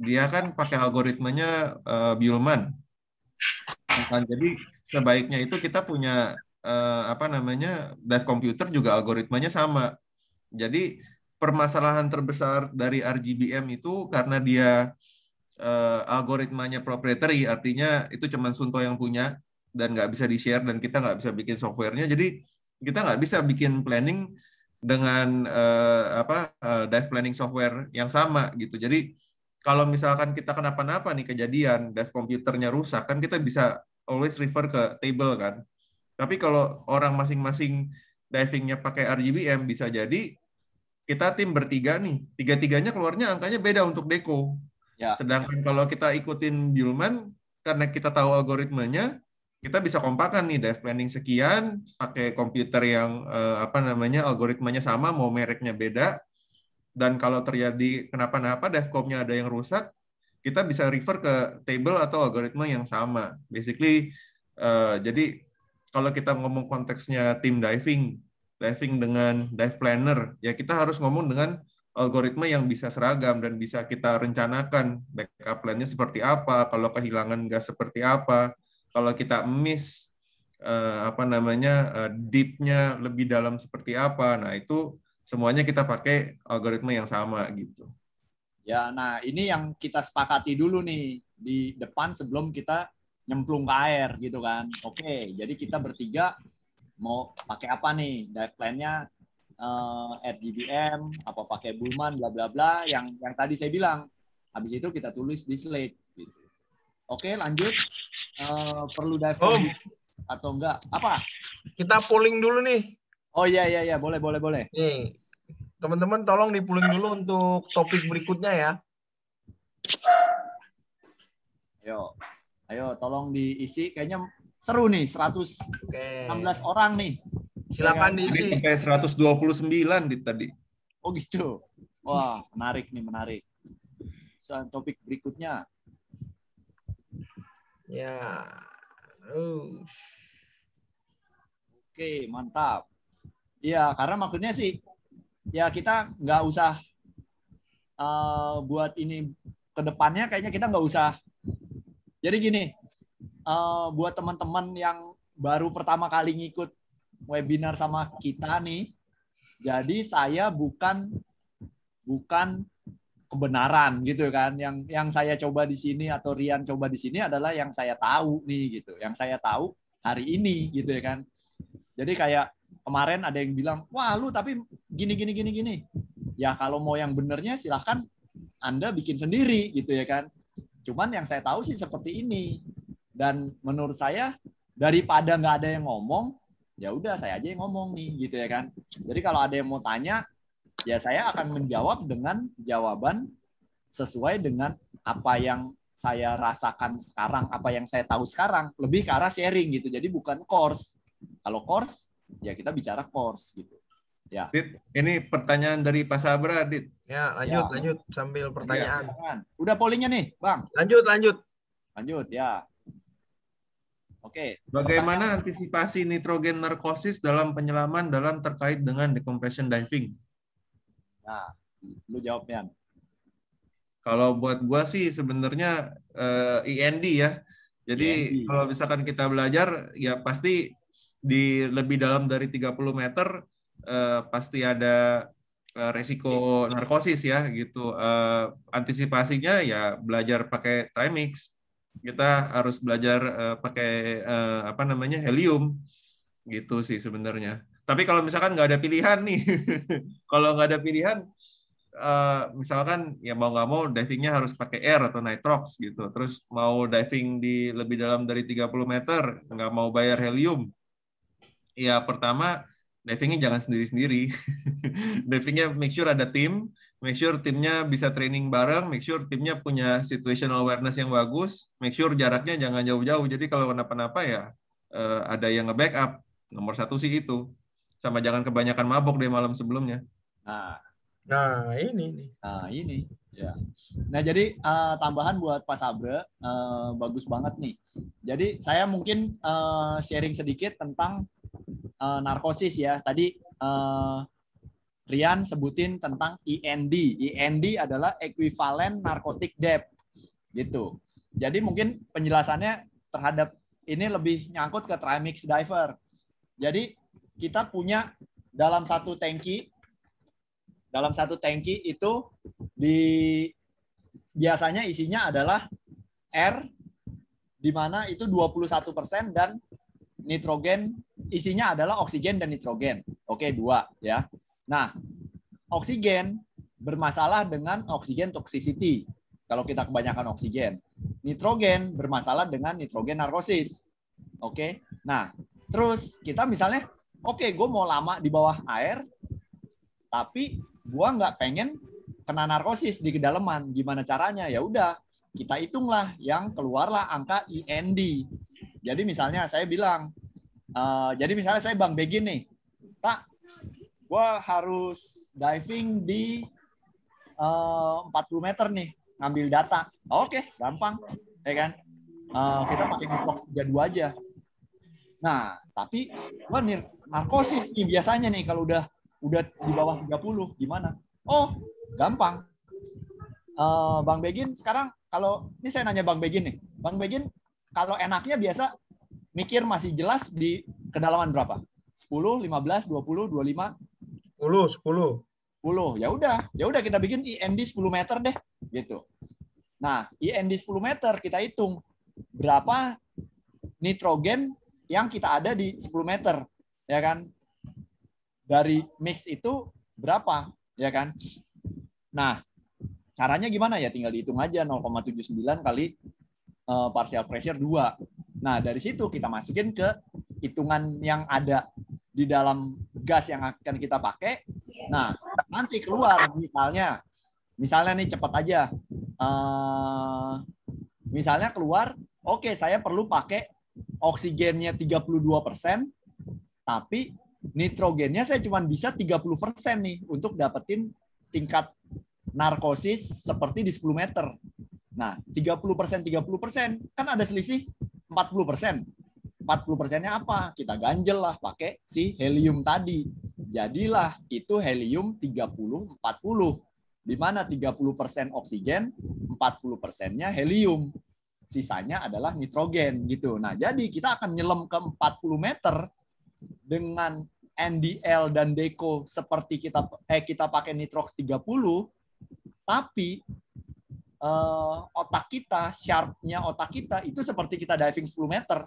Speaker 3: dia kan pakai algoritmanya uh, eh, Buhlmann. Nah, jadi sebaiknya itu kita punya uh, apa namanya dive computer juga algoritmanya sama. Jadi permasalahan terbesar dari RGBM itu karena dia uh, algoritmanya proprietary, artinya itu cuma Sunto yang punya dan nggak bisa di share dan kita nggak bisa bikin softwarenya. Jadi kita nggak bisa bikin planning dengan uh, apa uh, dive planning software yang sama gitu. Jadi kalau misalkan kita kenapa-napa nih kejadian dev komputernya rusak kan kita bisa always refer ke table kan tapi kalau orang masing-masing divingnya pakai RGBM bisa jadi kita tim bertiga nih tiga-tiganya keluarnya angkanya beda untuk deko ya. sedangkan kalau kita ikutin Buhlman karena kita tahu algoritmanya kita bisa kompakan nih dev planning sekian pakai komputer yang eh, apa namanya algoritmanya sama mau mereknya beda dan kalau terjadi kenapa-napa DevCom-nya ada yang rusak, kita bisa refer ke table atau algoritma yang sama. Basically, uh, jadi kalau kita ngomong konteksnya tim diving, diving dengan dive planner, ya kita harus ngomong dengan algoritma yang bisa seragam dan bisa kita rencanakan backup plan-nya seperti apa, kalau kehilangan gas seperti apa, kalau kita miss eh, apa namanya eh, deep-nya lebih dalam seperti apa. Nah, itu semuanya kita pakai algoritma yang sama gitu.
Speaker 1: Ya, nah ini yang kita sepakati dulu nih di depan sebelum kita nyemplung ke air gitu kan. Oke, jadi kita bertiga mau pakai apa nih? Dive plan-nya eh, RGBM, apa pakai bulman, bla bla bla yang yang tadi saya bilang. Habis itu kita tulis di slate gitu. Oke, lanjut. Eh, perlu dive plan atau enggak? Apa? Kita polling dulu
Speaker 2: nih. Oh iya iya iya boleh boleh boleh. Nih teman-teman tolong dipulin dulu untuk
Speaker 1: topik berikutnya ya. Ayo ayo tolong diisi kayaknya seru nih 116 okay. orang nih. Silakan iya
Speaker 3: Kayak diisi. Sampai 129 di tadi. Oh gitu.
Speaker 1: Wah menarik nih menarik. Soal topik berikutnya. Ya. Uh. Oke, mantap. Iya, karena maksudnya sih ya kita nggak usah uh, buat ini ke depannya, kayaknya kita nggak usah. Jadi gini, uh, buat teman-teman yang baru pertama kali ngikut webinar sama kita nih, jadi saya bukan bukan kebenaran gitu kan. Yang yang saya coba di sini atau Rian coba di sini adalah yang saya tahu nih gitu, yang saya tahu hari ini gitu ya kan. Jadi kayak kemarin ada yang bilang, wah lu tapi gini gini gini gini. Ya kalau mau yang benernya silahkan Anda bikin sendiri gitu ya kan. Cuman yang saya tahu sih seperti ini. Dan menurut saya daripada nggak ada yang ngomong, ya udah saya aja yang ngomong nih gitu ya kan. Jadi kalau ada yang mau tanya, ya saya akan menjawab dengan jawaban sesuai dengan apa yang saya rasakan sekarang, apa yang saya tahu sekarang, lebih ke arah sharing gitu. Jadi bukan course. Kalau course ya kita
Speaker 3: bicara course gitu. Ya. Dit, ini pertanyaan dari Pak Sabra, Dit. Ya, lanjut, ya. lanjut sambil pertanyaan. Ya, Udah pollingnya nih, Bang. Lanjut, lanjut. Lanjut, ya.
Speaker 1: Oke.
Speaker 2: Bagaimana
Speaker 3: pertanyaan. antisipasi nitrogen narkosis dalam penyelaman dalam terkait dengan decompression diving? Nah, lu jawabnya. Kalau buat gua sih sebenarnya uh, eh, IND ya. Jadi kalau misalkan kita belajar ya pasti di lebih dalam dari 30 meter eh, pasti ada eh, resiko narkosis ya gitu. Eh, antisipasinya ya belajar pakai trimix. Kita harus belajar eh, pakai eh, apa namanya helium gitu sih sebenarnya. Tapi kalau misalkan nggak ada pilihan nih, kalau nggak ada pilihan, Uh, misalkan ya mau nggak mau divingnya harus pakai air atau nitrox gitu. Terus mau diving di lebih dalam dari 30 meter, nggak mau bayar helium, ya pertama divingnya jangan sendiri-sendiri. divingnya make sure ada tim, make sure timnya bisa training bareng, make sure timnya punya situational awareness yang bagus, make sure jaraknya jangan jauh-jauh. Jadi kalau kenapa-napa ya eh, ada yang nge-backup. Nomor satu sih itu. Sama jangan kebanyakan mabok deh malam sebelumnya. Nah,
Speaker 1: nah ini
Speaker 3: nih. Nah ini. Ya.
Speaker 1: Nah jadi uh, tambahan buat Pak Sabre uh, bagus banget nih. Jadi saya mungkin uh, sharing sedikit tentang uh, narkosis ya. Tadi uh, Rian sebutin tentang IND. E IND e adalah equivalent narkotik debt. Gitu. Jadi mungkin penjelasannya terhadap ini lebih nyangkut ke trimix diver. Jadi kita punya dalam satu tangki dalam satu tangki itu di biasanya isinya adalah air di mana itu 21% dan nitrogen isinya adalah oksigen dan nitrogen. Oke, dua ya. Nah, oksigen bermasalah dengan oksigen toxicity kalau kita kebanyakan oksigen. Nitrogen bermasalah dengan nitrogen narkosis. Oke. Nah, terus kita misalnya oke, okay, gue mau lama di bawah air tapi gue nggak pengen kena narkosis di kedalaman. Gimana caranya? Ya udah, kita hitunglah yang keluarlah angka IND jadi misalnya saya bilang, uh, jadi misalnya saya Bang Begin nih, Pak, gue harus diving di eh, uh, 40 meter nih, ngambil data. Oh, Oke, okay, gampang, ya kan? Uh, kita pakai ngetok jadu aja. Nah, tapi gue nih narkosis nih biasanya nih kalau udah udah di bawah 30 gimana? Oh, gampang. Uh, Bang Begin sekarang kalau ini saya nanya Bang Begin nih. Bang Begin kalau enaknya biasa mikir masih jelas di kedalaman berapa? 10, 15, 20, 25? 10, 10. 10. Ya udah, ya udah kita bikin IND 10 meter deh, gitu. Nah, IND 10 meter kita hitung berapa nitrogen yang kita ada di 10 meter, ya kan? Dari mix itu berapa, ya kan? Nah, caranya gimana ya? Tinggal dihitung aja 0,79 kali uh, partial pressure 2. Nah, dari situ kita masukin ke hitungan yang ada di dalam gas yang akan kita pakai. Iya. Nah, nanti keluar misalnya misalnya nih cepat aja. Uh, misalnya keluar, oke okay, saya perlu pakai oksigennya 32%, tapi nitrogennya saya cuma bisa 30% nih untuk dapetin tingkat narkosis seperti di 10 meter. Nah, 30%, 30%, kan ada selisih 40%. 40 persennya apa? Kita ganjel lah pakai si helium tadi. Jadilah itu helium 30, 40. Di mana 30% oksigen, 40 persennya helium. Sisanya adalah nitrogen gitu. Nah, jadi kita akan nyelam ke 40 meter dengan NDL dan deko seperti kita eh kita pakai nitrox 30 tapi uh, otak kita, sharpnya otak kita itu seperti kita diving 10 meter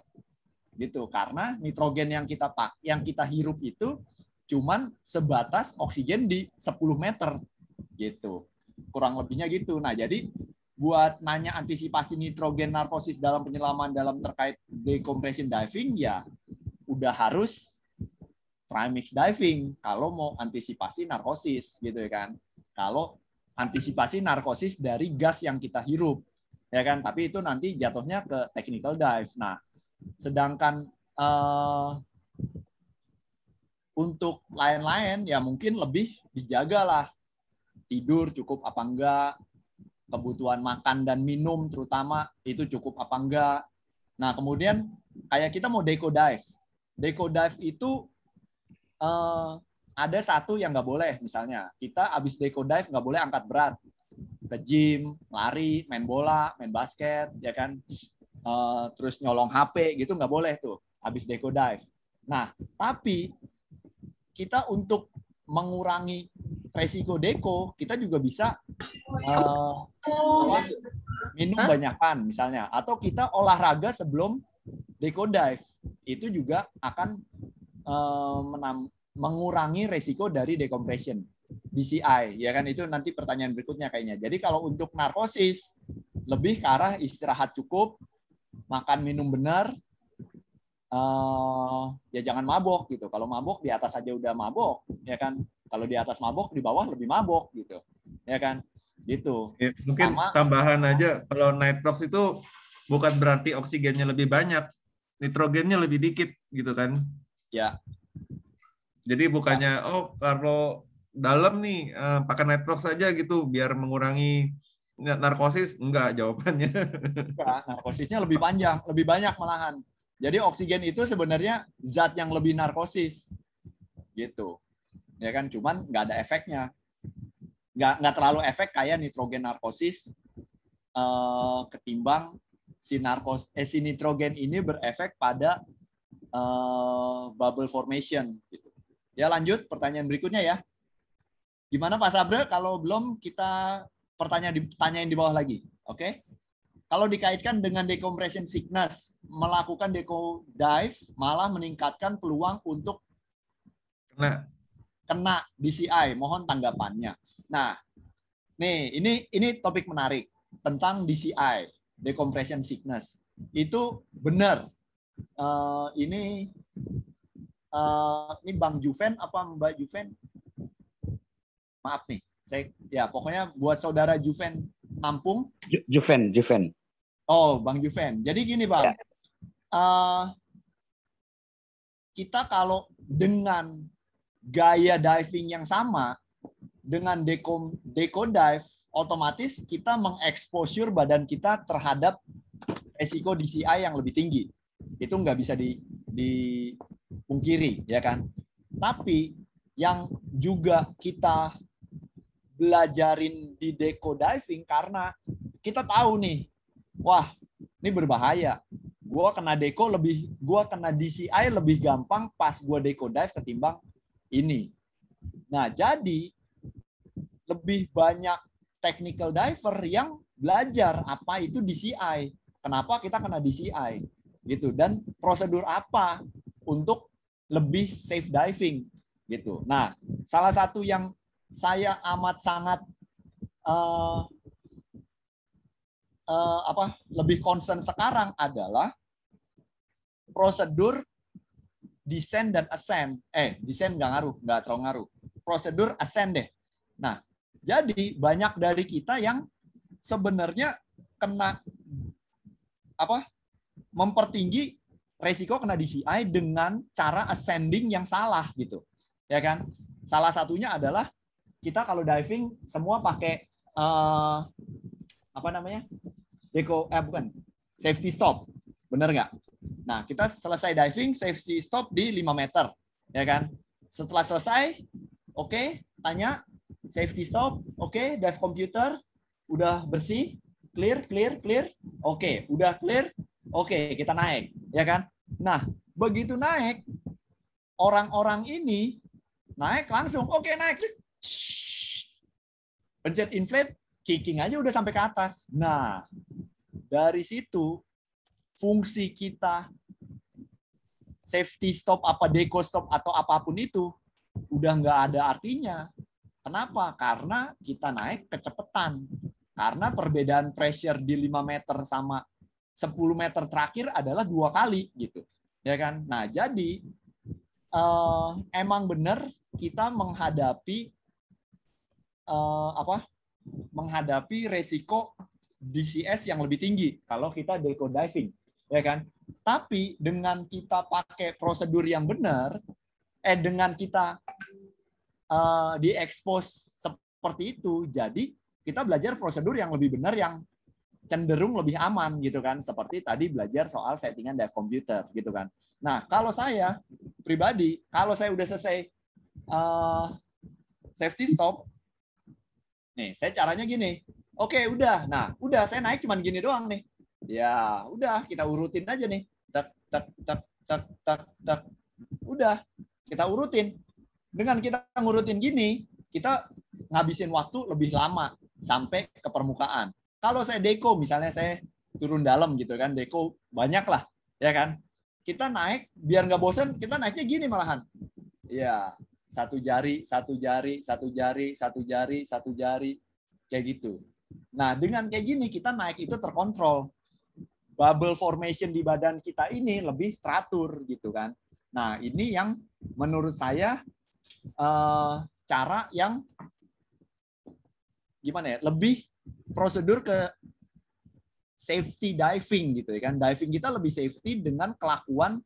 Speaker 1: gitu karena nitrogen yang kita pak yang kita hirup itu cuman sebatas oksigen di 10 meter gitu kurang lebihnya gitu nah jadi buat nanya antisipasi nitrogen narkosis dalam penyelaman dalam terkait decompression diving ya udah harus trimix diving kalau mau antisipasi narkosis gitu ya kan kalau antisipasi narkosis dari gas yang kita hirup ya kan tapi itu nanti jatuhnya ke technical dive nah sedangkan uh, untuk lain-lain ya mungkin lebih dijagalah tidur cukup apa enggak kebutuhan makan dan minum terutama itu cukup apa enggak nah kemudian kayak kita mau deco dive deco dive itu uh, ada satu yang nggak boleh misalnya kita abis deco dive nggak boleh angkat berat ke gym lari main bola main basket ya kan uh, terus nyolong HP gitu nggak boleh tuh abis deco dive nah tapi kita untuk mengurangi resiko deko kita juga bisa uh, minum Hah? banyakan misalnya atau kita olahraga sebelum deko dive itu juga akan uh, menam, mengurangi resiko dari decompression DCI ya kan itu nanti pertanyaan berikutnya kayaknya. Jadi kalau untuk narkosis lebih ke arah istirahat cukup, makan minum benar, uh, ya jangan mabok gitu. Kalau mabok di atas aja udah mabok ya kan. Kalau di atas mabok di bawah lebih mabok gitu ya kan
Speaker 3: gitu. Ya, mungkin Sama, tambahan aja kalau nitrox itu bukan berarti oksigennya lebih banyak, nitrogennya lebih dikit gitu kan. Ya, jadi bukannya oh kalau dalam nih uh, pakai netrox saja gitu biar mengurangi narkosis enggak jawabannya. Enggak, narkosisnya lebih panjang,
Speaker 1: lebih banyak malahan. Jadi oksigen itu sebenarnya zat yang lebih narkosis. Gitu. Ya kan cuman nggak ada efeknya. Nggak nggak terlalu efek kayak nitrogen narkosis eh, ketimbang si narkos eh si nitrogen ini berefek pada uh, bubble formation gitu. Ya lanjut pertanyaan berikutnya ya. Gimana Pak Sabre kalau belum kita pertanyaan ditanyain di bawah lagi. Oke? Okay? Kalau dikaitkan dengan decompression sickness, melakukan deco dive malah meningkatkan peluang untuk kena kena DCI. Mohon tanggapannya. Nah, nih ini ini topik menarik tentang DCI, decompression sickness. Itu benar. Uh, ini uh, ini Bang Juven apa Mbak Juven? Maaf nih, saya ya pokoknya buat saudara Juven Lampung.
Speaker 2: Juven, Juven.
Speaker 1: Oh, Bang Juven. Jadi gini Bang, ya. uh, kita kalau dengan gaya diving yang sama dengan deco deco dive otomatis kita mengeksposur badan kita terhadap resiko DCI yang lebih tinggi itu nggak bisa di, dipungkiri ya kan tapi yang juga kita belajarin di deco diving karena kita tahu nih wah ini berbahaya gue kena deco lebih gue kena DCI lebih gampang pas gue deco dive ketimbang ini nah jadi lebih banyak technical diver yang belajar apa itu DCI kenapa kita kena DCI gitu dan prosedur apa untuk lebih safe diving gitu. Nah, salah satu yang saya amat sangat uh, uh, apa lebih concern sekarang adalah prosedur descend dan ascend. Eh, descend nggak ngaruh, nggak terlalu ngaruh. Prosedur ascend deh. Nah, jadi banyak dari kita yang sebenarnya kena apa mempertinggi resiko kena DCI dengan cara ascending yang salah gitu. Ya kan? Salah satunya adalah kita kalau diving semua pakai uh, apa namanya? deco eh bukan, safety stop. Bener nggak? Nah, kita selesai diving, safety stop di 5 meter. Ya kan? Setelah selesai, oke, okay, tanya safety stop, oke, okay, dive computer, udah bersih, clear, clear, clear, oke, okay, udah clear, Oke, kita naik, ya kan? Nah, begitu naik, orang-orang ini naik langsung. Oke, naik. Pencet inflate, kicking aja udah sampai ke atas. Nah, dari situ fungsi kita safety stop apa deco stop atau apapun itu udah nggak ada artinya. Kenapa? Karena kita naik kecepatan. Karena perbedaan pressure di 5 meter sama 10 meter terakhir adalah dua kali gitu. Ya kan? Nah, jadi uh, emang benar kita menghadapi uh, apa? menghadapi resiko DCS yang lebih tinggi kalau kita deco diving, ya kan? Tapi dengan kita pakai prosedur yang benar, eh dengan kita uh, eh, diekspos seperti itu, jadi kita belajar prosedur yang lebih benar yang cenderung lebih aman gitu kan seperti tadi belajar soal settingan dari komputer gitu kan nah kalau saya pribadi kalau saya udah selesai uh, safety stop nih saya caranya gini oke udah nah udah saya naik cuman gini doang nih ya udah kita urutin aja nih tak tak tak tak tak tak udah kita urutin dengan kita ngurutin gini kita ngabisin waktu lebih lama sampai ke permukaan kalau saya deko, misalnya saya turun dalam gitu kan, deko banyak lah, ya kan? Kita naik, biar nggak bosen, kita naiknya gini malahan. Ya, satu jari, satu jari, satu jari, satu jari, satu jari, kayak gitu. Nah, dengan kayak gini kita naik itu terkontrol. Bubble formation di badan kita ini lebih teratur gitu kan. Nah, ini yang menurut saya eh, cara yang gimana ya lebih prosedur ke safety diving gitu ya kan. Diving kita lebih safety dengan kelakuan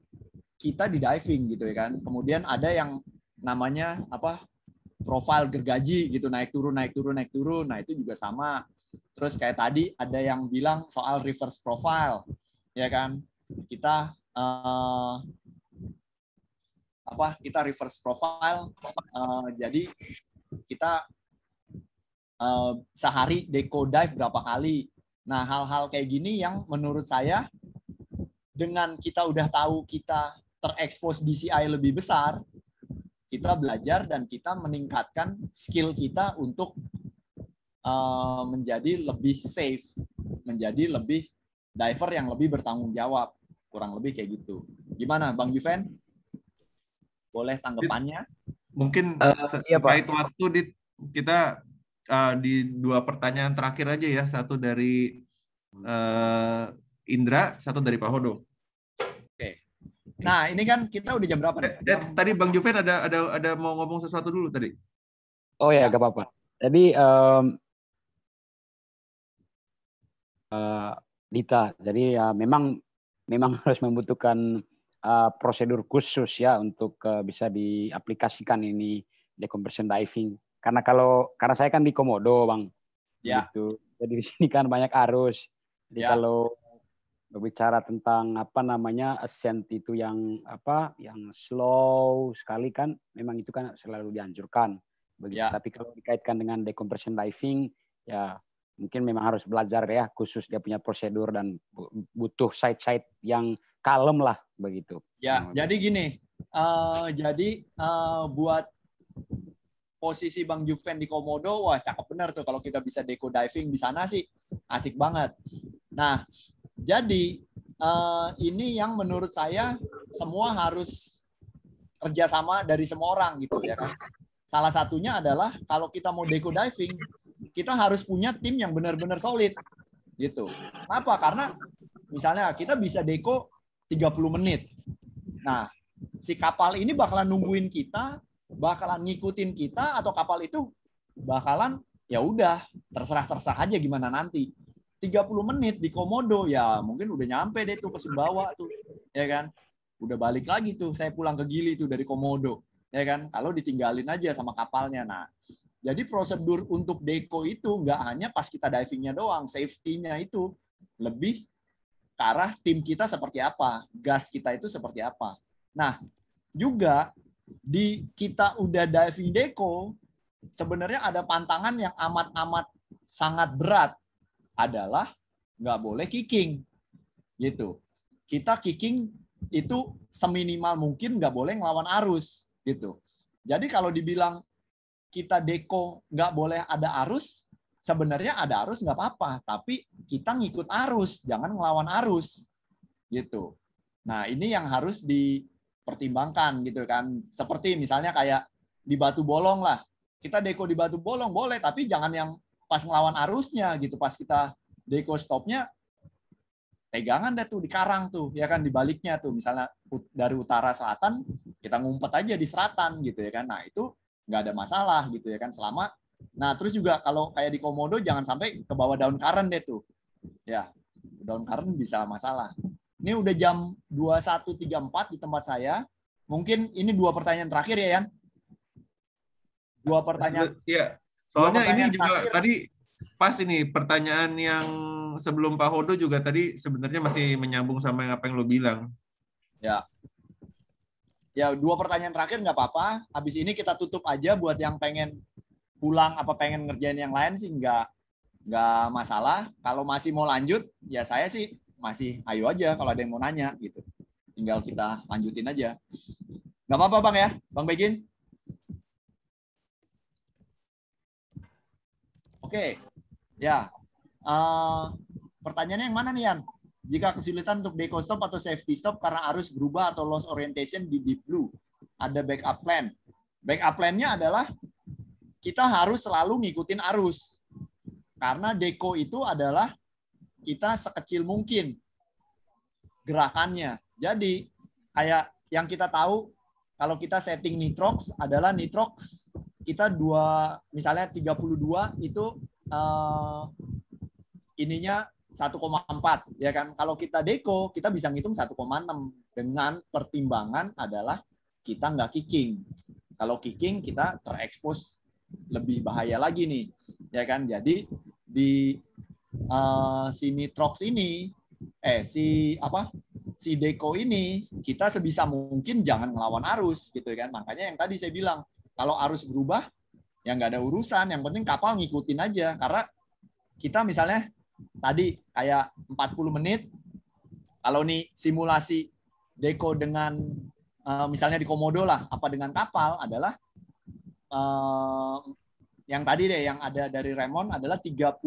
Speaker 1: kita di diving gitu ya kan. Kemudian ada yang namanya apa profile gergaji gitu naik turun naik turun naik turun. Nah, itu juga sama. Terus kayak tadi ada yang bilang soal reverse profile ya kan. Kita uh, apa kita reverse profile uh, jadi kita Eh, sehari deco dive berapa kali. Nah, hal-hal kayak gini yang menurut saya dengan kita udah tahu kita terekspos DCI lebih besar, kita belajar dan kita meningkatkan skill kita untuk uh, menjadi lebih safe, menjadi lebih diver yang lebih bertanggung jawab, kurang lebih kayak gitu. Gimana, Bang Juven? Boleh tanggapannya?
Speaker 3: Mungkin uh, iya, terkait waktu di, kita uh, di dua pertanyaan terakhir aja ya, satu dari uh, Indra, satu dari Pak Hodo. Oke. Nah, ini kan kita udah jam berapa? Eh, nih? Eh, tadi Bang Juven ada ada ada mau ngomong sesuatu dulu tadi.
Speaker 1: Oh ya, gak apa-apa. Jadi um, uh, Dita, jadi ya uh, memang memang
Speaker 2: harus membutuhkan uh, prosedur khusus ya untuk uh, bisa diaplikasikan ini decompression diving karena kalau karena saya kan di Komodo, Bang. Ya. Gitu. Jadi di sini kan banyak arus. Jadi ya. kalau berbicara tentang apa namanya ascent itu yang apa yang slow sekali kan memang itu kan selalu dianjurkan begitu ya. tapi kalau dikaitkan dengan decompression diving ya mungkin memang harus belajar ya khusus dia punya prosedur dan butuh side side yang kalem lah begitu
Speaker 1: ya nah, jadi gitu. gini uh, jadi uh, buat posisi Bang Juven di Komodo, wah cakep bener tuh kalau kita bisa deco diving di sana sih asik banget. Nah, jadi uh, ini yang menurut saya semua harus kerjasama dari semua orang gitu ya kan. Salah satunya adalah kalau kita mau deco diving, kita harus punya tim yang benar-benar solid gitu. Kenapa? Karena misalnya kita bisa deko 30 menit. Nah, si kapal ini bakalan nungguin kita bakalan ngikutin kita atau kapal itu bakalan ya udah terserah terserah aja gimana nanti 30 menit di komodo ya mungkin udah nyampe deh tuh ke Sumbawa tuh ya kan udah balik lagi tuh saya pulang ke Gili tuh dari komodo ya kan kalau ditinggalin aja sama kapalnya nah jadi prosedur untuk deko itu nggak hanya pas kita divingnya doang safety-nya itu lebih ke arah tim kita seperti apa gas kita itu seperti apa nah juga di kita udah diving deco, sebenarnya ada pantangan yang amat-amat sangat berat adalah nggak boleh kicking. Gitu. Kita kicking itu seminimal mungkin nggak boleh ngelawan arus. gitu. Jadi kalau dibilang kita deko nggak boleh ada arus, sebenarnya ada arus nggak apa-apa, tapi kita ngikut arus, jangan ngelawan arus, gitu. Nah ini yang harus di pertimbangkan gitu kan. Seperti misalnya kayak di Batu Bolong lah. Kita deko di Batu Bolong boleh, tapi jangan yang pas ngelawan arusnya gitu. Pas kita deko stopnya, pegangan deh tuh di karang tuh, ya kan di baliknya tuh. Misalnya dari utara selatan, kita ngumpet aja di selatan gitu ya kan. Nah itu nggak ada masalah gitu ya kan selama. Nah terus juga kalau kayak di komodo jangan sampai ke bawah daun karen deh tuh. Ya daun karen bisa masalah. Ini udah jam 21.34 di tempat saya. Mungkin ini dua pertanyaan terakhir ya, Yan?
Speaker 3: Dua pertanyaan. Iya. Soalnya pertanyaan ini juga terakhir. tadi pas ini pertanyaan yang sebelum Pak Hodo juga tadi sebenarnya masih menyambung sama yang apa yang lo bilang. Ya.
Speaker 1: Ya, dua pertanyaan terakhir nggak apa-apa. Habis ini kita tutup aja buat yang pengen pulang apa pengen ngerjain yang lain sih nggak nggak masalah. Kalau masih mau lanjut, ya saya sih masih ayo aja kalau ada yang mau nanya gitu. Tinggal kita lanjutin aja. Gak apa-apa Bang ya, Bang Begin. Oke, ya. Uh, pertanyaannya yang mana nih Yan? Jika kesulitan untuk deco stop atau safety stop karena arus berubah atau loss orientation di deep blue, ada backup plan. Backup plan-nya adalah kita harus selalu ngikutin arus. Karena deco itu adalah kita sekecil mungkin gerakannya. Jadi kayak yang kita tahu kalau kita setting nitrox adalah nitrox kita dua misalnya 32 itu uh, ininya 1,4 ya kan. Kalau kita deko kita bisa ngitung 1,6 dengan pertimbangan adalah kita nggak kicking. Kalau kicking kita terekspos lebih bahaya lagi nih ya kan. Jadi di Eh, si nitrox ini eh si apa si Deko ini kita sebisa mungkin jangan melawan arus gitu ya kan. Makanya yang tadi saya bilang kalau arus berubah yang nggak ada urusan. Yang penting kapal ngikutin aja karena kita misalnya tadi kayak 40 menit kalau nih simulasi Deko dengan eh, misalnya di Komodo lah apa dengan kapal adalah eh, yang tadi deh yang ada dari Raymond adalah 35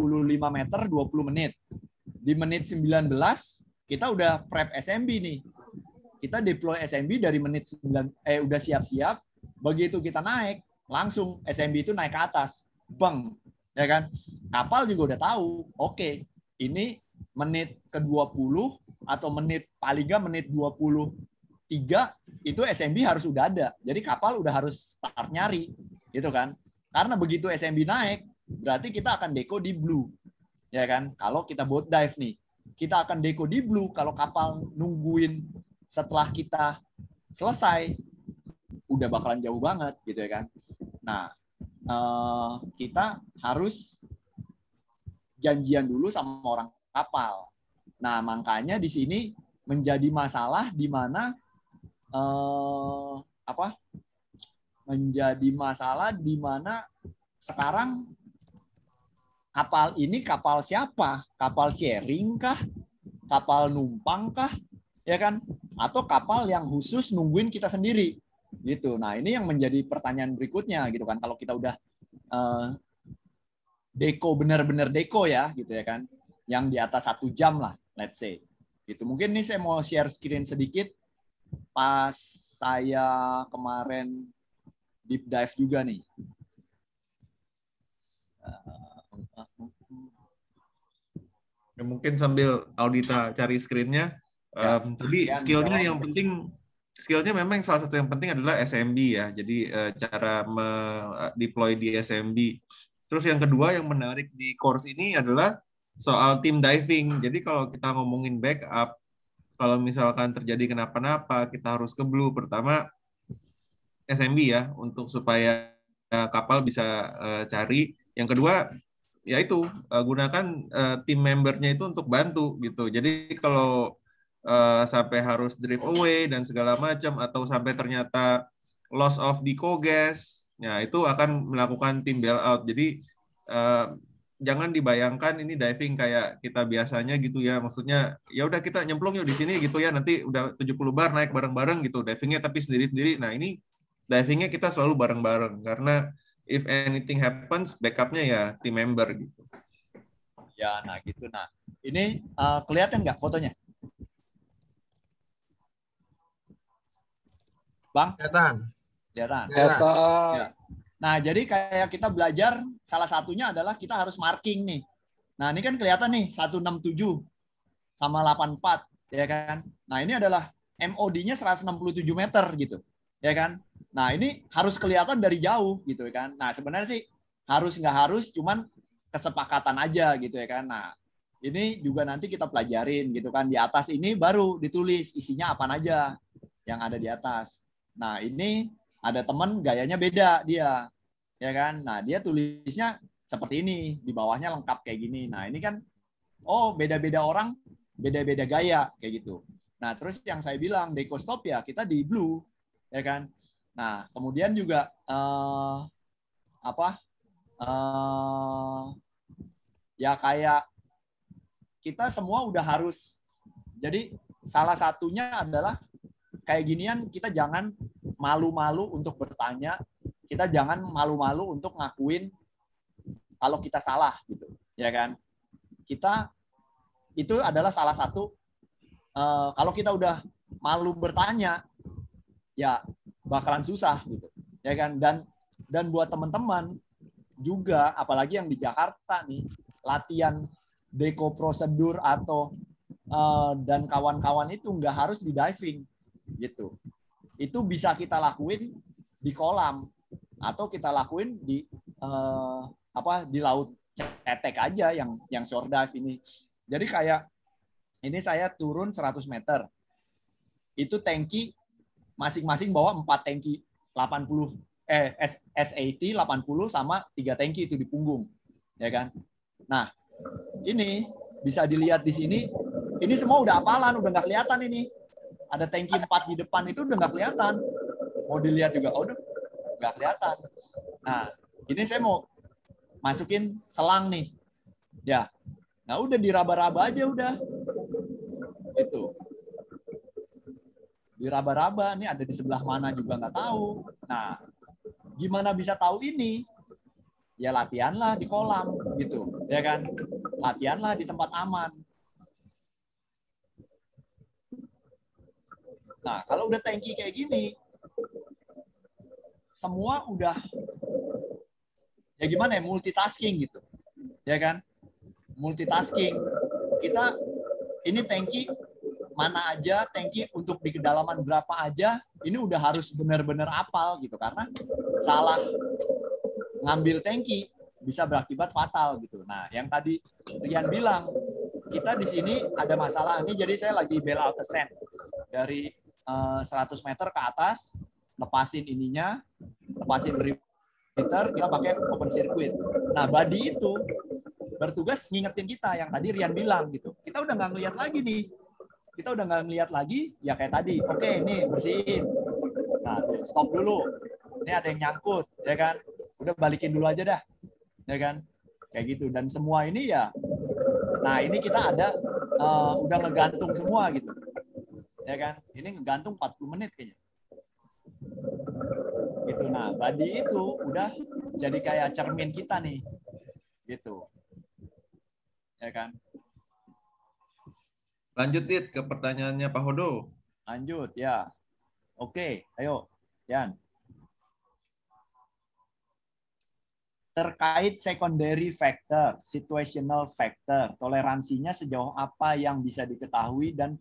Speaker 1: meter 20 menit. Di menit 19 kita udah prep SMB nih. Kita deploy SMB dari menit 9 eh udah siap-siap. Begitu kita naik, langsung SMB itu naik ke atas. Bang, ya kan? Kapal juga udah tahu. Oke, okay, ini menit ke-20 atau menit paling nggak menit tiga itu SMB harus udah ada. Jadi kapal udah harus start nyari gitu kan karena begitu SMB naik, berarti kita akan deko di blue. Ya kan? Kalau kita boat dive nih, kita akan deko di blue kalau kapal nungguin setelah kita selesai udah bakalan jauh banget gitu ya kan. Nah, eh, kita harus janjian dulu sama orang kapal. Nah, makanya di sini menjadi masalah di mana eh, apa? menjadi masalah di mana sekarang kapal ini kapal siapa? Kapal sharing kah? Kapal numpang kah? Ya kan? Atau kapal yang khusus nungguin kita sendiri gitu. Nah ini yang menjadi pertanyaan berikutnya gitu kan. Kalau kita udah uh, eh, deko benar-benar deko ya gitu ya kan. Yang di atas satu jam lah, let's say. Gitu. Mungkin ini saya mau share screen sedikit. Pas saya kemarin deep
Speaker 3: dive juga nih. Ya, mungkin sambil Audita cari screennya. Ya, um, tadi ya, skillnya ya. yang penting skillnya memang salah satu yang penting adalah SMB ya. Jadi uh, cara eh, deploy di SMB. Terus yang kedua yang menarik di course ini adalah soal team diving. Jadi kalau kita ngomongin backup, kalau misalkan terjadi kenapa-napa, kita harus ke blue. Pertama, SMB ya untuk supaya eh, kapal bisa uh, cari. Yang kedua yaitu uh, eh, gunakan uh, tim membernya itu untuk bantu gitu. Jadi kalau uh, sampai harus drift away dan segala macam atau sampai ternyata loss of deco gas, ya itu akan melakukan tim bailout. Jadi uh, jangan dibayangkan ini diving kayak kita biasanya gitu ya. Maksudnya ya udah kita nyemplung yuk di sini gitu ya nanti udah 70 bar naik bareng-bareng gitu divingnya tapi sendiri-sendiri. Nah, ini divingnya kita selalu bareng-bareng karena if anything happens backupnya ya team member gitu.
Speaker 1: Ya, nah gitu. Nah, ini uh, kelihatan nggak fotonya? Bang? Kelihatan. Kelihatan. Kelihatan. Ya. Nah, jadi kayak kita belajar salah satunya adalah kita harus marking nih. Nah, ini kan kelihatan nih 167 sama 84, ya kan? Nah, ini adalah MOD-nya 167 meter gitu. Ya kan? Nah, ini harus kelihatan dari jauh gitu ya kan. Nah, sebenarnya sih harus nggak harus cuman kesepakatan aja gitu ya kan. Nah, ini juga nanti kita pelajarin gitu kan. Di atas ini baru ditulis isinya apa aja yang ada di atas. Nah, ini ada temen gayanya beda dia. Ya kan? Nah, dia tulisnya seperti ini, di bawahnya lengkap kayak gini. Nah, ini kan oh beda-beda orang, beda-beda gaya kayak gitu. Nah, terus yang saya bilang dekostop ya kita di blue ya kan Nah, kemudian juga uh, apa? Uh, ya kayak kita semua udah harus. Jadi salah satunya adalah kayak ginian kita jangan malu-malu untuk bertanya, kita jangan malu-malu untuk ngakuin kalau kita salah gitu, ya kan? Kita itu adalah salah satu uh, kalau kita udah malu bertanya, ya bakalan susah gitu ya kan dan dan buat teman-teman juga apalagi yang di Jakarta nih latihan deko prosedur atau uh, dan kawan-kawan itu nggak harus di diving gitu itu bisa kita lakuin di kolam atau kita lakuin di uh, apa di laut cetek aja yang yang shore dive ini jadi kayak ini saya turun 100 meter itu tanki masing-masing bawa empat tanki 80 eh S80 80 sama tiga tanki itu di punggung ya kan nah ini bisa dilihat di sini ini semua udah apalan udah nggak kelihatan ini ada tanki 4 di depan itu udah nggak kelihatan mau dilihat juga oh, udah nggak kelihatan nah ini saya mau masukin selang nih ya nah udah diraba-raba aja udah itu diraba-raba nih ada di sebelah mana juga nggak tahu nah gimana bisa tahu ini ya latihanlah di kolam gitu ya kan latihanlah di tempat aman
Speaker 4: nah kalau udah tanki
Speaker 1: kayak gini semua udah ya gimana ya multitasking gitu ya kan multitasking kita ini tanki mana aja tanki untuk di kedalaman berapa aja ini udah harus benar-benar apal gitu karena salah ngambil tanki bisa berakibat fatal gitu. Nah, yang tadi Rian bilang kita di sini ada masalah ini jadi saya lagi bela out dari uh, eh, 100 meter ke atas lepasin ininya, lepasin meter kita pakai open circuit. Nah, body itu bertugas ngingetin kita yang tadi Rian bilang gitu. Kita udah nggak ngeliat lagi nih kita udah nggak melihat lagi ya kayak tadi oke okay, ini bersihin nah stop dulu ini ada yang nyangkut ya kan udah balikin dulu aja dah ya kan kayak gitu dan semua ini ya nah ini kita ada uh, udah ngegantung semua gitu ya kan ini ngegantung 40 menit kayaknya gitu nah body itu udah jadi kayak cermin kita nih
Speaker 3: gitu ya kan Lanjut Dit ke pertanyaannya Pak Hodo.
Speaker 1: Lanjut ya. Oke, ayo Yan. Terkait secondary factor, situational factor, toleransinya sejauh apa yang bisa diketahui dan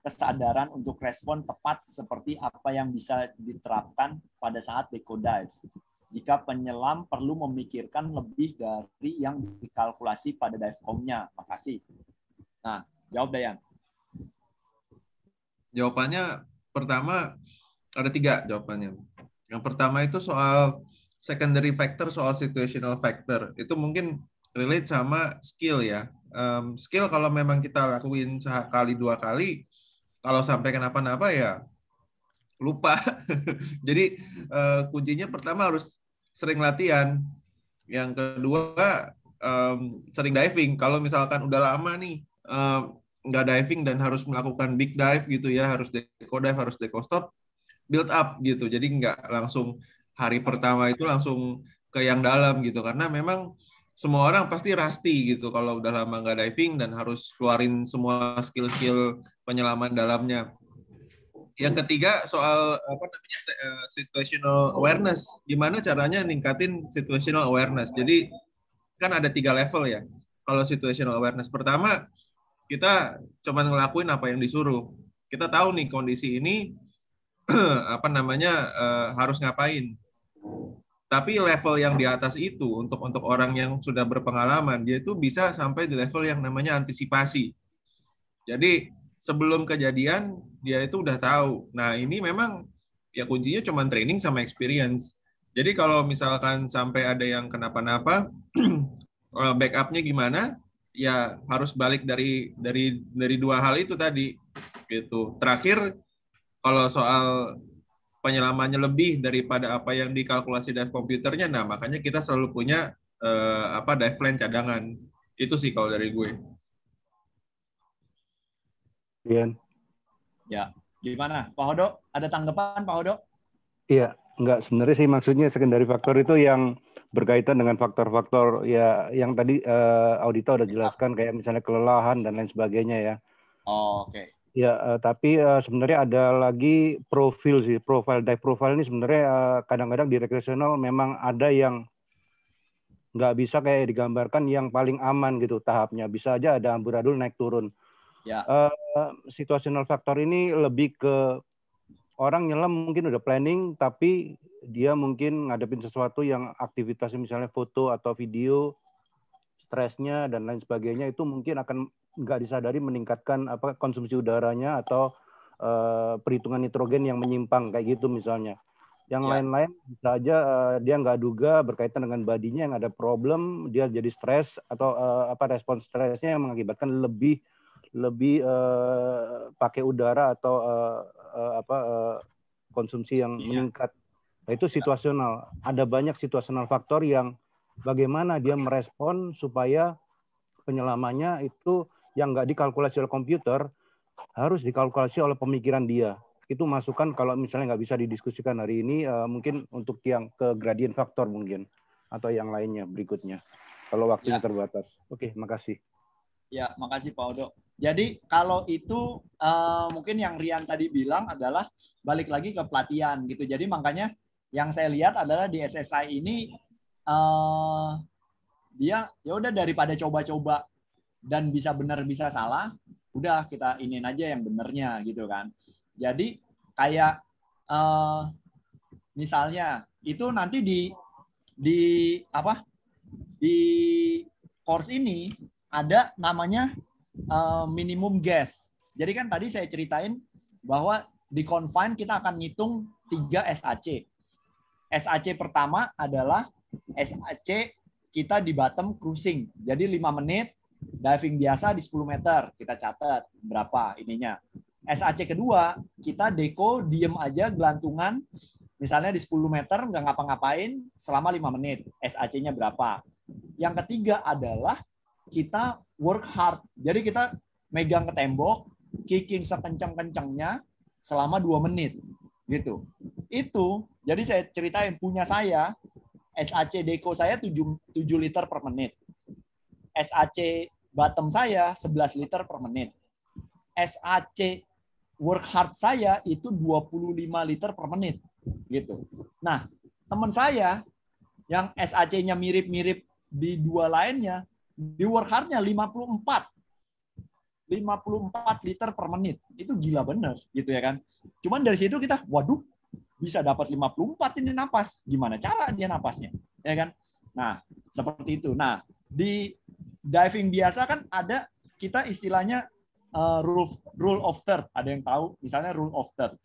Speaker 1: kesadaran untuk respon tepat seperti apa yang bisa diterapkan pada saat decodive. Jika penyelam perlu memikirkan lebih dari yang dikalkulasi pada
Speaker 3: home nya Makasih. Nah, jawab Dayan. Jawabannya pertama ada tiga jawabannya. Yang pertama itu soal secondary factor, soal situational factor. Itu mungkin relate sama skill ya. Um, skill kalau memang kita lakuin sekali dua kali, kalau sampai kenapa-napa ya lupa. Jadi uh, kuncinya pertama harus sering latihan. Yang kedua um, sering diving. Kalau misalkan udah lama nih um, nggak diving dan harus melakukan big dive gitu ya harus deco dive harus deco stop build up gitu jadi nggak langsung hari pertama itu langsung ke yang dalam gitu karena memang semua orang pasti rusty gitu kalau udah lama nggak diving dan harus keluarin semua skill-skill penyelaman dalamnya yang ketiga soal apa namanya eh, situational awareness gimana caranya ningkatin situational awareness jadi kan ada tiga level ya kalau situational awareness pertama kita coba ngelakuin apa yang disuruh. Kita tahu nih kondisi ini apa namanya e, harus ngapain. Tapi level yang di atas itu untuk untuk orang yang sudah berpengalaman dia itu bisa sampai di level yang namanya antisipasi. Jadi sebelum kejadian dia itu udah tahu. Nah, ini memang ya kuncinya cuma training sama experience. Jadi kalau misalkan sampai ada yang kenapa-napa eh, backupnya gimana? ya harus balik dari dari dari dua hal itu tadi gitu. Terakhir kalau soal penyelamannya lebih daripada apa yang dikalkulasi dive komputernya, nah makanya kita selalu punya eh, apa dive plan cadangan. Itu sih kalau dari gue. Iya. Ya,
Speaker 1: gimana Pak Hodo? Ada tanggapan Pak Hodo?
Speaker 4: Iya, enggak sebenarnya sih maksudnya sekunderi faktor itu yang berkaitan dengan faktor-faktor ya yang tadi uh, eh, Audita udah ya. jelaskan kayak misalnya kelelahan dan lain sebagainya ya.
Speaker 1: Oh, Oke. Okay.
Speaker 4: Ya, uh, tapi uh, sebenarnya ada lagi profil sih, profil dive profile ini sebenarnya uh, kadang-kadang di rekreasional memang ada yang nggak bisa kayak digambarkan yang paling aman gitu tahapnya. Bisa aja ada amburadul naik turun. Ya. Uh, situasional faktor ini lebih ke orang nyelam mungkin udah planning tapi dia mungkin ngadepin sesuatu yang aktivitasnya misalnya foto atau video stresnya dan lain sebagainya itu mungkin akan nggak disadari meningkatkan apa konsumsi udaranya atau uh, perhitungan nitrogen yang menyimpang kayak gitu misalnya yang ya. lain-lain bisa aja uh, dia nggak duga berkaitan dengan badinya yang ada problem dia jadi stres atau uh, apa respon stresnya yang mengakibatkan lebih lebih uh, pakai udara atau uh, uh, apa uh, konsumsi yang iya. meningkat. Nah, itu iya. situasional. Ada banyak situasional faktor yang bagaimana dia merespon supaya penyelamannya itu yang nggak dikalkulasi oleh komputer harus dikalkulasi oleh pemikiran dia. Itu masukan kalau misalnya nggak bisa didiskusikan hari ini uh, mungkin untuk yang ke gradient faktor mungkin atau yang lainnya berikutnya kalau waktunya ya. terbatas. Oke, makasih.
Speaker 1: Ya, makasih Pak Odo. Jadi kalau itu uh, mungkin yang Rian tadi bilang adalah balik lagi ke pelatihan gitu. Jadi makanya yang saya lihat adalah di SSI ini uh, dia ya udah daripada coba-coba dan bisa benar bisa salah, udah kita ini aja yang benernya gitu kan. Jadi kayak uh, misalnya itu nanti di di apa di course ini ada namanya Eh, minimum gas. Jadi kan tadi saya ceritain bahwa di confine kita akan ngitung 3 SAC. SAC pertama adalah SAC kita di bottom cruising. Jadi 5 menit diving biasa di 10 meter kita catat berapa ininya. SAC kedua kita deko diem aja gelantungan misalnya di 10 meter nggak ngapa-ngapain selama 5 menit. SAC-nya berapa? Yang ketiga adalah kita work hard. Jadi kita megang ke tembok, kicking sekencang-kencangnya selama dua menit gitu. Itu jadi saya ceritain punya saya SAC Deco saya 7, 7 liter per menit. SAC bottom saya 11 liter per menit. SAC work hard saya itu 25 liter per menit gitu. Nah, teman saya yang SAC-nya mirip-mirip di dua lainnya di work hardnya 54. 54 liter per menit. Itu gila bener gitu ya kan. Cuman dari situ kita, waduh, bisa dapat 54 ini napas. Gimana cara dia napasnya? Ya kan? Nah, seperti itu. Nah, di diving biasa kan ada kita istilahnya uh, rule rule of third. Ada yang tahu misalnya rule of third.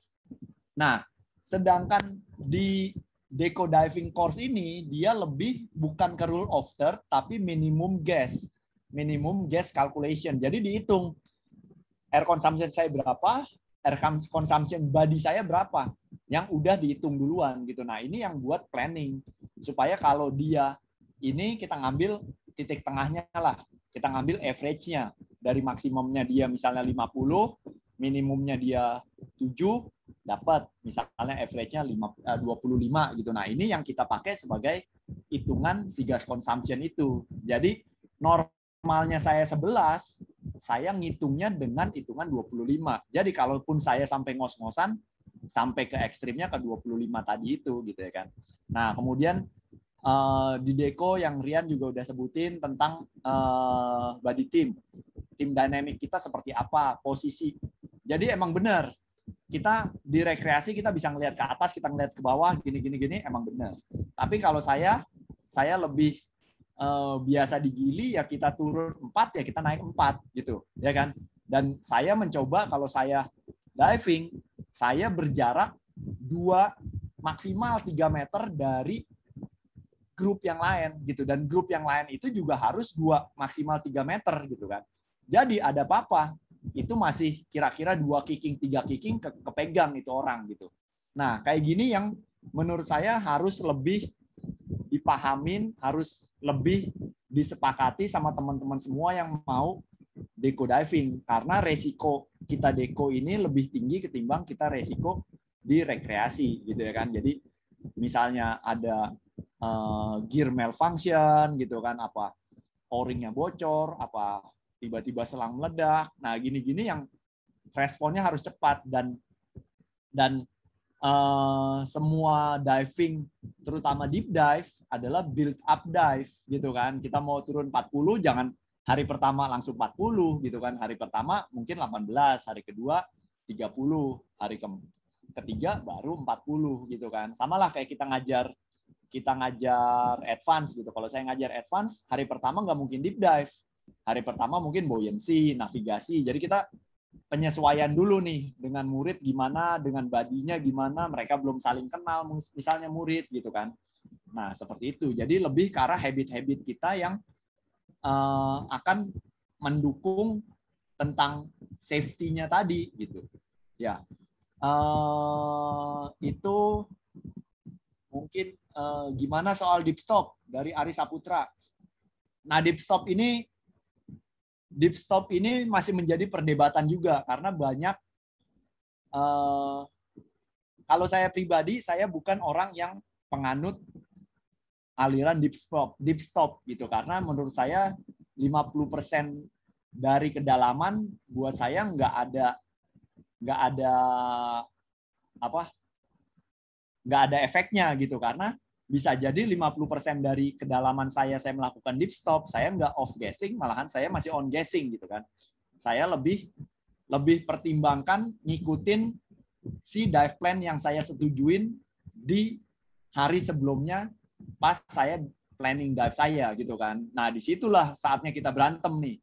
Speaker 1: Nah, sedangkan di deco diving course ini dia lebih bukan ke rule of third tapi minimum gas minimum gas calculation jadi dihitung air consumption saya berapa air consumption body saya berapa yang udah dihitung duluan gitu nah ini yang buat planning supaya kalau dia ini kita ngambil titik tengahnya lah kita ngambil average-nya dari maksimumnya dia misalnya 50 minimumnya dia 7 dapat misalnya average-nya 25 eh, gitu. Nah, ini yang kita pakai sebagai hitungan si gas consumption itu. Jadi normalnya saya 11, saya ngitungnya dengan hitungan 25. Jadi kalaupun saya sampai ngos-ngosan sampai ke ekstrimnya ke 25 tadi itu gitu ya kan. Nah, kemudian uh, di Deko yang Rian juga udah sebutin tentang uh, body team tim dynamic kita seperti apa, posisi. Jadi emang benar kita di rekreasi kita bisa ngelihat ke atas, kita ngelihat ke bawah, gini gini gini emang benar. Tapi kalau saya saya lebih uh, biasa digili ya kita turun empat ya kita naik empat gitu, ya kan? Dan saya mencoba kalau saya diving, saya berjarak dua maksimal 3 meter dari grup yang lain gitu dan grup yang lain itu juga harus dua maksimal 3 meter gitu kan. Jadi ada apa-apa itu masih kira-kira dua kicking, tiga kicking ke kepegang itu orang gitu. Nah, kayak gini yang menurut saya harus lebih dipahamin, harus lebih disepakati sama teman-teman semua yang mau deco diving karena resiko kita deco ini lebih tinggi ketimbang kita resiko di rekreasi gitu ya kan. Jadi misalnya ada uh, gear malfunction gitu kan apa o-ringnya bocor, apa tiba-tiba selang meledak. Nah, gini-gini yang responnya harus cepat dan dan uh, semua diving terutama deep dive adalah build up dive gitu kan. Kita mau turun 40 jangan hari pertama langsung 40 gitu kan. Hari pertama mungkin 18, hari kedua 30, hari ke ketiga baru 40 gitu kan. Samalah kayak kita ngajar kita ngajar advance gitu. Kalau saya ngajar advance, hari pertama nggak mungkin deep dive Hari pertama mungkin buoyancy, navigasi. Jadi kita penyesuaian dulu nih dengan murid gimana, dengan badinya gimana, mereka belum saling kenal misalnya murid gitu kan. Nah, seperti itu. Jadi lebih ke arah habit-habit kita yang uh, akan mendukung tentang safety-nya tadi gitu. Ya. Uh, itu mungkin uh, gimana soal deep stop dari Ari Saputra. Nah, deep stop ini deep stop ini masih menjadi perdebatan juga karena banyak uh, kalau saya pribadi saya bukan orang yang penganut aliran deep stop deep stop gitu karena menurut saya 50% dari kedalaman buat saya nggak ada nggak ada apa nggak ada efeknya gitu karena bisa jadi 50% dari kedalaman saya saya melakukan deep stop, saya nggak off guessing, malahan saya masih on guessing gitu kan. Saya lebih lebih pertimbangkan ngikutin si dive plan yang saya setujuin di hari sebelumnya pas saya planning dive saya gitu kan. Nah, disitulah saatnya kita berantem nih.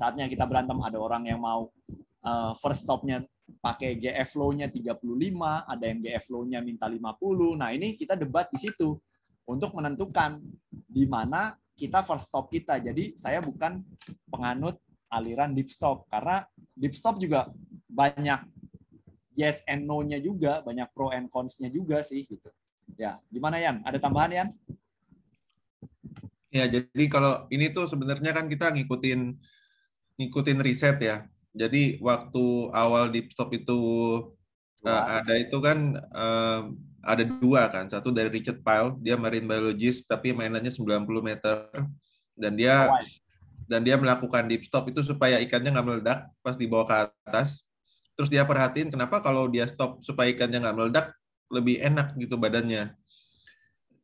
Speaker 1: Saatnya kita berantem ada orang yang mau uh, first stopnya pakai GF flow-nya 35, ada yang GF flow-nya minta 50. Nah, ini kita debat di situ untuk menentukan di mana kita first stop kita. Jadi saya bukan penganut aliran deep stop karena deep stop juga banyak yes and no-nya juga, banyak pro and cons-nya juga sih gitu. Ya, gimana Yan? Ada tambahan Yan?
Speaker 3: Ya, jadi kalau ini tuh sebenarnya kan kita ngikutin ngikutin riset ya. Jadi waktu awal deep stop itu uh, ada itu kan uh, ada dua kan. Satu dari Richard Pyle, dia marine biologist tapi mainannya 90 meter dan dia oh, dan dia melakukan deep stop itu supaya ikannya nggak meledak pas dibawa ke atas. Terus dia perhatiin kenapa kalau dia stop supaya ikannya nggak meledak lebih enak gitu badannya.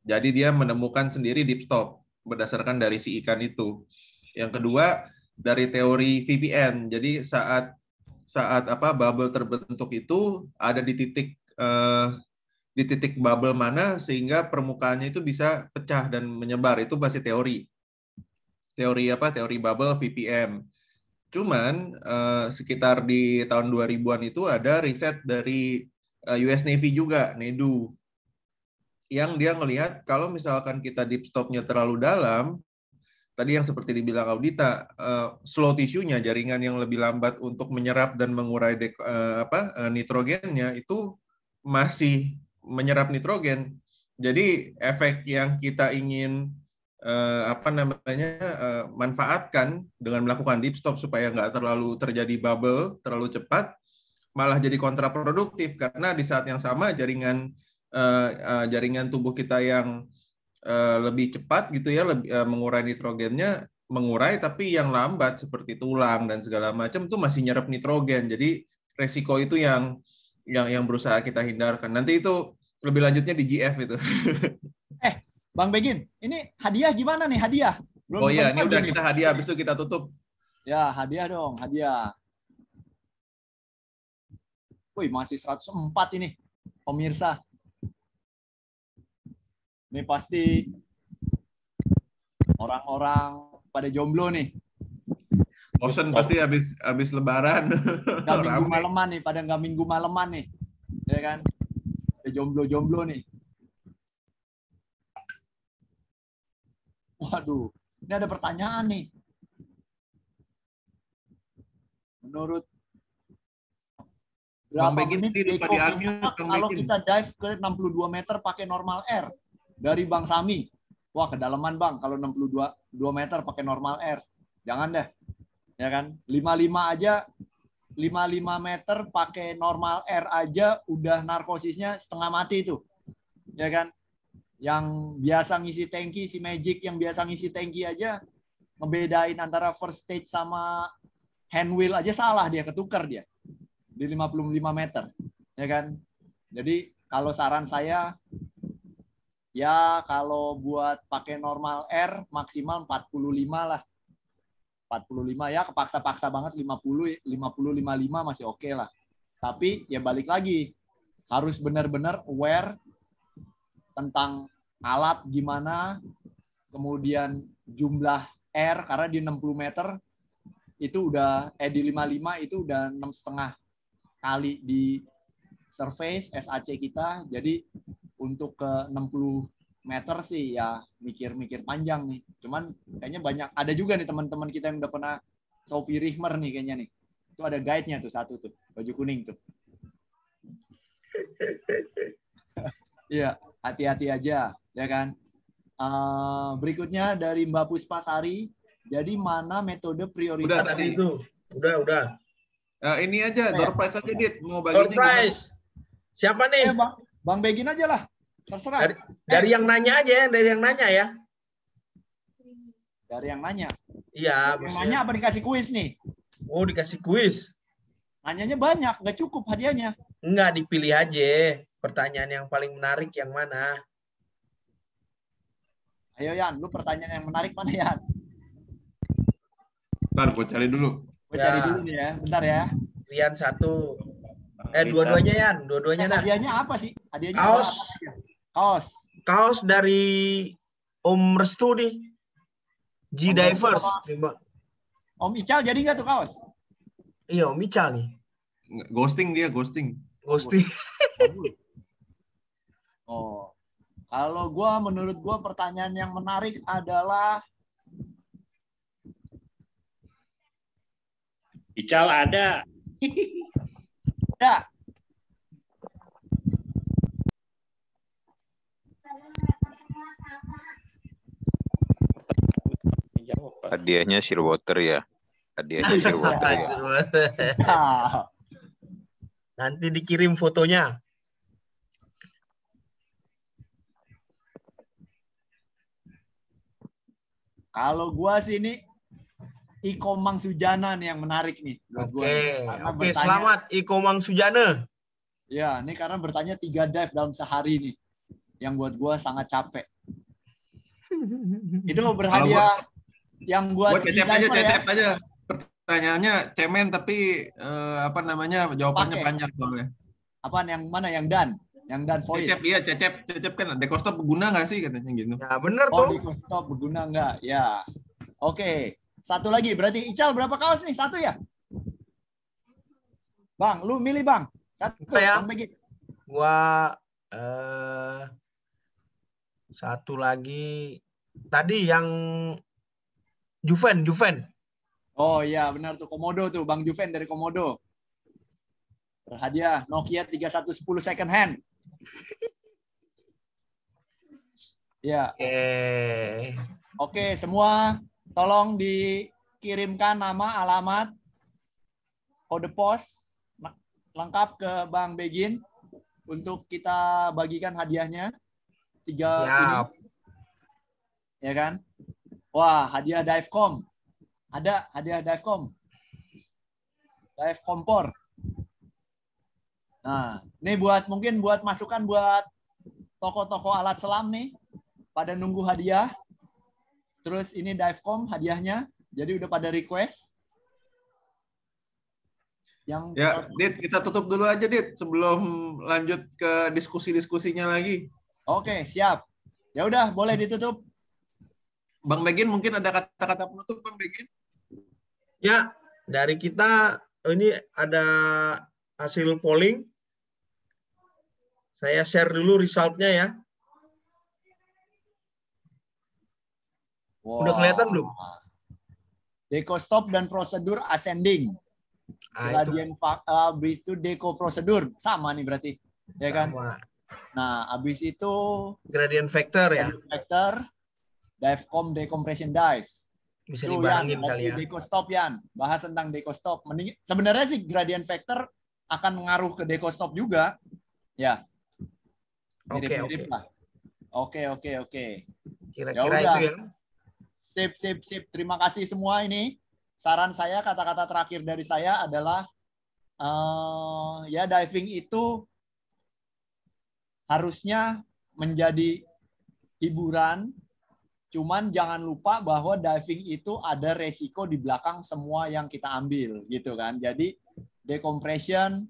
Speaker 3: Jadi dia menemukan sendiri deep stop berdasarkan dari si ikan itu. Yang kedua dari teori VPN. Jadi saat saat apa bubble terbentuk itu ada di titik eh, di titik bubble mana sehingga permukaannya itu bisa pecah dan menyebar. Itu pasti teori. Teori apa? Teori bubble VPM. Cuman eh, sekitar di tahun 2000-an itu ada riset dari eh, US Navy juga, NEDU, yang dia ngelihat kalau misalkan kita deep stopnya terlalu dalam, tadi yang seperti dibilang Audita, uh, slow tissue-nya jaringan yang lebih lambat untuk menyerap dan mengurai dek, uh, apa uh, nitrogennya itu masih menyerap nitrogen. Jadi efek yang kita ingin eh, apa namanya eh, manfaatkan dengan melakukan deep stop supaya nggak terlalu terjadi bubble terlalu cepat, malah jadi kontraproduktif karena di saat yang sama jaringan eh, eh, jaringan tubuh kita yang eh, lebih cepat gitu ya, lebih, eh, mengurai nitrogennya mengurai tapi yang lambat seperti tulang dan segala macam itu masih nyerap nitrogen. Jadi resiko itu yang yang yang berusaha kita hindarkan. Nanti itu lebih lanjutnya di GF itu. eh,
Speaker 1: Bang Begin, ini hadiah gimana nih hadiah? Belum oh iya, ini udah nih.
Speaker 3: kita hadiah, habis itu kita tutup.
Speaker 1: Ya, hadiah dong, hadiah. Wih, masih 104 ini, pemirsa. Ini pasti orang-orang pada jomblo nih.
Speaker 3: Bosen pasti habis habis lebaran. Gak minggu
Speaker 1: maleman nih, pada nggak minggu maleman nih. Ya kan? jomblo-jomblo nih. Waduh, ini ada pertanyaan nih. Menurut berapa Bang Begin di Deko unmute, kalau kita dive ke 62 meter pakai normal air dari Bang Sami? Wah, kedalaman Bang kalau 62 2 meter pakai normal air. Jangan deh. Ya kan? 55 aja 55 meter pakai normal air aja udah narkosisnya setengah mati itu. Ya kan? Yang biasa ngisi tanki si Magic yang biasa ngisi tanki aja ngebedain antara first stage sama hand wheel aja salah dia ketukar dia di 55 meter. Ya kan? Jadi kalau saran saya ya kalau buat pakai normal air maksimal 45 lah 45 ya kepaksa-paksa banget 50 50 55 masih oke okay lah. Tapi ya balik lagi harus benar-benar aware tentang alat gimana kemudian jumlah air karena di 60 meter itu udah eh di 55 itu udah enam setengah kali di surface SAC kita jadi untuk ke 60 meter sih ya mikir-mikir panjang nih. Cuman kayaknya banyak ada juga nih teman-teman kita yang udah pernah Sophie Rihmer nih kayaknya nih. Itu ada guide-nya tuh satu tuh, baju kuning tuh. Iya, hati-hati aja, ya kan? Uh, berikutnya dari Mbak Puspasari. Jadi mana metode prioritas?
Speaker 3: Udah tadi itu. Udah, udah. Uh, ini aja, surprise nah, ya. aja, Dit. Mau baginya Surprise.
Speaker 2: Gimana? Siapa nih? Eh, bang, Bang Begin aja lah.
Speaker 1: Terserah. Dari, dari yang
Speaker 2: nanya aja ya, dari yang
Speaker 1: nanya ya. Dari yang nanya. Iya. Yang nanya apa dikasih kuis nih? Oh dikasih kuis. Nanyanya banyak, nggak cukup hadiahnya. Nggak
Speaker 2: dipilih aja. Pertanyaan yang paling menarik yang mana?
Speaker 1: Ayo Yan, lu pertanyaan yang menarik mana Yan?
Speaker 3: Bentar, gue cari dulu. Gue ya. cari dulu
Speaker 2: nih
Speaker 1: ya, bentar ya. Rian satu.
Speaker 3: Eh dua-duanya
Speaker 2: Yan, dua-duanya nah, Hadiahnya apa sih? Hadiahnya kaos. Apa? Kaos. Kaos dari Om Restu nih. G Divers. Om Ical jadi
Speaker 1: nggak tuh kaos? Iya, Om Ical nih.
Speaker 3: Ghosting dia, ghosting.
Speaker 1: Ghosting. oh. Kalau gue, menurut gue pertanyaan yang menarik adalah
Speaker 3: Ical ada. Ada. jawab Pak. Hadiahnya water ya. Hadiahnya water. ya.
Speaker 2: Nanti dikirim
Speaker 1: fotonya. Kalau gua sih ini Iko Mang Sujana nih yang menarik nih. Oke, okay. okay, selamat Iko Mang Sujana. Ya, ini karena bertanya tiga dive dalam sehari nih, yang buat gua sangat capek.
Speaker 2: Itu mau berhadiah
Speaker 3: yang gua, buat cecep aja, ya. cecep ya. aja. Pertanyaannya cemen tapi uh, apa namanya jawabannya Pake. panjang soalnya. Apaan yang mana yang dan? Yang dan void. Cecep iya, cecep, cecep kan dekostop berguna nggak sih katanya gitu. Ya benar oh, tuh. Dekostop berguna
Speaker 1: nggak? Ya. Oke. Okay. Satu lagi berarti Ical berapa kaos nih? Satu ya? Bang, lu milih Bang. Satu. Ya? bang
Speaker 2: Gua eh satu lagi tadi yang Juven,
Speaker 1: Juven. Oh iya, benar tuh Komodo tuh, Bang Juven dari Komodo. Berhadiah Nokia 3110 second hand. ya. Eh. Oke, semua tolong dikirimkan nama, alamat, kode pos lengkap ke Bang Begin untuk kita bagikan hadiahnya tiga ya. ini. Ya kan? Wah, hadiah Divecom. Ada hadiah Divecom. Dive Kompor. Nah, ini buat mungkin buat masukan buat toko-toko alat selam nih pada nunggu hadiah. Terus ini Divecom hadiahnya. Jadi udah pada request.
Speaker 3: Yang ya, Dit, kita tutup dulu aja, Dit, sebelum lanjut ke diskusi-diskusinya lagi. Oke, siap. Ya udah, boleh ditutup. Bang Begin mungkin ada kata-kata penutup Bang Begin? Ya,
Speaker 2: dari kita oh, ini ada hasil polling. Saya share dulu resultnya ya.
Speaker 4: Wow. Udah kelihatan belum?
Speaker 1: Deko stop dan prosedur ascending. Ah, Gradien uh, abis itu deko prosedur sama nih berarti, ya kan? sama. kan? Nah, abis itu gradient factor ya. factor, Dive com, decompression dive. Bisa so, yan, kali ya. Deco stop Yan, bahas tentang deco stop. Mending sebenarnya sih gradient factor akan mengaruh ke deco stop juga. Ya. Oke, oke. Oke, oke, oke.
Speaker 2: Kira-kira ya itu ya.
Speaker 1: Sip, sip, sip. Terima kasih semua ini. Saran saya, kata-kata terakhir dari saya adalah uh, ya diving itu harusnya menjadi hiburan Cuman jangan lupa bahwa diving itu ada resiko di belakang semua yang kita ambil gitu kan. Jadi decompression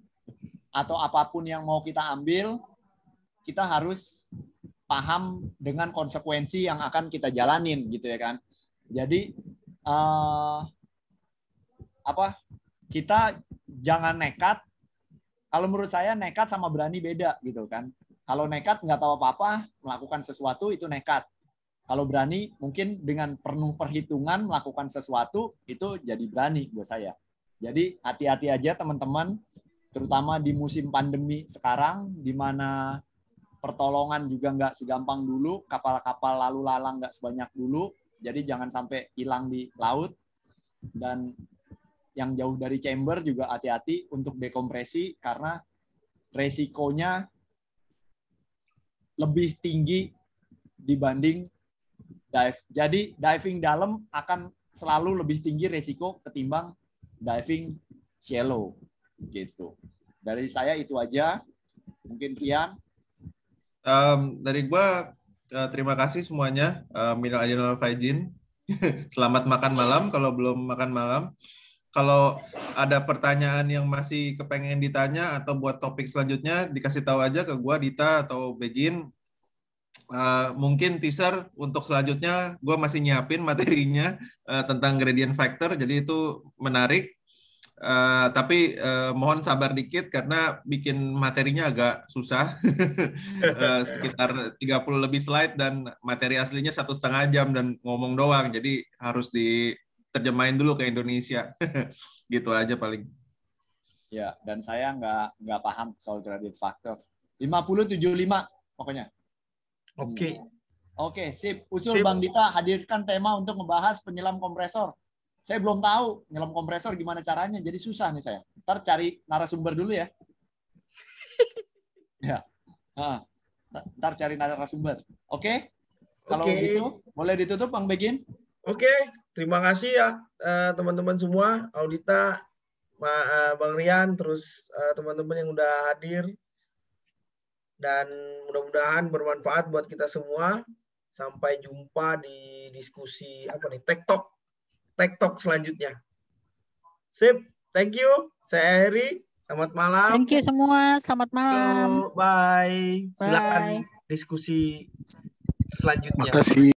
Speaker 1: atau apapun yang mau kita ambil, kita harus paham dengan konsekuensi yang akan kita jalanin gitu ya kan. Jadi uh, apa kita jangan nekat. Kalau menurut saya nekat sama berani beda gitu kan. Kalau nekat nggak tahu apa-apa, melakukan sesuatu itu nekat kalau berani mungkin dengan penuh perhitungan melakukan sesuatu itu jadi berani buat saya. Jadi hati-hati aja teman-teman, terutama di musim pandemi sekarang di mana pertolongan juga nggak segampang dulu, kapal-kapal lalu lalang nggak sebanyak dulu, jadi jangan sampai hilang di laut dan yang jauh dari chamber juga hati-hati untuk dekompresi karena resikonya lebih tinggi dibanding dive. Jadi diving dalam akan selalu lebih tinggi resiko ketimbang diving shallow gitu. Dari saya itu aja.
Speaker 3: Mungkin Kian. Um, dari gua eh, terima kasih semuanya eh, minal aidin wal faizin. Selamat makan malam kalau belum makan malam. Kalau ada pertanyaan yang masih kepengen ditanya atau buat topik selanjutnya dikasih tahu aja ke gua Dita atau Begin Eh, mungkin teaser untuk selanjutnya gue masih nyiapin materinya uh, tentang gradient factor jadi itu menarik uh, tapi uh, mohon sabar dikit karena bikin materinya agak susah
Speaker 4: uh,
Speaker 3: sekitar 30 lebih slide dan materi aslinya satu setengah jam dan ngomong doang jadi harus diterjemahin dulu ke Indonesia gitu aja paling
Speaker 1: ya dan saya nggak nggak paham soal gradient factor lima pokoknya Oke. Okay. Iya. Oke, okay, sip. Usul sip. Bang Dita hadirkan tema untuk membahas penyelam kompresor. Saya belum tahu penyelam kompresor gimana caranya, jadi susah nih saya. Ntar cari narasumber dulu ya.
Speaker 4: ya.
Speaker 1: Nah, ntar cari narasumber. Oke? Okay?
Speaker 4: Kalau okay. gitu,
Speaker 2: boleh ditutup Bang Begin? Oke, okay. terima kasih ya eh, teman-teman semua, Audita, eh, Bang Rian, terus eh, teman-teman yang udah hadir dan mudah-mudahan bermanfaat buat kita semua. Sampai jumpa di diskusi apa nih TikTok TikTok selanjutnya. Sip, thank you. Saya Eri. Selamat malam. Thank you semua. Selamat malam.
Speaker 4: Bye. Bye. Silakan diskusi selanjutnya. Makasih.